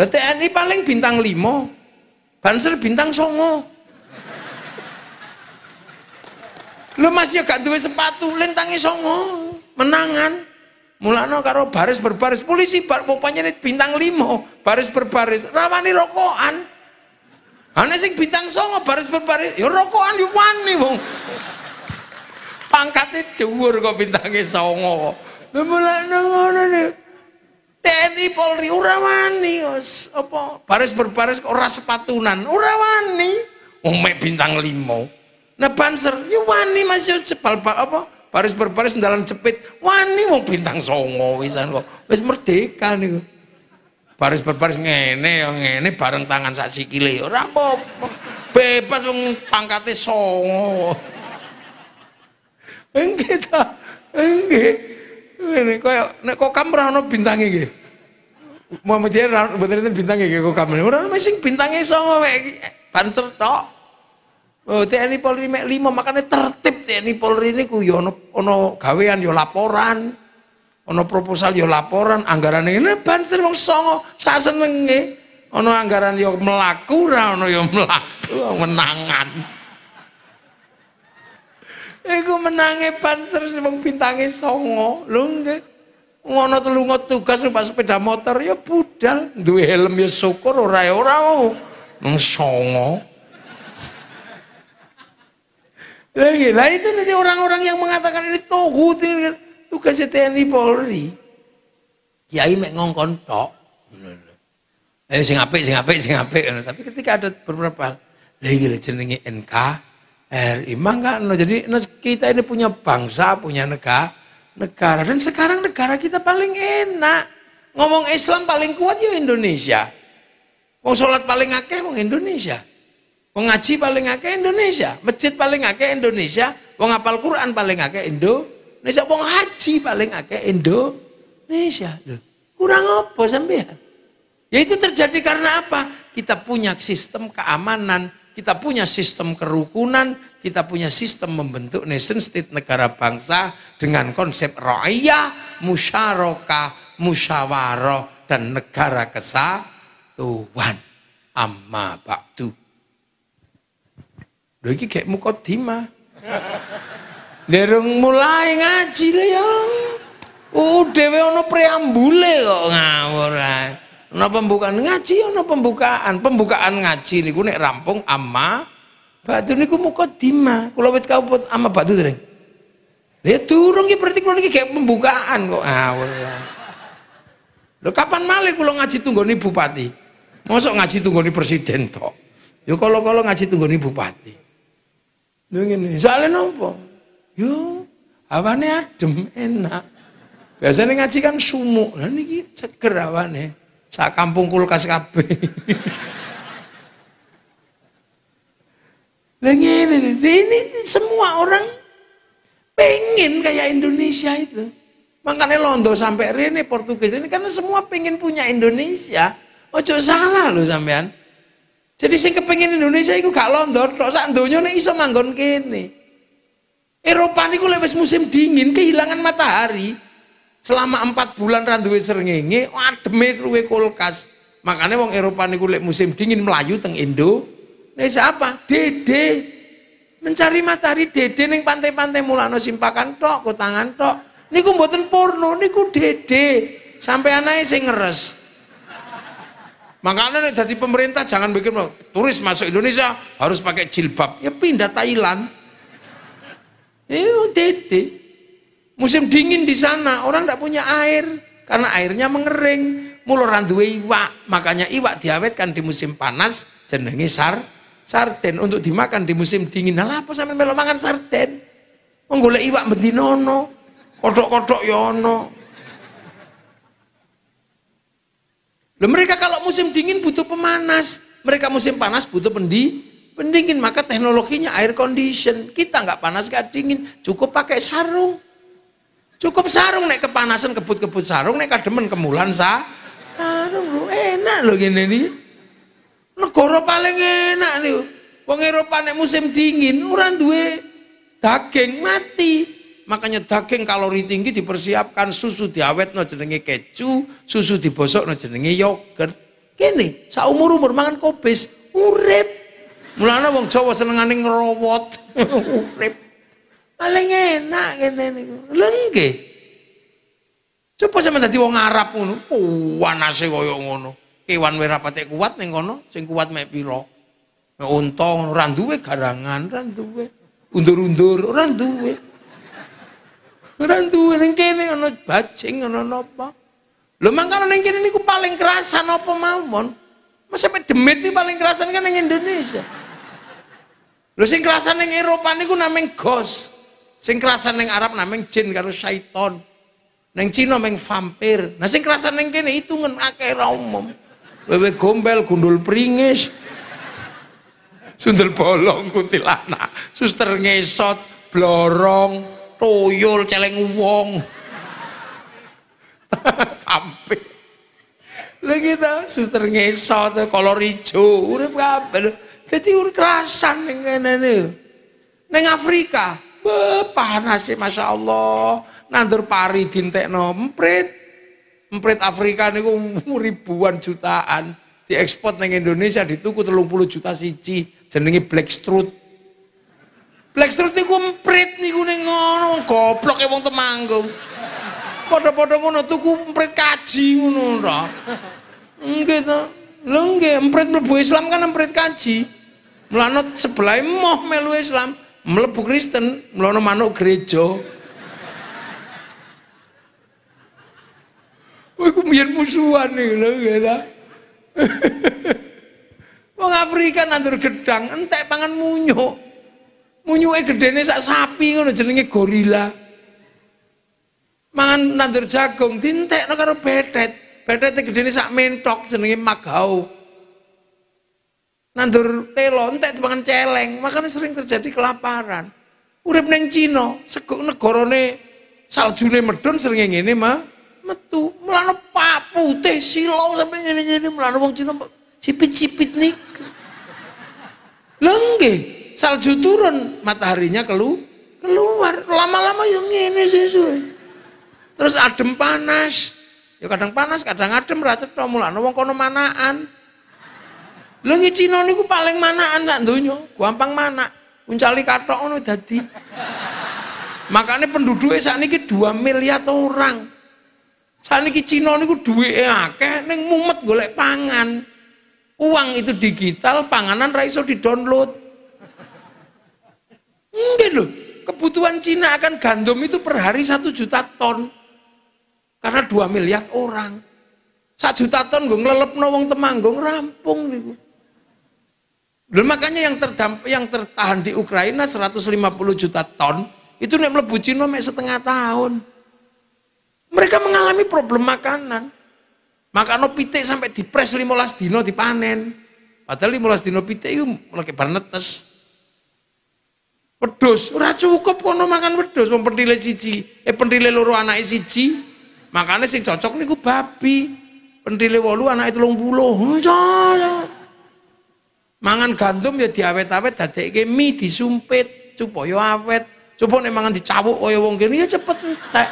Lah TNI paling bintang 5. Banser bintang songo. Lu masih ya gak duwe sepatu, lentangi songo, menangan. Mulano karo baris berbaris polisi bar popanya ini bintang limo baris berbaris Ramani rokokan ane sing bintang songo baris berbaris ya rokokan yo ya wani wong pangkatnya dhuwur kok bintangnya songo lha mulane ngono TNI Polri ora wani apa baris berbaris ora sepatunan ora wani umek oh, bintang limo nah banser ya wani Mas yo ya jebal apa baris berbaris dalam cepit wani mau bintang songo wisan kok wis merdeka nih, anu, baris berbaris ngene nge ya ngene bareng tangan sak sikile ora apa bebas wong pangkate songo enggak enggak ini kaya nek kokam ora ana bintange iki. Muhammadiyah ora mboten bintange iki kokam. Ora ana sing bintange wae mek banser tok. Oh, TNI Polri mek 5 makane tertib TNI Polri niku ya ono ana gawean ya laporan. ono proposal yo laporan, anggaran ini banser wong 9 sak senenge. ono anggaran yo melaku ora ana ya mlaku menangan. Iku menangi panser wong bintangi songo. lu enggak? Ngono telungo tugas numpak sepeda motor ya budal, duwe helm ya syukur ora ya ora wong songo. Lagi, lah itu nanti orang-orang yang mengatakan ini togut ini tugasnya TNI Polri. Kiai mek ngongkon tok. eh sing apik, sing apik, sing Tapi ketika ada beberapa lagi lha NK RI. Eh, Mangga no. Jadi kita ini punya bangsa, punya negara, negara. Dan sekarang negara kita paling enak. Ngomong Islam paling kuat ya Indonesia. mau sholat paling akeh mau Indonesia. mau ngaji paling akeh Indonesia. Masjid paling akeh Indonesia. mau ngapal Quran paling akeh Indonesia. mau haji paling akeh Indonesia. kurang apa sampean? Ya itu terjadi karena apa? Kita punya sistem keamanan kita punya sistem kerukunan, kita punya sistem membentuk nation state negara bangsa dengan konsep roya, musyarakah, musyawarah dan negara kesatuan. Amma baktu. Lho iki gek mukadimah. Derung mulai ngaji le ya. Uh, dhewe ana preambule kok ngawur ae. Ana pembukaan ngaji ana pembukaan. Pembukaan ngaji niku nek rampung amma batu niku mukadimah. Kula wit kauput amma batu dereng. Lha durung ki berarti kula niki gak pembukaan kok. Ah Allah. Lho kapan malih kula ngaji tunggone bupati? Mosok ngaji tunggoni presiden tok. Yo kalau kala ngaji tunggoni bupati. Lho ngene, soalé nopo? Yo awane adem, enak. Biasanya ngaji kan sumuk. Lah niki seger awane. Sak kampung kulkas kabeh. ini, ini semua orang pengen kayak Indonesia itu. Makanya Londo sampai Rene Portugis ini karena semua pengen punya Indonesia. Ojo salah loh sampean. Jadi sing kepengen Indonesia itu gak Londo, kok sak donya nek iso manggon kene. Eropa niku lewis musim dingin kehilangan matahari. Selama empat bulan randuwe duwe ademe suwe kulkas. Makanya wong Eropa niku lek musim dingin melayu teng Indo. Indonesia siapa? Dede. Mencari matahari dede ning pantai-pantai mulano simpakan tok, tangan tok. Niku mboten porno, niku dede. Sampai anaknya sing ngeres. Makanya nih jadi pemerintah jangan bikin turis masuk Indonesia harus pakai jilbab. Ya pindah Thailand. Iya, dede. Musim dingin di sana, orang tidak punya air karena airnya mengering. Muluran duwe iwak, makanya iwak diawetkan di musim panas jenengi sar sarden untuk dimakan di musim dingin. Nah apa sampe melo makan sarden? menggulai golek iwak kodok-kodok yono. Ya ono. mereka kalau musim dingin butuh pemanas, mereka musim panas butuh pendi pendingin maka teknologinya air condition kita nggak panas nggak dingin cukup pakai sarung Cukup sarung nek kepanasan kebut-kebut sarung nek kademen kemulan sa. Sarung lu enak lho gini nih Negara paling enak nih Wong Eropa nek musim dingin uran duwe daging mati. Makanya daging kalori tinggi dipersiapkan susu diawet jenenge keju, susu dibosokno jenenge yogurt. Kene saumur-umur mangan kobis urip. Mulane wong Jawa senengane robot urip. Paling enak kene niku. Lho nggih. Coba sampe dadi wong Arab ngono, kuwanase kaya ngono. Kewan wis rapate kuat ning kono, sing kuat mek pira? Mek unta randuwe duwe garangan, duwe. Undur-undur ora duwe. Ora duwe ning kene ana bajing ana napa. Lho mangkane ning kene niku paling kerasan apa mawon. Masa sampe demit iki paling kerasan kan ning Indonesia. Lho sing kerasan ning Eropa niku nameng ghost. Sing kerasan neng Arab namanya jin karo syaiton. Neng Cina neng vampir. Nah sing kerasan neng kene hitungan akeh ra umum. Wewe gombel, gundul pringis. Sundel bolong, kuntilanak, suster ngesot, blorong, toyol, celeng wong. vampir. lagi gitu, kita suster ngesot, kolor ijo, urip kabeh. Dadi ur kerasan ning ngene neng Afrika, panas sih, Masya Allah. Nandur pari no emprit. Emprit Afrika niku ribuan jutaan. Diekspor neng Indonesia dituku puluh juta siji. Jenenge black strut niku emprit nih ning ngono, goblok emong ya Temanggung. Pada pada ngono tuku emprit kaji ngono ta. enggak to. Lho nggih emprit Islam kan emprit kaji. Melanot sebelah moh melu Islam. Melepuh Kristen, melono manuk gereja. Wah, ku mbiyen musuhan loh, gak ya Wong Afrika nandur gedang entek pangan munyuk. Munyuke gedene sak sapi ngono jenenge gorila. Mangan nandur jagung dintekno karo betet. Betete gedene sak mentok jenenge magau nandur telo entek dipangan celeng makanya sering terjadi kelaparan urip neng Cina sego salju saljune medun sering ngene mah metu melano pak putih silau sampai ngene-ngene melano wong Cina cipit-cipit nih lengge salju turun mataharinya kelu keluar lama-lama yang ngene sesuai terus adem panas ya kadang panas kadang adem racet melano wong kono manaan Lengi nggih Cina niku paling manakan sak donya, gampang mana Uncali katok ngono dadi. Makanya penduduknya saat ini 2 miliar orang. Saat ini Cina niku ya, akeh neng mumet golek pangan. Uang itu digital, panganan ra iso di-download. Enggak loh, kebutuhan Cina akan gandum itu per hari satu juta ton. Karena dua miliar orang. Satu juta ton gue ngelelep nawang temanggung rampung niku. Dan makanya yang terdamp yang tertahan di Ukraina 150 juta ton itu nek mlebu Cina setengah tahun. Mereka mengalami problem makanan. Makano pitik sampai dipres 15 dino dipanen. Padahal 15 dino pitik itu mulai bar netes. Wedhus ora cukup kono makan wedhus wong pentile siji, eh pentile loro anake siji. Makane sing cocok niku babi. Pentile 8 anake 30. Mangan gandum ya diawet-awet dadekke mie disumpit supaya awet. Coba nek mangan dicawuk kaya wong kene ya cepet entek.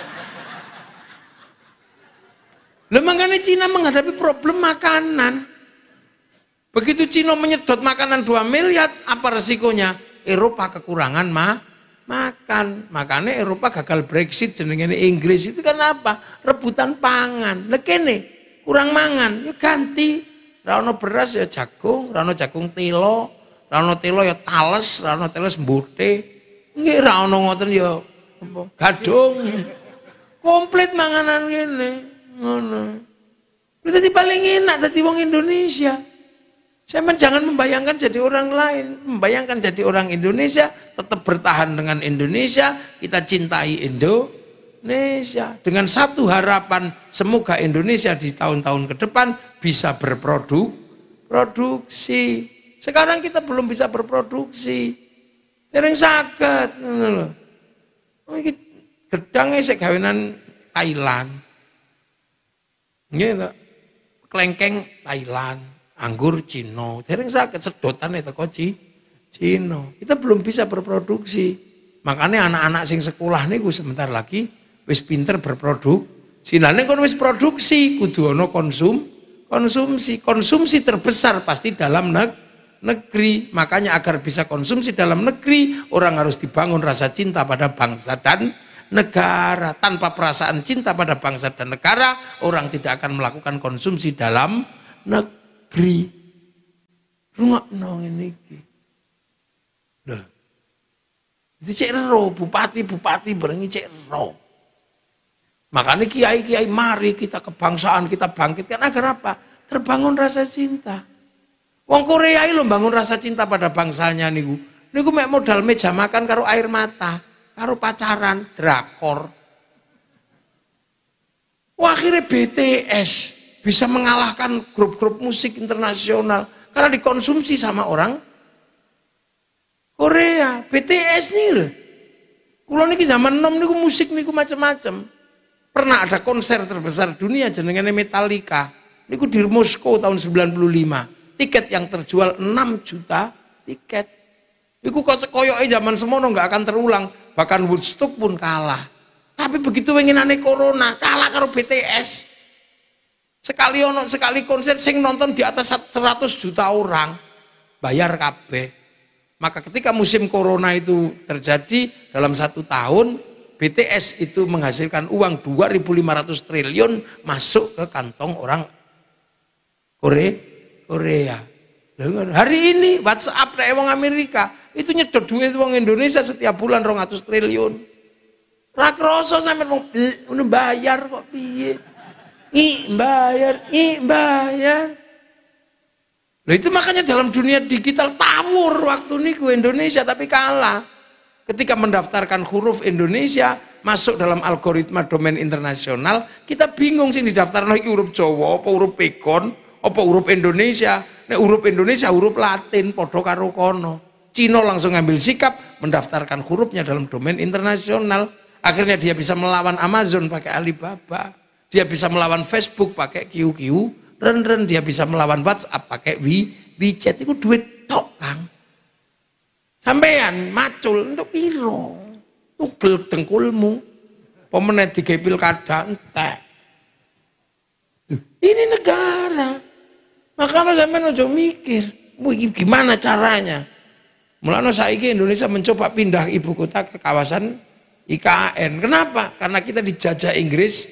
Lha mangane Cina menghadapi problem makanan. Begitu Cina menyedot makanan 2 miliar, apa resikonya? Eropa kekurangan ma makan. Makanya Eropa gagal Brexit jenenge Inggris itu kenapa? Rebutan pangan. Lekene kurang mangan, yuk ya ganti Rano beras ya jagung, rano jagung tilo, rano tilo ya tales, rano tales mbute. nggak rano ono ngoten ya gadung. Komplit manganan gini, ngono. tadi paling enak tadi wong Indonesia. Saya jangan membayangkan jadi orang lain, membayangkan jadi orang Indonesia, tetap bertahan dengan Indonesia, kita cintai Indo, Indonesia dengan satu harapan semoga Indonesia di tahun-tahun ke depan bisa berproduk produksi sekarang kita belum bisa berproduksi dereng sakit oh, gedangnya sekawinan Thailand gitu kelengkeng Thailand anggur Cino dereng sakit sedotan itu koci Cino kita belum bisa berproduksi makanya anak-anak sing sekolah nih gue sebentar lagi wis pinter berproduk, sinane kon wis produksi kudu ana konsum konsumsi. Konsumsi terbesar pasti dalam negeri. Makanya agar bisa konsumsi dalam negeri, orang harus dibangun rasa cinta pada bangsa dan negara. Tanpa perasaan cinta pada bangsa dan negara, orang tidak akan melakukan konsumsi dalam negeri. Rungok nong ini. deh. Itu cek ro, bupati-bupati berani cek ro. Makanya kiai-kiai mari kita kebangsaan kita bangkitkan agar apa? Terbangun rasa cinta. Wong Korea itu bangun rasa cinta pada bangsanya nih niku. Niku mek modal meja makan karo air mata, karo pacaran, drakor. Wah, akhirnya BTS bisa mengalahkan grup-grup musik internasional karena dikonsumsi sama orang Korea. BTS nih loh. Kulo niki zaman nom niku musik niku macam-macam. Pernah ada konser terbesar dunia jenengannya Metallica. Niku di Moskow tahun 95. Tiket yang terjual 6 juta tiket. Iku koyoknya zaman semono nggak akan terulang. Bahkan Woodstock pun kalah. Tapi begitu aneh corona, kalah karo BTS. Sekali ono sekali konser sing nonton di atas 100 juta orang. Bayar kabeh. Maka ketika musim corona itu terjadi dalam satu tahun BTS itu menghasilkan uang 2.500 triliun masuk ke kantong orang Korea. Korea. Hari ini WhatsApp dari orang Amerika itu nyedot duit uang Indonesia setiap bulan 200 triliun. Rakroso sampai mau bayar kok piye? I bayar, i bayar. Loh itu makanya dalam dunia digital tawur waktu ke Indonesia tapi kalah. Ketika mendaftarkan huruf Indonesia masuk dalam algoritma domain internasional, kita bingung sih didaftar lagi huruf Jawa, apa huruf Pekon, apa huruf Indonesia. Nek huruf Indonesia huruf Latin, podo karo kono. Cino langsung ngambil sikap mendaftarkan hurufnya dalam domain internasional. Akhirnya dia bisa melawan Amazon pakai Alibaba. Dia bisa melawan Facebook pakai QQ. Ren-ren dia bisa melawan WhatsApp pakai WeChat. Itu duit tok, Kang. Sampean macul untuk piro? Tugel dengkulmu. Pemenang tiga pilkada entek. Ini negara. Makanya sampean ojo mikir, gimana caranya? Mulanya saiki Indonesia mencoba pindah ibu kota ke kawasan IKN. Kenapa? Karena kita dijajah Inggris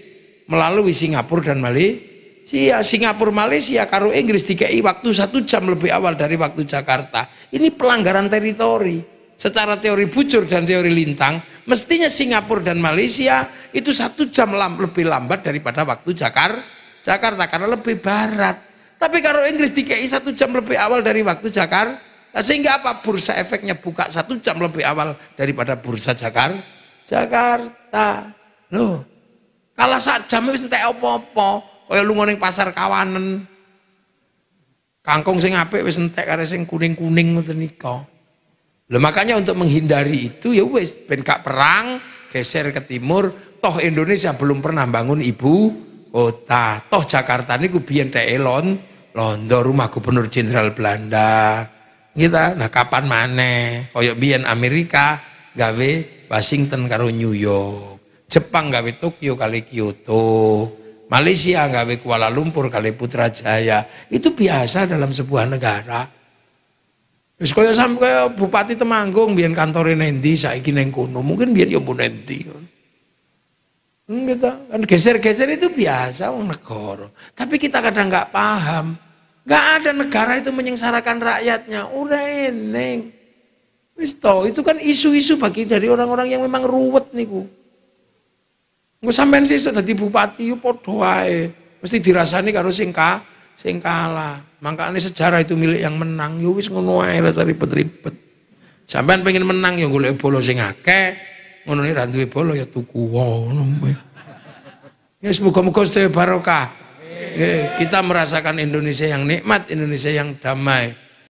melalui Singapura dan Malaysia. Singapura Malaysia karo Inggris tiga i waktu satu jam lebih awal dari waktu Jakarta. Ini pelanggaran teritori. Secara teori bujur dan teori lintang, mestinya Singapura dan Malaysia itu satu jam lebih lambat daripada waktu Jakarta, Jakarta karena lebih barat. Tapi kalau Inggris DKI satu jam lebih awal dari waktu Jakarta, nah sehingga apa bursa efeknya buka satu jam lebih awal daripada bursa Jakarta. Jakarta, loh, kalah saat jam itu entek apa-apa, kaya pasar kawanan. Kangkung sing apik wis entek karo sing kuning-kuning ngoten nika. Loh, makanya untuk menghindari itu ya wis ben gak perang geser ke timur toh Indonesia belum pernah bangun ibu kota toh Jakarta ini kubian elon londo rumah gubernur jenderal Belanda kita nah kapan maneh koyok biar Amerika gawe Washington karo New York Jepang gawe Tokyo kali Kyoto Malaysia, gawe Kuala Lumpur, kali Putrajaya. Itu biasa dalam sebuah negara. Terus kaya sampe kaya Bupati Temanggung biar kantore nendi saiki ning kono, mungkin biar ya mbok nendi. Ya. Hmm, gitu. Kan geser-geser itu biasa wong negara. Tapi kita kadang nggak paham. Nggak ada negara itu menyengsarakan rakyatnya. Udah eneng. Wis itu kan isu-isu bagi dari orang-orang yang memang ruwet niku nggak sampean sesuk dadi bupati yuk padha Mesti dirasani karo singka singkala sing sejarah itu milik yang menang yuk wis ngono ae rasa ribet-ribet. Sampean pengen menang yuk golek bola singake akeh. Ngono nek ya tuku ngono. Ya yes, semoga-moga sedaya barokah. kita merasakan Indonesia yang nikmat, Indonesia yang damai.